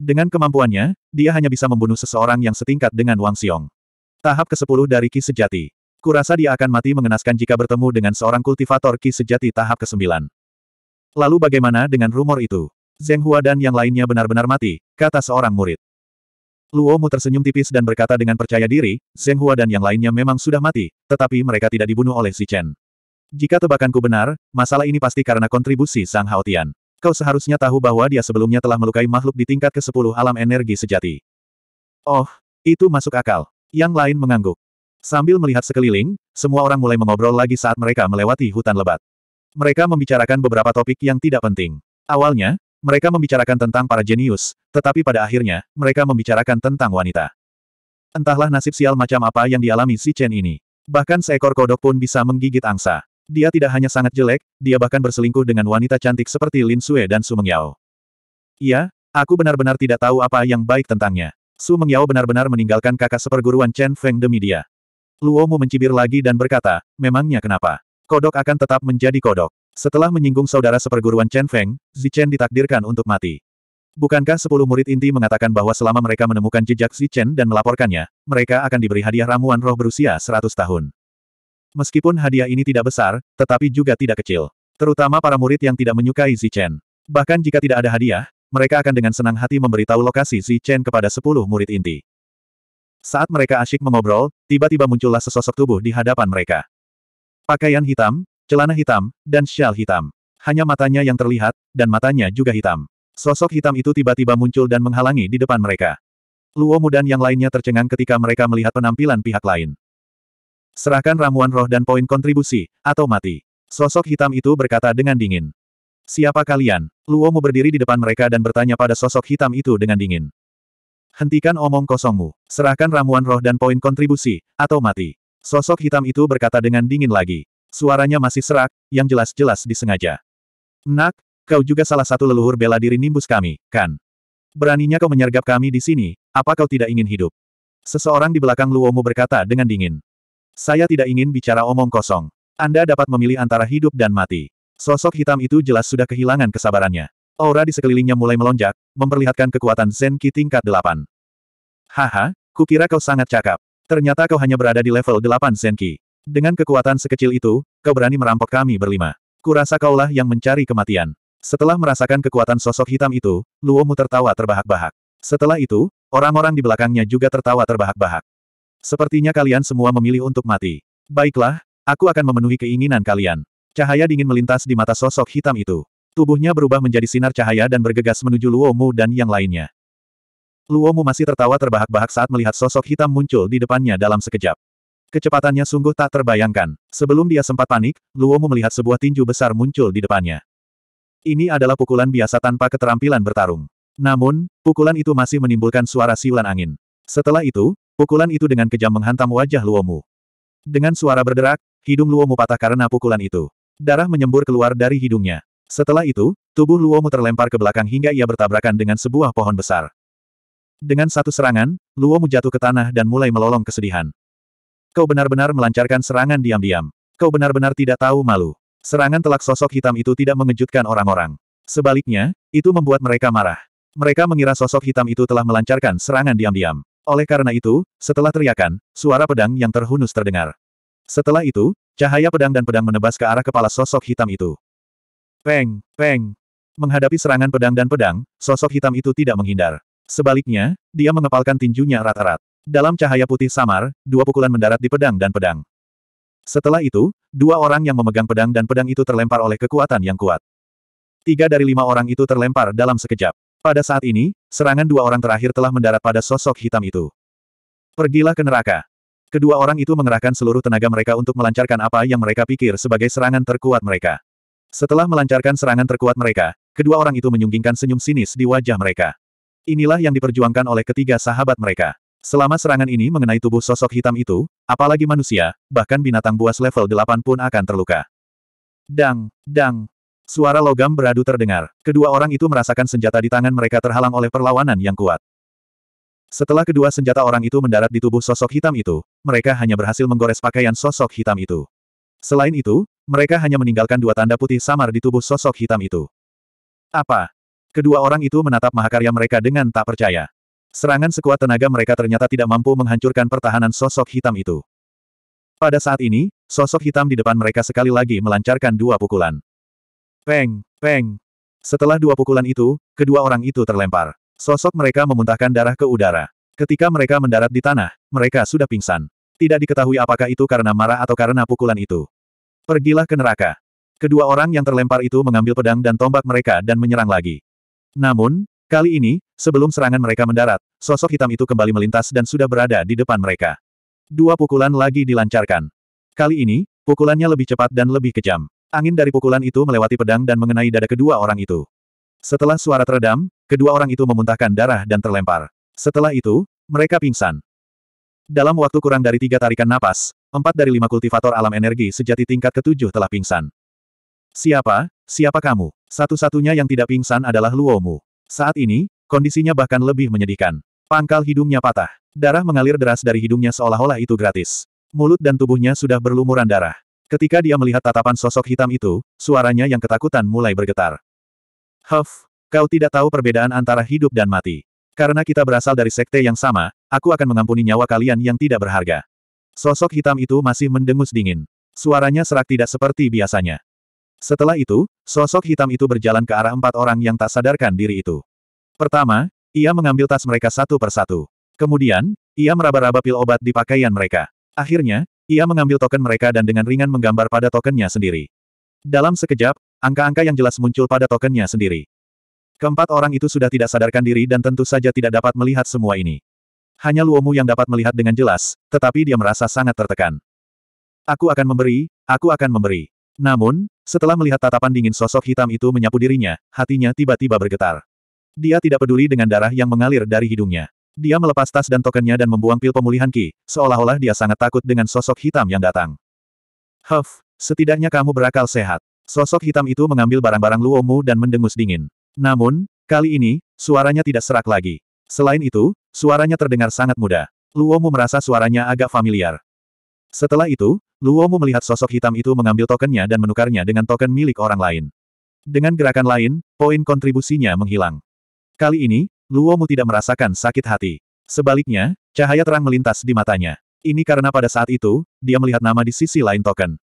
Dengan kemampuannya, dia hanya bisa membunuh seseorang yang setingkat dengan Wang Xiong. Tahap ke-10 dari Ki Sejati. Kurasa dia akan mati mengenaskan jika bertemu dengan seorang kultivator Ki Sejati tahap ke-9. Lalu bagaimana dengan rumor itu? Zeng Hua dan yang lainnya benar-benar mati, kata seorang murid. Luo Mu tersenyum tipis dan berkata dengan percaya diri, Zeng Hua dan yang lainnya memang sudah mati, tetapi mereka tidak dibunuh oleh Si Chen. Jika tebakanku benar, masalah ini pasti karena kontribusi Sang Haotian. Kau seharusnya tahu bahwa dia sebelumnya telah melukai makhluk di tingkat ke-10 alam energi sejati. Oh, itu masuk akal. Yang lain mengangguk. Sambil melihat sekeliling, semua orang mulai mengobrol lagi saat mereka melewati hutan lebat. Mereka membicarakan beberapa topik yang tidak penting. Awalnya, mereka membicarakan tentang para jenius, tetapi pada akhirnya, mereka membicarakan tentang wanita. Entahlah nasib sial macam apa yang dialami si Chen ini. Bahkan seekor kodok pun bisa menggigit angsa. Dia tidak hanya sangat jelek, dia bahkan berselingkuh dengan wanita cantik seperti Lin Sue dan Su Mengyao. Iya, aku benar-benar tidak tahu apa yang baik tentangnya. Su Mengyao benar-benar meninggalkan kakak seperguruan Chen Feng demi dia. Luo Mu mencibir lagi dan berkata, memangnya kenapa? Kodok akan tetap menjadi kodok. Setelah menyinggung saudara seperguruan Chen Feng, Zichen ditakdirkan untuk mati. Bukankah sepuluh murid inti mengatakan bahwa selama mereka menemukan jejak Zichen dan melaporkannya, mereka akan diberi hadiah ramuan roh berusia seratus tahun. Meskipun hadiah ini tidak besar, tetapi juga tidak kecil. Terutama para murid yang tidak menyukai Zichen. Bahkan jika tidak ada hadiah, mereka akan dengan senang hati memberitahu lokasi Zichen kepada sepuluh murid inti. Saat mereka asyik mengobrol, tiba-tiba muncullah sesosok tubuh di hadapan mereka. Pakaian hitam, celana hitam, dan syal hitam. Hanya matanya yang terlihat, dan matanya juga hitam. Sosok hitam itu tiba-tiba muncul dan menghalangi di depan mereka. Luo Mudan yang lainnya tercengang ketika mereka melihat penampilan pihak lain. Serahkan ramuan roh dan poin kontribusi, atau mati. Sosok hitam itu berkata dengan dingin. Siapa kalian? Luomu berdiri di depan mereka dan bertanya pada sosok hitam itu dengan dingin. Hentikan omong kosongmu. Serahkan ramuan roh dan poin kontribusi, atau mati. Sosok hitam itu berkata dengan dingin lagi. Suaranya masih serak, yang jelas-jelas disengaja. Nak, kau juga salah satu leluhur bela diri nimbus kami, kan? Beraninya kau menyergap kami di sini, apa kau tidak ingin hidup? Seseorang di belakang Luomu berkata dengan dingin. Saya tidak ingin bicara omong kosong. Anda dapat memilih antara hidup dan mati. Sosok hitam itu jelas sudah kehilangan kesabarannya. Aura di sekelilingnya mulai melonjak, memperlihatkan kekuatan Zen Qi tingkat 8. Haha, kukira kau sangat cakap. Ternyata kau hanya berada di level 8 Zen Qi. Dengan kekuatan sekecil itu, kau berani merampok kami berlima. Kurasa kaulah yang mencari kematian. Setelah merasakan kekuatan sosok hitam itu, Luomu tertawa terbahak-bahak. Setelah itu, orang-orang di belakangnya juga tertawa terbahak-bahak. Sepertinya kalian semua memilih untuk mati. Baiklah, aku akan memenuhi keinginan kalian. Cahaya dingin melintas di mata sosok hitam itu. Tubuhnya berubah menjadi sinar cahaya dan bergegas menuju Luomu dan yang lainnya. Luomu masih tertawa terbahak-bahak saat melihat sosok hitam muncul di depannya dalam sekejap. Kecepatannya sungguh tak terbayangkan. Sebelum dia sempat panik, Luomu melihat sebuah tinju besar muncul di depannya. Ini adalah pukulan biasa tanpa keterampilan bertarung. Namun, pukulan itu masih menimbulkan suara siulan angin. Setelah itu, Pukulan itu dengan kejam menghantam wajah Luomu. Dengan suara berderak, hidung Luomu patah karena pukulan itu. Darah menyembur keluar dari hidungnya. Setelah itu, tubuh Luomu terlempar ke belakang hingga ia bertabrakan dengan sebuah pohon besar. Dengan satu serangan, Luomu jatuh ke tanah dan mulai melolong kesedihan. Kau benar-benar melancarkan serangan diam-diam. Kau benar-benar tidak tahu malu. Serangan telak sosok hitam itu tidak mengejutkan orang-orang. Sebaliknya, itu membuat mereka marah. Mereka mengira sosok hitam itu telah melancarkan serangan diam-diam. Oleh karena itu, setelah teriakan, suara pedang yang terhunus terdengar. Setelah itu, cahaya pedang dan pedang menebas ke arah kepala sosok hitam itu. Peng, peng. Menghadapi serangan pedang dan pedang, sosok hitam itu tidak menghindar. Sebaliknya, dia mengepalkan tinjunya erat-erat. Dalam cahaya putih samar, dua pukulan mendarat di pedang dan pedang. Setelah itu, dua orang yang memegang pedang dan pedang itu terlempar oleh kekuatan yang kuat. Tiga dari lima orang itu terlempar dalam sekejap. Pada saat ini, serangan dua orang terakhir telah mendarat pada sosok hitam itu. Pergilah ke neraka. Kedua orang itu mengerahkan seluruh tenaga mereka untuk melancarkan apa yang mereka pikir sebagai serangan terkuat mereka. Setelah melancarkan serangan terkuat mereka, kedua orang itu menyunggingkan senyum sinis di wajah mereka. Inilah yang diperjuangkan oleh ketiga sahabat mereka. Selama serangan ini mengenai tubuh sosok hitam itu, apalagi manusia, bahkan binatang buas level 8 pun akan terluka. Dang, dang, Suara logam beradu terdengar. Kedua orang itu merasakan senjata di tangan mereka terhalang oleh perlawanan yang kuat. Setelah kedua senjata orang itu mendarat di tubuh sosok hitam itu, mereka hanya berhasil menggores pakaian sosok hitam itu. Selain itu, mereka hanya meninggalkan dua tanda putih samar di tubuh sosok hitam itu. Apa? Kedua orang itu menatap mahakarya mereka dengan tak percaya. Serangan sekuat tenaga mereka ternyata tidak mampu menghancurkan pertahanan sosok hitam itu. Pada saat ini, sosok hitam di depan mereka sekali lagi melancarkan dua pukulan. Peng, peng. Setelah dua pukulan itu, kedua orang itu terlempar. Sosok mereka memuntahkan darah ke udara. Ketika mereka mendarat di tanah, mereka sudah pingsan. Tidak diketahui apakah itu karena marah atau karena pukulan itu. Pergilah ke neraka. Kedua orang yang terlempar itu mengambil pedang dan tombak mereka dan menyerang lagi. Namun, kali ini, sebelum serangan mereka mendarat, sosok hitam itu kembali melintas dan sudah berada di depan mereka. Dua pukulan lagi dilancarkan. Kali ini, pukulannya lebih cepat dan lebih kejam. Angin dari pukulan itu melewati pedang dan mengenai dada kedua orang itu. Setelah suara teredam, kedua orang itu memuntahkan darah dan terlempar. Setelah itu, mereka pingsan. Dalam waktu kurang dari tiga tarikan napas, empat dari lima kultivator alam energi sejati tingkat ketujuh telah pingsan. Siapa, siapa kamu? Satu-satunya yang tidak pingsan adalah Luomu. Saat ini, kondisinya bahkan lebih menyedihkan. Pangkal hidungnya patah. Darah mengalir deras dari hidungnya seolah-olah itu gratis. Mulut dan tubuhnya sudah berlumuran darah. Ketika dia melihat tatapan sosok hitam itu, suaranya yang ketakutan mulai bergetar. Huff, kau tidak tahu perbedaan antara hidup dan mati. Karena kita berasal dari sekte yang sama, aku akan mengampuni nyawa kalian yang tidak berharga. Sosok hitam itu masih mendengus dingin. Suaranya serak tidak seperti biasanya. Setelah itu, sosok hitam itu berjalan ke arah empat orang yang tak sadarkan diri itu. Pertama, ia mengambil tas mereka satu persatu. Kemudian, ia meraba-raba pil obat di pakaian mereka. Akhirnya, ia mengambil token mereka dan dengan ringan menggambar pada tokennya sendiri. Dalam sekejap, angka-angka yang jelas muncul pada tokennya sendiri. Keempat orang itu sudah tidak sadarkan diri dan tentu saja tidak dapat melihat semua ini. Hanya Luomu yang dapat melihat dengan jelas, tetapi dia merasa sangat tertekan. Aku akan memberi, aku akan memberi. Namun, setelah melihat tatapan dingin sosok hitam itu menyapu dirinya, hatinya tiba-tiba bergetar. Dia tidak peduli dengan darah yang mengalir dari hidungnya. Dia melepas tas dan tokennya dan membuang pil pemulihan Ki, seolah-olah dia sangat takut dengan sosok hitam yang datang. Huff, setidaknya kamu berakal sehat. Sosok hitam itu mengambil barang-barang Luomu dan mendengus dingin. Namun, kali ini, suaranya tidak serak lagi. Selain itu, suaranya terdengar sangat muda. Luomu merasa suaranya agak familiar. Setelah itu, Luomu melihat sosok hitam itu mengambil tokennya dan menukarnya dengan token milik orang lain. Dengan gerakan lain, poin kontribusinya menghilang. Kali ini, Luomu tidak merasakan sakit hati. Sebaliknya, cahaya terang melintas di matanya. Ini karena pada saat itu, dia melihat nama di sisi lain token.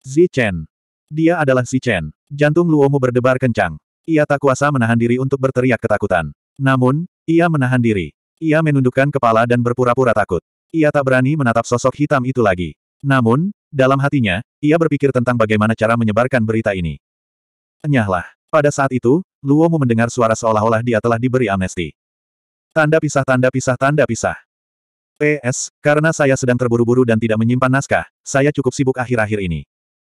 Zi Chen. Dia adalah Zi Chen. Jantung Luomu berdebar kencang. Ia tak kuasa menahan diri untuk berteriak ketakutan. Namun, ia menahan diri. Ia menundukkan kepala dan berpura-pura takut. Ia tak berani menatap sosok hitam itu lagi. Namun, dalam hatinya, ia berpikir tentang bagaimana cara menyebarkan berita ini. Enyahlah. Pada saat itu, Luomu mendengar suara seolah-olah dia telah diberi amnesti. Tanda pisah tanda pisah tanda pisah. PS, karena saya sedang terburu-buru dan tidak menyimpan naskah, saya cukup sibuk akhir-akhir ini.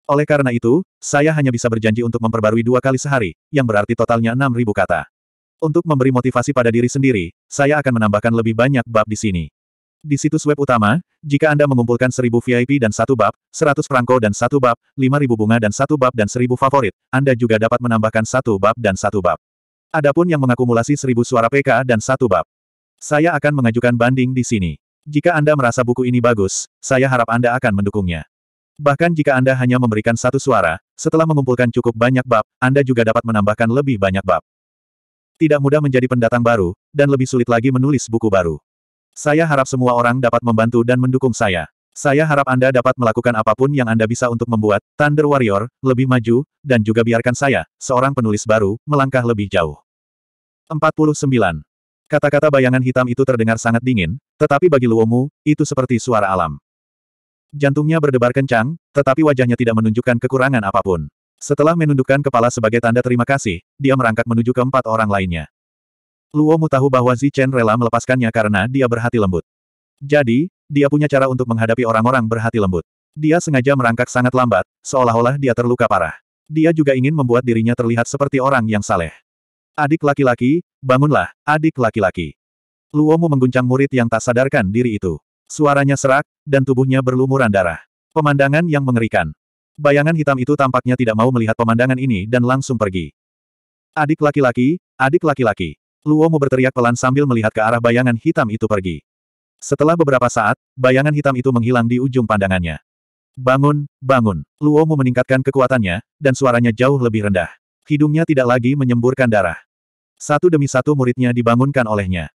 Oleh karena itu, saya hanya bisa berjanji untuk memperbarui dua kali sehari, yang berarti totalnya 6.000 kata. Untuk memberi motivasi pada diri sendiri, saya akan menambahkan lebih banyak bab di sini. Di situs web utama, jika Anda mengumpulkan 1000 VIP dan satu bab, 100 perangko dan satu bab, 5000 bunga dan satu bab dan 1000 favorit, Anda juga dapat menambahkan satu bab dan satu bab. Adapun yang mengakumulasi 1000 suara PK dan satu bab. Saya akan mengajukan banding di sini. Jika Anda merasa buku ini bagus, saya harap Anda akan mendukungnya. Bahkan jika Anda hanya memberikan satu suara, setelah mengumpulkan cukup banyak bab, Anda juga dapat menambahkan lebih banyak bab. Tidak mudah menjadi pendatang baru, dan lebih sulit lagi menulis buku baru. Saya harap semua orang dapat membantu dan mendukung saya. Saya harap Anda dapat melakukan apapun yang Anda bisa untuk membuat Thunder Warrior lebih maju, dan juga biarkan saya, seorang penulis baru, melangkah lebih jauh. 49. Kata-kata bayangan hitam itu terdengar sangat dingin, tetapi bagi Luomu, itu seperti suara alam. Jantungnya berdebar kencang, tetapi wajahnya tidak menunjukkan kekurangan apapun. Setelah menundukkan kepala sebagai tanda terima kasih, dia merangkak menuju ke empat orang lainnya. Luo Mu tahu bahwa Chen rela melepaskannya karena dia berhati lembut. Jadi, dia punya cara untuk menghadapi orang-orang berhati lembut. Dia sengaja merangkak sangat lambat, seolah-olah dia terluka parah. Dia juga ingin membuat dirinya terlihat seperti orang yang saleh. Adik laki-laki, bangunlah, adik laki-laki. Luomu mengguncang murid yang tak sadarkan diri itu. Suaranya serak, dan tubuhnya berlumuran darah. Pemandangan yang mengerikan. Bayangan hitam itu tampaknya tidak mau melihat pemandangan ini dan langsung pergi. Adik laki-laki, adik laki-laki. Mu berteriak pelan sambil melihat ke arah bayangan hitam itu pergi. Setelah beberapa saat, bayangan hitam itu menghilang di ujung pandangannya. Bangun, bangun. Mu meningkatkan kekuatannya, dan suaranya jauh lebih rendah. Hidungnya tidak lagi menyemburkan darah. Satu demi satu muridnya dibangunkan olehnya.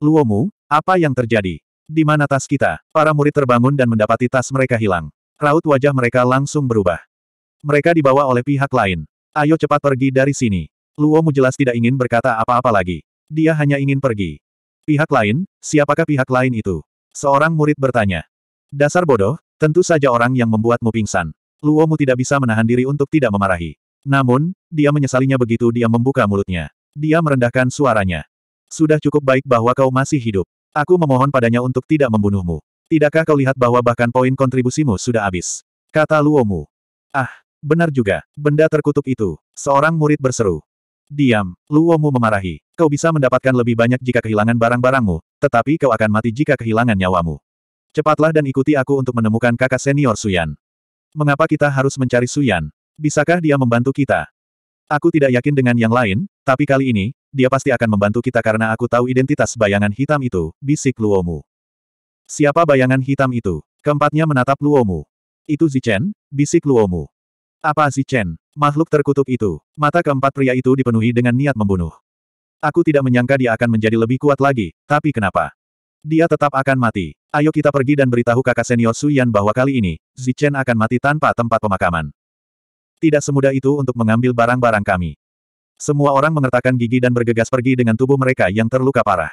Luomu, apa yang terjadi? Di mana tas kita? Para murid terbangun dan mendapati tas mereka hilang. Raut wajah mereka langsung berubah. Mereka dibawa oleh pihak lain. Ayo cepat pergi dari sini. Luomu jelas tidak ingin berkata apa-apa lagi. Dia hanya ingin pergi. Pihak lain, siapakah pihak lain itu? Seorang murid bertanya. Dasar bodoh, tentu saja orang yang membuatmu pingsan. Luomu tidak bisa menahan diri untuk tidak memarahi. Namun, dia menyesalinya begitu dia membuka mulutnya. Dia merendahkan suaranya. Sudah cukup baik bahwa kau masih hidup. Aku memohon padanya untuk tidak membunuhmu. Tidakkah kau lihat bahwa bahkan poin kontribusimu sudah habis? Kata Luomu. Ah, benar juga, benda terkutuk itu. Seorang murid berseru. Diam, Luomu memarahi. Kau bisa mendapatkan lebih banyak jika kehilangan barang-barangmu, tetapi kau akan mati jika kehilangan nyawamu. Cepatlah dan ikuti aku untuk menemukan kakak senior Suyan. Mengapa kita harus mencari Suyan? Bisakah dia membantu kita? Aku tidak yakin dengan yang lain, tapi kali ini, dia pasti akan membantu kita karena aku tahu identitas bayangan hitam itu, bisik Luomu. Siapa bayangan hitam itu? Keempatnya menatap Luomu. Itu Zichen, bisik Luomu. Apa Zichen? Makhluk terkutuk itu. Mata keempat pria itu dipenuhi dengan niat membunuh. Aku tidak menyangka dia akan menjadi lebih kuat lagi, tapi kenapa? Dia tetap akan mati. Ayo kita pergi dan beritahu kakak senior Suyan bahwa kali ini, Zichen akan mati tanpa tempat pemakaman. Tidak semudah itu untuk mengambil barang-barang kami. Semua orang mengertakkan gigi dan bergegas pergi dengan tubuh mereka yang terluka parah.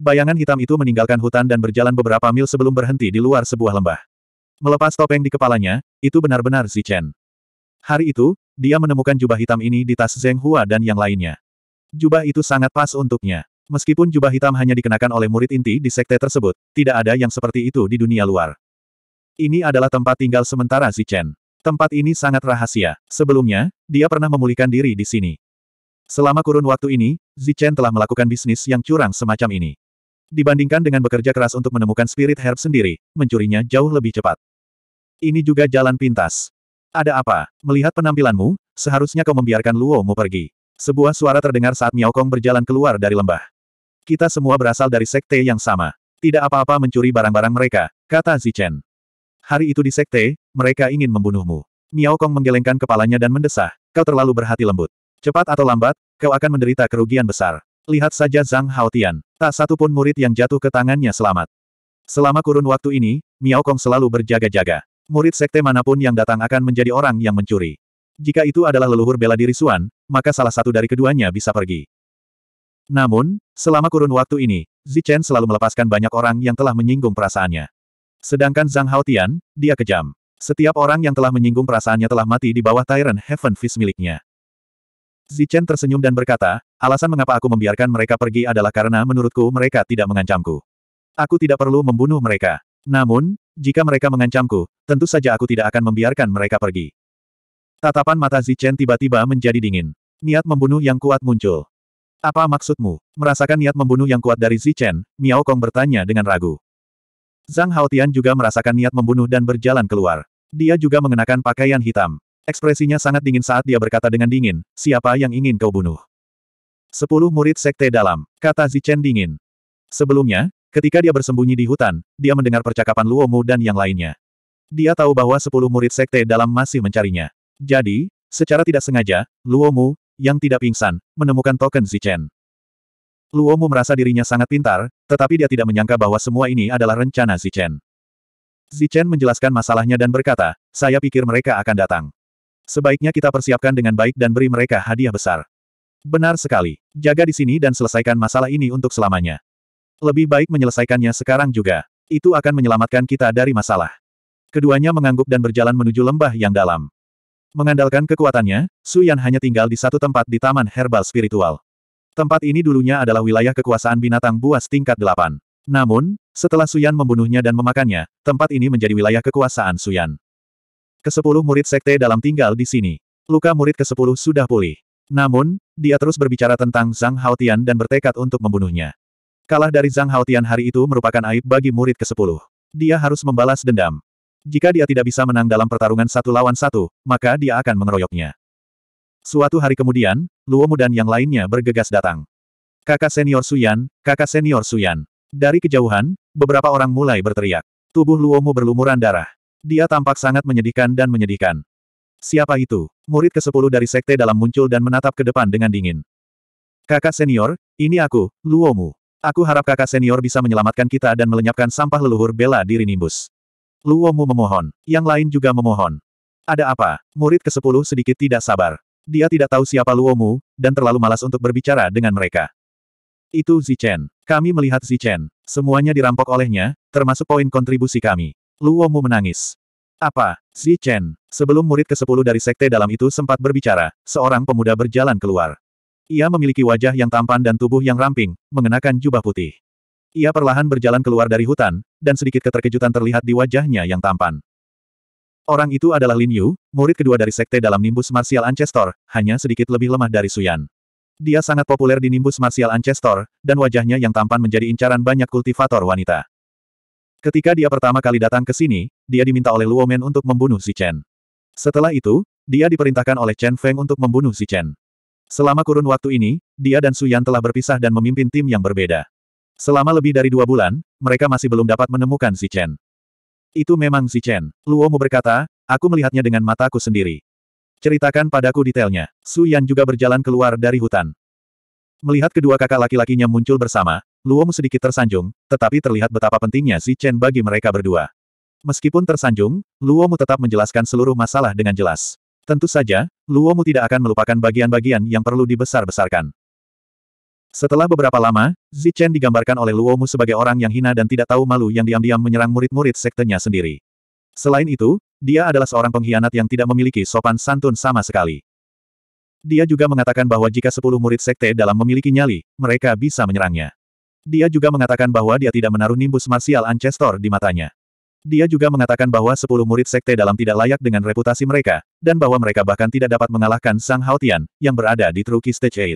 Bayangan hitam itu meninggalkan hutan dan berjalan beberapa mil sebelum berhenti di luar sebuah lembah. Melepas topeng di kepalanya, itu benar-benar Zichen. Hari itu, dia menemukan jubah hitam ini di tas Zheng Hua dan yang lainnya. Jubah itu sangat pas untuknya. Meskipun jubah hitam hanya dikenakan oleh murid inti di sekte tersebut, tidak ada yang seperti itu di dunia luar. Ini adalah tempat tinggal sementara Zichen. Tempat ini sangat rahasia. Sebelumnya, dia pernah memulihkan diri di sini. Selama kurun waktu ini, Zichen telah melakukan bisnis yang curang semacam ini. Dibandingkan dengan bekerja keras untuk menemukan spirit herb sendiri, mencurinya jauh lebih cepat. Ini juga jalan pintas. Ada apa? Melihat penampilanmu, seharusnya kau membiarkan Luo mu pergi. Sebuah suara terdengar saat Miao Kong berjalan keluar dari lembah. Kita semua berasal dari sekte yang sama. Tidak apa-apa mencuri barang-barang mereka, kata Zichen. Hari itu di sekte, mereka ingin membunuhmu. Miao Kong menggelengkan kepalanya dan mendesah, kau terlalu berhati lembut. Cepat atau lambat, kau akan menderita kerugian besar. Lihat saja Zhang Haotian, tak satu pun murid yang jatuh ke tangannya selamat. Selama kurun waktu ini, Miao Kong selalu berjaga-jaga. Murid sekte manapun yang datang akan menjadi orang yang mencuri. Jika itu adalah leluhur bela diri Suan, maka salah satu dari keduanya bisa pergi. Namun, selama kurun waktu ini, Zichen selalu melepaskan banyak orang yang telah menyinggung perasaannya. Sedangkan Zhang Haotian, dia kejam. Setiap orang yang telah menyinggung perasaannya telah mati di bawah Tyrant Heaven Fist miliknya. Zichen tersenyum dan berkata, alasan mengapa aku membiarkan mereka pergi adalah karena menurutku mereka tidak mengancamku. Aku tidak perlu membunuh mereka. Namun, jika mereka mengancamku, tentu saja aku tidak akan membiarkan mereka pergi. Tatapan mata Zichen tiba-tiba menjadi dingin. Niat membunuh yang kuat muncul. Apa maksudmu? Merasakan niat membunuh yang kuat dari Zichen, Miao Kong bertanya dengan ragu. Zhang Haotian juga merasakan niat membunuh dan berjalan keluar. Dia juga mengenakan pakaian hitam. Ekspresinya sangat dingin saat dia berkata dengan dingin, siapa yang ingin kau bunuh? Sepuluh murid sekte dalam, kata Zichen dingin. Sebelumnya, Ketika dia bersembunyi di hutan, dia mendengar percakapan Luomu dan yang lainnya. Dia tahu bahwa sepuluh murid sekte dalam masih mencarinya. Jadi, secara tidak sengaja, Luomu, yang tidak pingsan, menemukan token Zichen. Luomu merasa dirinya sangat pintar, tetapi dia tidak menyangka bahwa semua ini adalah rencana Zichen. Zichen menjelaskan masalahnya dan berkata, saya pikir mereka akan datang. Sebaiknya kita persiapkan dengan baik dan beri mereka hadiah besar. Benar sekali. Jaga di sini dan selesaikan masalah ini untuk selamanya. Lebih baik menyelesaikannya sekarang juga. Itu akan menyelamatkan kita dari masalah. Keduanya mengangguk dan berjalan menuju lembah yang dalam. Mengandalkan kekuatannya, Su Yan hanya tinggal di satu tempat di Taman Herbal Spiritual. Tempat ini dulunya adalah wilayah kekuasaan binatang buas tingkat delapan. Namun, setelah Su Yan membunuhnya dan memakannya, tempat ini menjadi wilayah kekuasaan Su Yan. Kesepuluh murid sekte dalam tinggal di sini. Luka murid kesepuluh sudah pulih. Namun, dia terus berbicara tentang Zhang Haotian dan bertekad untuk membunuhnya. Kalah dari Zhang Haotian hari itu merupakan aib bagi murid ke-10. Dia harus membalas dendam. Jika dia tidak bisa menang dalam pertarungan satu lawan satu, maka dia akan mengeroyoknya. Suatu hari kemudian, Luomu dan yang lainnya bergegas datang. Kakak senior Suyan, kakak senior Suyan. Dari kejauhan, beberapa orang mulai berteriak. Tubuh Luomu berlumuran darah. Dia tampak sangat menyedihkan dan menyedihkan. Siapa itu? Murid ke-10 dari sekte dalam muncul dan menatap ke depan dengan dingin. Kakak senior, ini aku, Luomu. Aku harap kakak senior bisa menyelamatkan kita dan melenyapkan sampah leluhur bela diri Nimbus. Luomu memohon. Yang lain juga memohon. Ada apa? Murid ke-10 sedikit tidak sabar. Dia tidak tahu siapa Luomu, dan terlalu malas untuk berbicara dengan mereka. Itu Zichen. Kami melihat Zichen. Semuanya dirampok olehnya, termasuk poin kontribusi kami. Luomu menangis. Apa? Zichen. Sebelum murid ke-10 dari sekte dalam itu sempat berbicara, seorang pemuda berjalan keluar. Ia memiliki wajah yang tampan dan tubuh yang ramping, mengenakan jubah putih. Ia perlahan berjalan keluar dari hutan, dan sedikit keterkejutan terlihat di wajahnya yang tampan. Orang itu adalah Lin Yu, murid kedua dari sekte dalam nimbus martial Ancestor, hanya sedikit lebih lemah dari Suyan. Dia sangat populer di nimbus martial Ancestor, dan wajahnya yang tampan menjadi incaran banyak kultivator wanita. Ketika dia pertama kali datang ke sini, dia diminta oleh Luomen untuk membunuh si Chen. Setelah itu, dia diperintahkan oleh Chen Feng untuk membunuh si Chen. Selama kurun waktu ini, dia dan Suyan telah berpisah dan memimpin tim yang berbeda. Selama lebih dari dua bulan, mereka masih belum dapat menemukan si Chen. Itu memang si Chen. Luomu berkata, aku melihatnya dengan mataku sendiri. Ceritakan padaku detailnya. Su Yan juga berjalan keluar dari hutan. Melihat kedua kakak laki-lakinya muncul bersama, Luomu sedikit tersanjung, tetapi terlihat betapa pentingnya si Chen bagi mereka berdua. Meskipun tersanjung, Luomu tetap menjelaskan seluruh masalah dengan jelas. Tentu saja, Luomu tidak akan melupakan bagian-bagian yang perlu dibesar-besarkan. Setelah beberapa lama, Zichen digambarkan oleh Luomu sebagai orang yang hina dan tidak tahu malu yang diam-diam menyerang murid-murid sektenya sendiri. Selain itu, dia adalah seorang pengkhianat yang tidak memiliki sopan santun sama sekali. Dia juga mengatakan bahwa jika sepuluh murid sekte dalam memiliki nyali, mereka bisa menyerangnya. Dia juga mengatakan bahwa dia tidak menaruh nimbus martial Ancestor di matanya. Dia juga mengatakan bahwa sepuluh murid sekte dalam tidak layak dengan reputasi mereka, dan bahwa mereka bahkan tidak dapat mengalahkan Sang Haotian, yang berada di Truki Stage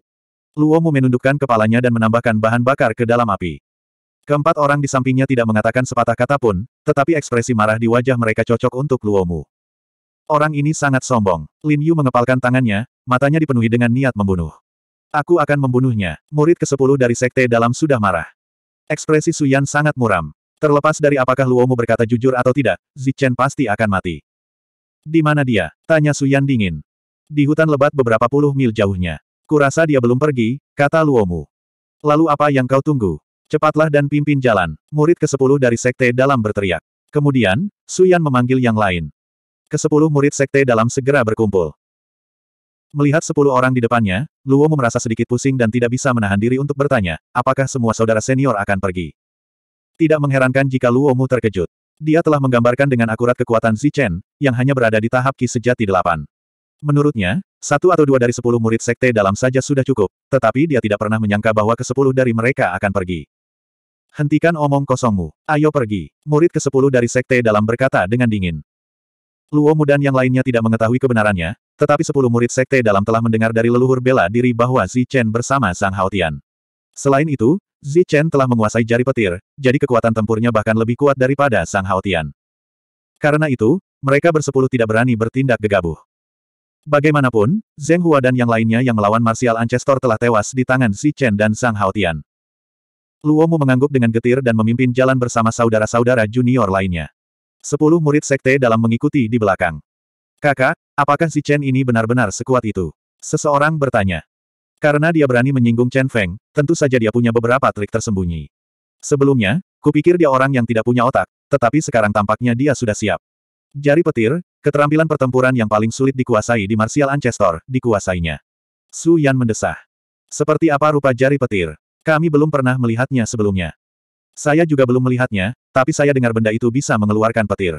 8. Luomu menundukkan kepalanya dan menambahkan bahan bakar ke dalam api. Keempat orang di sampingnya tidak mengatakan sepatah kata pun, tetapi ekspresi marah di wajah mereka cocok untuk Luomu. Orang ini sangat sombong. Lin Yu mengepalkan tangannya, matanya dipenuhi dengan niat membunuh. Aku akan membunuhnya. Murid ke-10 dari sekte dalam sudah marah. Ekspresi Suyan sangat muram. Terlepas dari apakah Luomu berkata jujur atau tidak, Zichen pasti akan mati. Di mana dia? Tanya Suyan dingin. Di hutan lebat beberapa puluh mil jauhnya. Kurasa dia belum pergi, kata Luomu. Lalu apa yang kau tunggu? Cepatlah dan pimpin jalan. Murid ke-10 dari sekte dalam berteriak. Kemudian, Suyan memanggil yang lain. Ke Kesepuluh murid sekte dalam segera berkumpul. Melihat sepuluh orang di depannya, Luomu merasa sedikit pusing dan tidak bisa menahan diri untuk bertanya, apakah semua saudara senior akan pergi. Tidak mengherankan jika Luomu terkejut. Dia telah menggambarkan dengan akurat kekuatan Zichen, yang hanya berada di tahap Ki Sejati delapan. Menurutnya, satu atau dua dari sepuluh murid sekte dalam saja sudah cukup, tetapi dia tidak pernah menyangka bahwa kesepuluh dari mereka akan pergi. Hentikan omong kosongmu, ayo pergi. Murid kesepuluh dari sekte dalam berkata dengan dingin. Luomu dan yang lainnya tidak mengetahui kebenarannya, tetapi sepuluh murid sekte dalam telah mendengar dari leluhur bela diri bahwa Zichen bersama Sang Haotian. Selain itu, Zichen telah menguasai jari petir, jadi kekuatan tempurnya bahkan lebih kuat daripada Sang Haotian. Karena itu, mereka bersepuluh tidak berani bertindak gegabah. Bagaimanapun, Zeng Hua dan yang lainnya yang melawan Martial Ancestor telah tewas di tangan Zichen dan Sang Haotian. Luomu mengangguk dengan getir dan memimpin jalan bersama saudara-saudara junior lainnya. Sepuluh murid sekte dalam mengikuti di belakang. Kakak, apakah Zichen ini benar-benar sekuat itu? Seseorang bertanya. Karena dia berani menyinggung Chen Feng, tentu saja dia punya beberapa trik tersembunyi. Sebelumnya, kupikir dia orang yang tidak punya otak, tetapi sekarang tampaknya dia sudah siap. Jari petir, keterampilan pertempuran yang paling sulit dikuasai di Martial Ancestor, dikuasainya. Su Yan mendesah. Seperti apa rupa jari petir? Kami belum pernah melihatnya sebelumnya. Saya juga belum melihatnya, tapi saya dengar benda itu bisa mengeluarkan petir.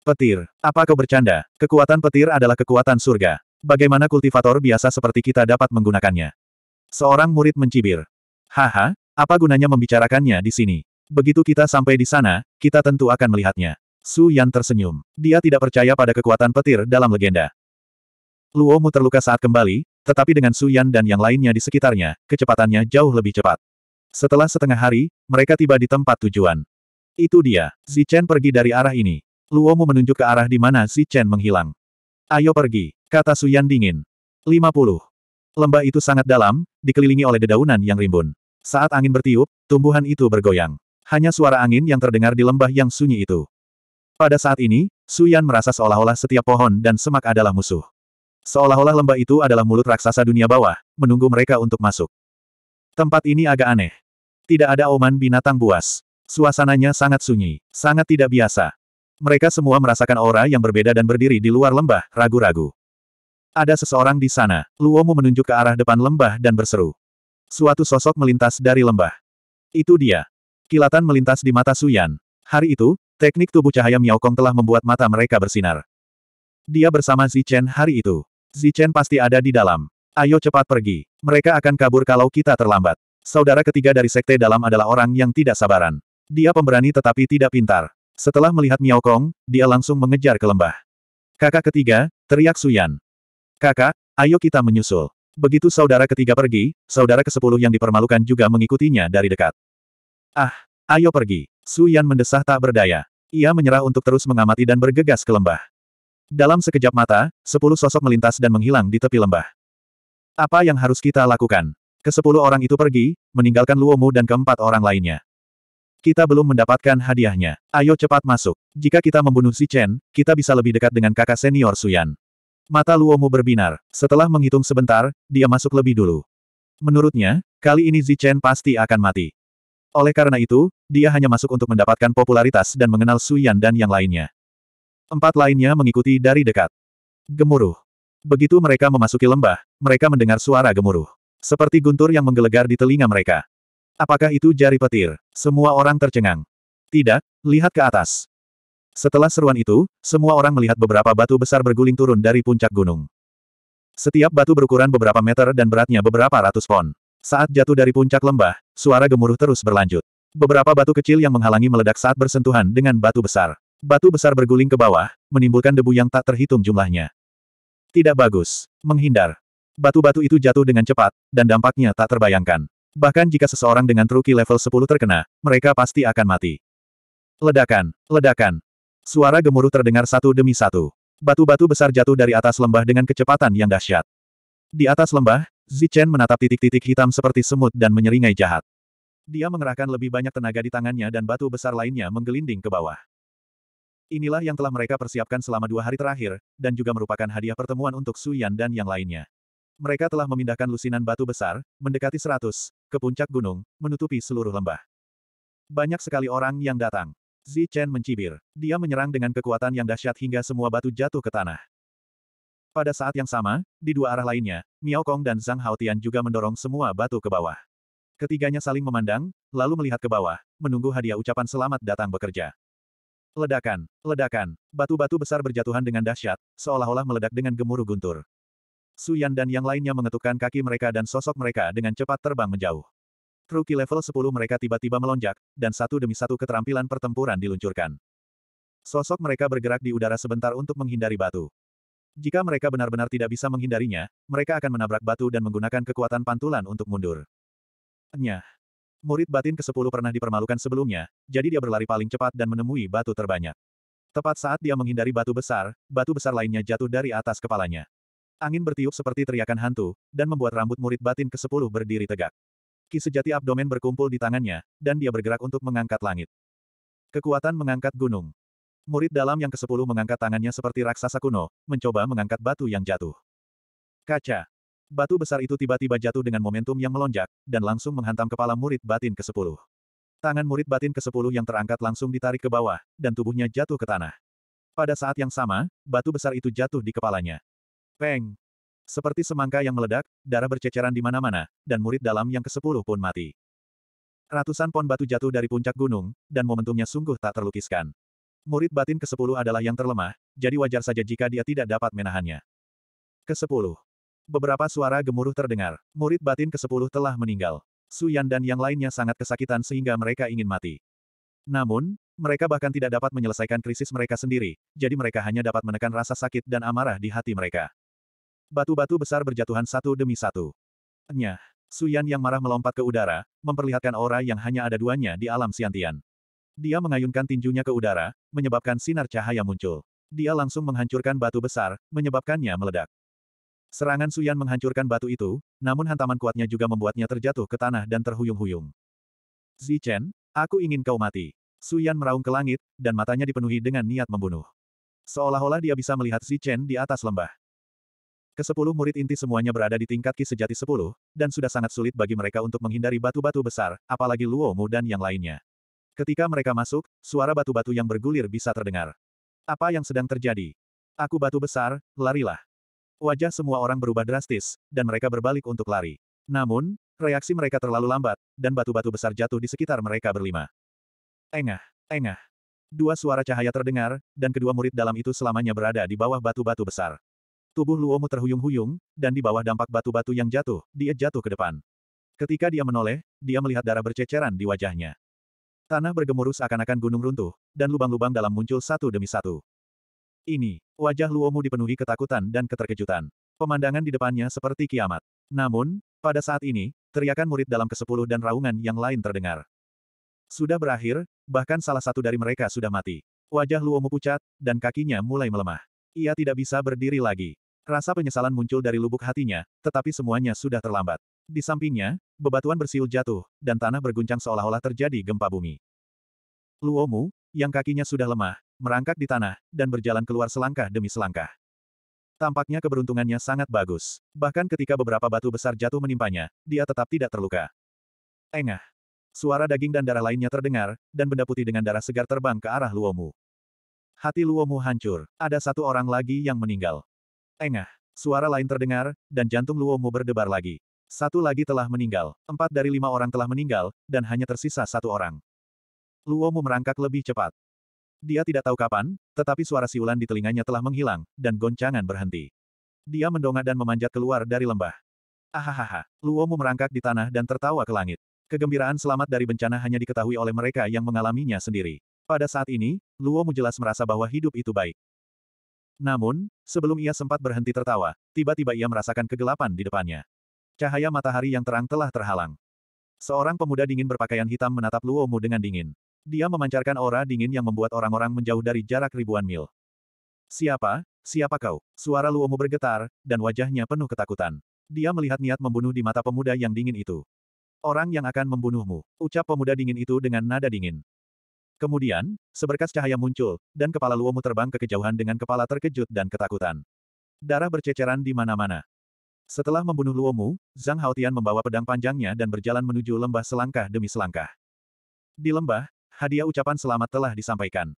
Petir, apa kau bercanda? Kekuatan petir adalah kekuatan surga. Bagaimana kultivator biasa seperti kita dapat menggunakannya? Seorang murid mencibir. Haha, apa gunanya membicarakannya di sini? Begitu kita sampai di sana, kita tentu akan melihatnya. Su Yan tersenyum. Dia tidak percaya pada kekuatan petir dalam legenda. Luo Mu terluka saat kembali, tetapi dengan Su Yan dan yang lainnya di sekitarnya, kecepatannya jauh lebih cepat. Setelah setengah hari, mereka tiba di tempat tujuan. Itu dia. Zichen pergi dari arah ini. Luo Mu menunjuk ke arah di mana Zichen menghilang. Ayo pergi, kata Suyan dingin. 50. Lembah itu sangat dalam, dikelilingi oleh dedaunan yang rimbun. Saat angin bertiup, tumbuhan itu bergoyang. Hanya suara angin yang terdengar di lembah yang sunyi itu. Pada saat ini, Suyan merasa seolah-olah setiap pohon dan semak adalah musuh. Seolah-olah lembah itu adalah mulut raksasa dunia bawah, menunggu mereka untuk masuk. Tempat ini agak aneh. Tidak ada oman binatang buas. Suasananya sangat sunyi, sangat tidak biasa. Mereka semua merasakan aura yang berbeda dan berdiri di luar lembah, ragu-ragu. Ada seseorang di sana. Luomu menunjuk ke arah depan lembah dan berseru. Suatu sosok melintas dari lembah. Itu dia. Kilatan melintas di mata Suyan. Hari itu, teknik tubuh cahaya Miaokong telah membuat mata mereka bersinar. Dia bersama Zichen hari itu. Zichen pasti ada di dalam. Ayo cepat pergi. Mereka akan kabur kalau kita terlambat. Saudara ketiga dari sekte dalam adalah orang yang tidak sabaran. Dia pemberani tetapi tidak pintar. Setelah melihat Miao Kong, dia langsung mengejar ke lembah. Kakak ketiga, teriak Suyan. Kakak, ayo kita menyusul. Begitu saudara ketiga pergi, saudara kesepuluh yang dipermalukan juga mengikutinya dari dekat. Ah, ayo pergi. Suyan mendesah tak berdaya. Ia menyerah untuk terus mengamati dan bergegas ke lembah. Dalam sekejap mata, sepuluh sosok melintas dan menghilang di tepi lembah. Apa yang harus kita lakukan? Kesepuluh orang itu pergi, meninggalkan Luomu dan keempat orang lainnya. Kita belum mendapatkan hadiahnya. Ayo cepat masuk. Jika kita membunuh si Chen, kita bisa lebih dekat dengan kakak senior Suyan. Mata Luomu berbinar. Setelah menghitung sebentar, dia masuk lebih dulu. Menurutnya, kali ini Zi Chen pasti akan mati. Oleh karena itu, dia hanya masuk untuk mendapatkan popularitas dan mengenal Suyan dan yang lainnya. Empat lainnya mengikuti dari dekat. Gemuruh. Begitu mereka memasuki lembah, mereka mendengar suara gemuruh. Seperti guntur yang menggelegar di telinga mereka. Apakah itu jari petir? Semua orang tercengang. Tidak, lihat ke atas. Setelah seruan itu, semua orang melihat beberapa batu besar berguling turun dari puncak gunung. Setiap batu berukuran beberapa meter dan beratnya beberapa ratus pon. Saat jatuh dari puncak lembah, suara gemuruh terus berlanjut. Beberapa batu kecil yang menghalangi meledak saat bersentuhan dengan batu besar. Batu besar berguling ke bawah, menimbulkan debu yang tak terhitung jumlahnya. Tidak bagus. Menghindar. Batu-batu itu jatuh dengan cepat, dan dampaknya tak terbayangkan. Bahkan jika seseorang dengan truki level 10 terkena, mereka pasti akan mati. Ledakan, ledakan. Suara gemuruh terdengar satu demi satu. Batu-batu besar jatuh dari atas lembah dengan kecepatan yang dahsyat. Di atas lembah, Zichen menatap titik-titik hitam seperti semut dan menyeringai jahat. Dia mengerahkan lebih banyak tenaga di tangannya dan batu besar lainnya menggelinding ke bawah. Inilah yang telah mereka persiapkan selama dua hari terakhir, dan juga merupakan hadiah pertemuan untuk Su Yan dan yang lainnya. Mereka telah memindahkan lusinan batu besar, mendekati seratus, ke puncak gunung, menutupi seluruh lembah. Banyak sekali orang yang datang. Zi Chen mencibir. Dia menyerang dengan kekuatan yang dahsyat hingga semua batu jatuh ke tanah. Pada saat yang sama, di dua arah lainnya, Miao Kong dan Zhang Haotian juga mendorong semua batu ke bawah. Ketiganya saling memandang, lalu melihat ke bawah, menunggu hadiah ucapan selamat datang bekerja. Ledakan, ledakan, batu-batu besar berjatuhan dengan dahsyat, seolah-olah meledak dengan gemuruh guntur. Suyan dan yang lainnya mengetukkan kaki mereka dan sosok mereka dengan cepat terbang menjauh. Rookie level 10 mereka tiba-tiba melonjak, dan satu demi satu keterampilan pertempuran diluncurkan. Sosok mereka bergerak di udara sebentar untuk menghindari batu. Jika mereka benar-benar tidak bisa menghindarinya, mereka akan menabrak batu dan menggunakan kekuatan pantulan untuk mundur. Nyah. Murid batin ke-10 pernah dipermalukan sebelumnya, jadi dia berlari paling cepat dan menemui batu terbanyak. Tepat saat dia menghindari batu besar, batu besar lainnya jatuh dari atas kepalanya. Angin bertiup seperti teriakan hantu, dan membuat rambut murid batin ke-10 berdiri tegak. Ki sejati abdomen berkumpul di tangannya, dan dia bergerak untuk mengangkat langit. Kekuatan mengangkat gunung. Murid dalam yang ke-10 mengangkat tangannya seperti raksasa kuno, mencoba mengangkat batu yang jatuh. Kaca. Batu besar itu tiba-tiba jatuh dengan momentum yang melonjak, dan langsung menghantam kepala murid batin ke-10. Tangan murid batin ke-10 yang terangkat langsung ditarik ke bawah, dan tubuhnya jatuh ke tanah. Pada saat yang sama, batu besar itu jatuh di kepalanya. Peng! Seperti semangka yang meledak, darah berceceran di mana-mana, dan murid dalam yang ke-10 pun mati. Ratusan pon batu jatuh dari puncak gunung, dan momentumnya sungguh tak terlukiskan. Murid batin ke-10 adalah yang terlemah, jadi wajar saja jika dia tidak dapat menahannya. Ke-10. Beberapa suara gemuruh terdengar. Murid batin ke-10 telah meninggal. Su Yan dan yang lainnya sangat kesakitan sehingga mereka ingin mati. Namun, mereka bahkan tidak dapat menyelesaikan krisis mereka sendiri, jadi mereka hanya dapat menekan rasa sakit dan amarah di hati mereka. Batu-batu besar berjatuhan satu demi satu. Nyah. Suyan yang marah melompat ke udara, memperlihatkan aura yang hanya ada duanya di alam siantian. Dia mengayunkan tinjunya ke udara, menyebabkan sinar cahaya muncul. Dia langsung menghancurkan batu besar, menyebabkannya meledak. Serangan Suyan menghancurkan batu itu, namun hantaman kuatnya juga membuatnya terjatuh ke tanah dan terhuyung-huyung. Zichen, aku ingin kau mati. Suyan meraung ke langit, dan matanya dipenuhi dengan niat membunuh. Seolah-olah dia bisa melihat Zichen di atas lembah. Kesepuluh murid inti semuanya berada di tingkat Ki Sejati sepuluh, dan sudah sangat sulit bagi mereka untuk menghindari batu-batu besar, apalagi Luo Mu dan yang lainnya. Ketika mereka masuk, suara batu-batu yang bergulir bisa terdengar. Apa yang sedang terjadi? Aku batu besar, larilah. Wajah semua orang berubah drastis, dan mereka berbalik untuk lari. Namun, reaksi mereka terlalu lambat, dan batu-batu besar jatuh di sekitar mereka berlima. Engah, engah. Dua suara cahaya terdengar, dan kedua murid dalam itu selamanya berada di bawah batu-batu besar. Tubuh Luomu terhuyung-huyung, dan di bawah dampak batu-batu yang jatuh, dia jatuh ke depan. Ketika dia menoleh, dia melihat darah berceceran di wajahnya. Tanah bergemuruh seakan-akan gunung runtuh, dan lubang-lubang dalam muncul satu demi satu. Ini, wajah Luomu dipenuhi ketakutan dan keterkejutan. Pemandangan di depannya seperti kiamat. Namun, pada saat ini, teriakan murid dalam kesepuluh dan raungan yang lain terdengar. Sudah berakhir, bahkan salah satu dari mereka sudah mati. Wajah Luomu pucat, dan kakinya mulai melemah. Ia tidak bisa berdiri lagi. Rasa penyesalan muncul dari lubuk hatinya, tetapi semuanya sudah terlambat. Di sampingnya, bebatuan bersiul jatuh, dan tanah berguncang seolah-olah terjadi gempa bumi. Luomu, yang kakinya sudah lemah, merangkak di tanah, dan berjalan keluar selangkah demi selangkah. Tampaknya keberuntungannya sangat bagus. Bahkan ketika beberapa batu besar jatuh menimpanya, dia tetap tidak terluka. Engah. Suara daging dan darah lainnya terdengar, dan benda putih dengan darah segar terbang ke arah Luomu. Hati Luomu hancur. Ada satu orang lagi yang meninggal. Engah. Suara lain terdengar, dan jantung Luomu berdebar lagi. Satu lagi telah meninggal, empat dari lima orang telah meninggal, dan hanya tersisa satu orang. Luomu merangkak lebih cepat. Dia tidak tahu kapan, tetapi suara siulan di telinganya telah menghilang, dan goncangan berhenti. Dia mendongak dan memanjat keluar dari lembah. Ahahaha, Luomu merangkak di tanah dan tertawa ke langit. Kegembiraan selamat dari bencana hanya diketahui oleh mereka yang mengalaminya sendiri. Pada saat ini, Luomu jelas merasa bahwa hidup itu baik. Namun, sebelum ia sempat berhenti tertawa, tiba-tiba ia merasakan kegelapan di depannya. Cahaya matahari yang terang telah terhalang. Seorang pemuda dingin berpakaian hitam menatap Luo Mu dengan dingin. Dia memancarkan aura dingin yang membuat orang-orang menjauh dari jarak ribuan mil. Siapa? Siapa kau? Suara Luo Mu bergetar, dan wajahnya penuh ketakutan. Dia melihat niat membunuh di mata pemuda yang dingin itu. Orang yang akan membunuhmu, ucap pemuda dingin itu dengan nada dingin. Kemudian, seberkas cahaya muncul, dan kepala Luomu terbang ke kejauhan dengan kepala terkejut dan ketakutan. Darah berceceran di mana-mana. Setelah membunuh Luomu, Zhang Haotian membawa pedang panjangnya dan berjalan menuju lembah selangkah demi selangkah. Di lembah, hadiah ucapan selamat telah disampaikan.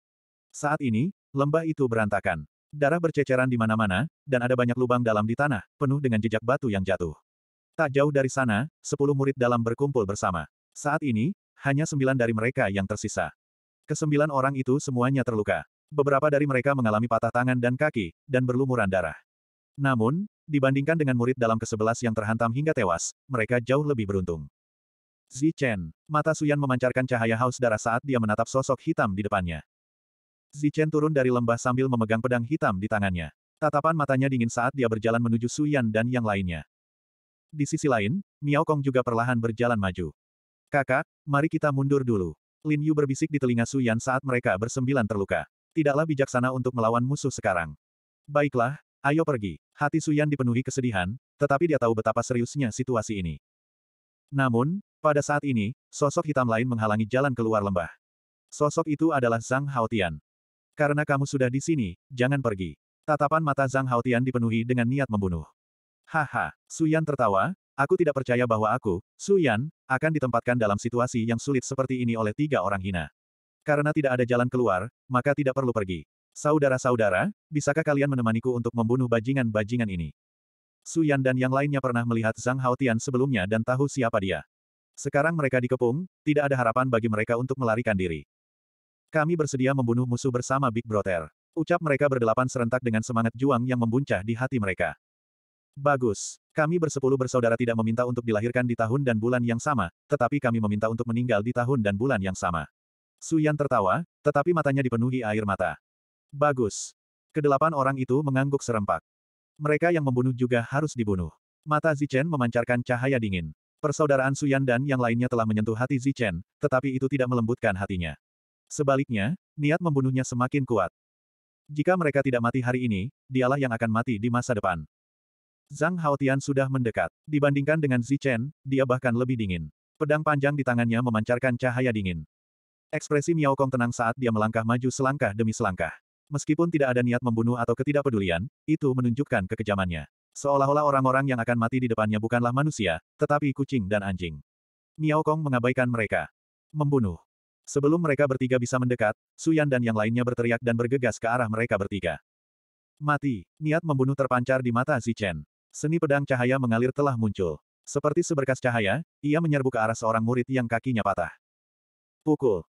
Saat ini, lembah itu berantakan. Darah berceceran di mana-mana, dan ada banyak lubang dalam di tanah, penuh dengan jejak batu yang jatuh. Tak jauh dari sana, sepuluh murid dalam berkumpul bersama. Saat ini, hanya sembilan dari mereka yang tersisa. Kesembilan orang itu semuanya terluka. Beberapa dari mereka mengalami patah tangan dan kaki, dan berlumuran darah. Namun, dibandingkan dengan murid dalam kesebelas yang terhantam hingga tewas, mereka jauh lebih beruntung. Zi Chen, mata Suyan memancarkan cahaya haus darah saat dia menatap sosok hitam di depannya. Zi Chen turun dari lembah sambil memegang pedang hitam di tangannya. Tatapan matanya dingin saat dia berjalan menuju Suyan dan yang lainnya. Di sisi lain, Miao Kong juga perlahan berjalan maju. Kakak, mari kita mundur dulu. Lin Yu berbisik di telinga Su Yan saat mereka bersembilan terluka. Tidaklah bijaksana untuk melawan musuh sekarang. Baiklah, ayo pergi. Hati Su Yan dipenuhi kesedihan, tetapi dia tahu betapa seriusnya situasi ini. Namun, pada saat ini, sosok hitam lain menghalangi jalan keluar lembah. Sosok itu adalah Zhang Haotian. Karena kamu sudah di sini, jangan pergi. Tatapan mata Zhang Haotian dipenuhi dengan niat membunuh. Haha, Su Yan tertawa, Aku tidak percaya bahwa aku, Su Yan, akan ditempatkan dalam situasi yang sulit seperti ini oleh tiga orang hina. Karena tidak ada jalan keluar, maka tidak perlu pergi. Saudara-saudara, bisakah kalian menemaniku untuk membunuh bajingan-bajingan ini? Su Yan dan yang lainnya pernah melihat Zhang Haotian sebelumnya dan tahu siapa dia. Sekarang mereka dikepung, tidak ada harapan bagi mereka untuk melarikan diri. Kami bersedia membunuh musuh bersama Big Brother. Ucap mereka berdelapan serentak dengan semangat juang yang membuncah di hati mereka. Bagus. Kami bersepuluh bersaudara tidak meminta untuk dilahirkan di tahun dan bulan yang sama, tetapi kami meminta untuk meninggal di tahun dan bulan yang sama. Su Yan tertawa, tetapi matanya dipenuhi air mata. Bagus. Kedelapan orang itu mengangguk serempak. Mereka yang membunuh juga harus dibunuh. Mata Zichen memancarkan cahaya dingin. Persaudaraan Suyan dan yang lainnya telah menyentuh hati Zichen, tetapi itu tidak melembutkan hatinya. Sebaliknya, niat membunuhnya semakin kuat. Jika mereka tidak mati hari ini, dialah yang akan mati di masa depan. Zhang Haotian sudah mendekat. Dibandingkan dengan Zichen, dia bahkan lebih dingin. Pedang panjang di tangannya memancarkan cahaya dingin. Ekspresi Miao Kong tenang saat dia melangkah maju selangkah demi selangkah. Meskipun tidak ada niat membunuh atau ketidakpedulian, itu menunjukkan kekejamannya. Seolah-olah orang-orang yang akan mati di depannya bukanlah manusia, tetapi kucing dan anjing. Miao Kong mengabaikan mereka. Membunuh. Sebelum mereka bertiga bisa mendekat, Suyan dan yang lainnya berteriak dan bergegas ke arah mereka bertiga. Mati, niat membunuh terpancar di mata Zichen. Seni pedang cahaya mengalir telah muncul. Seperti seberkas cahaya, ia menyerbu ke arah seorang murid yang kakinya patah. Pukul.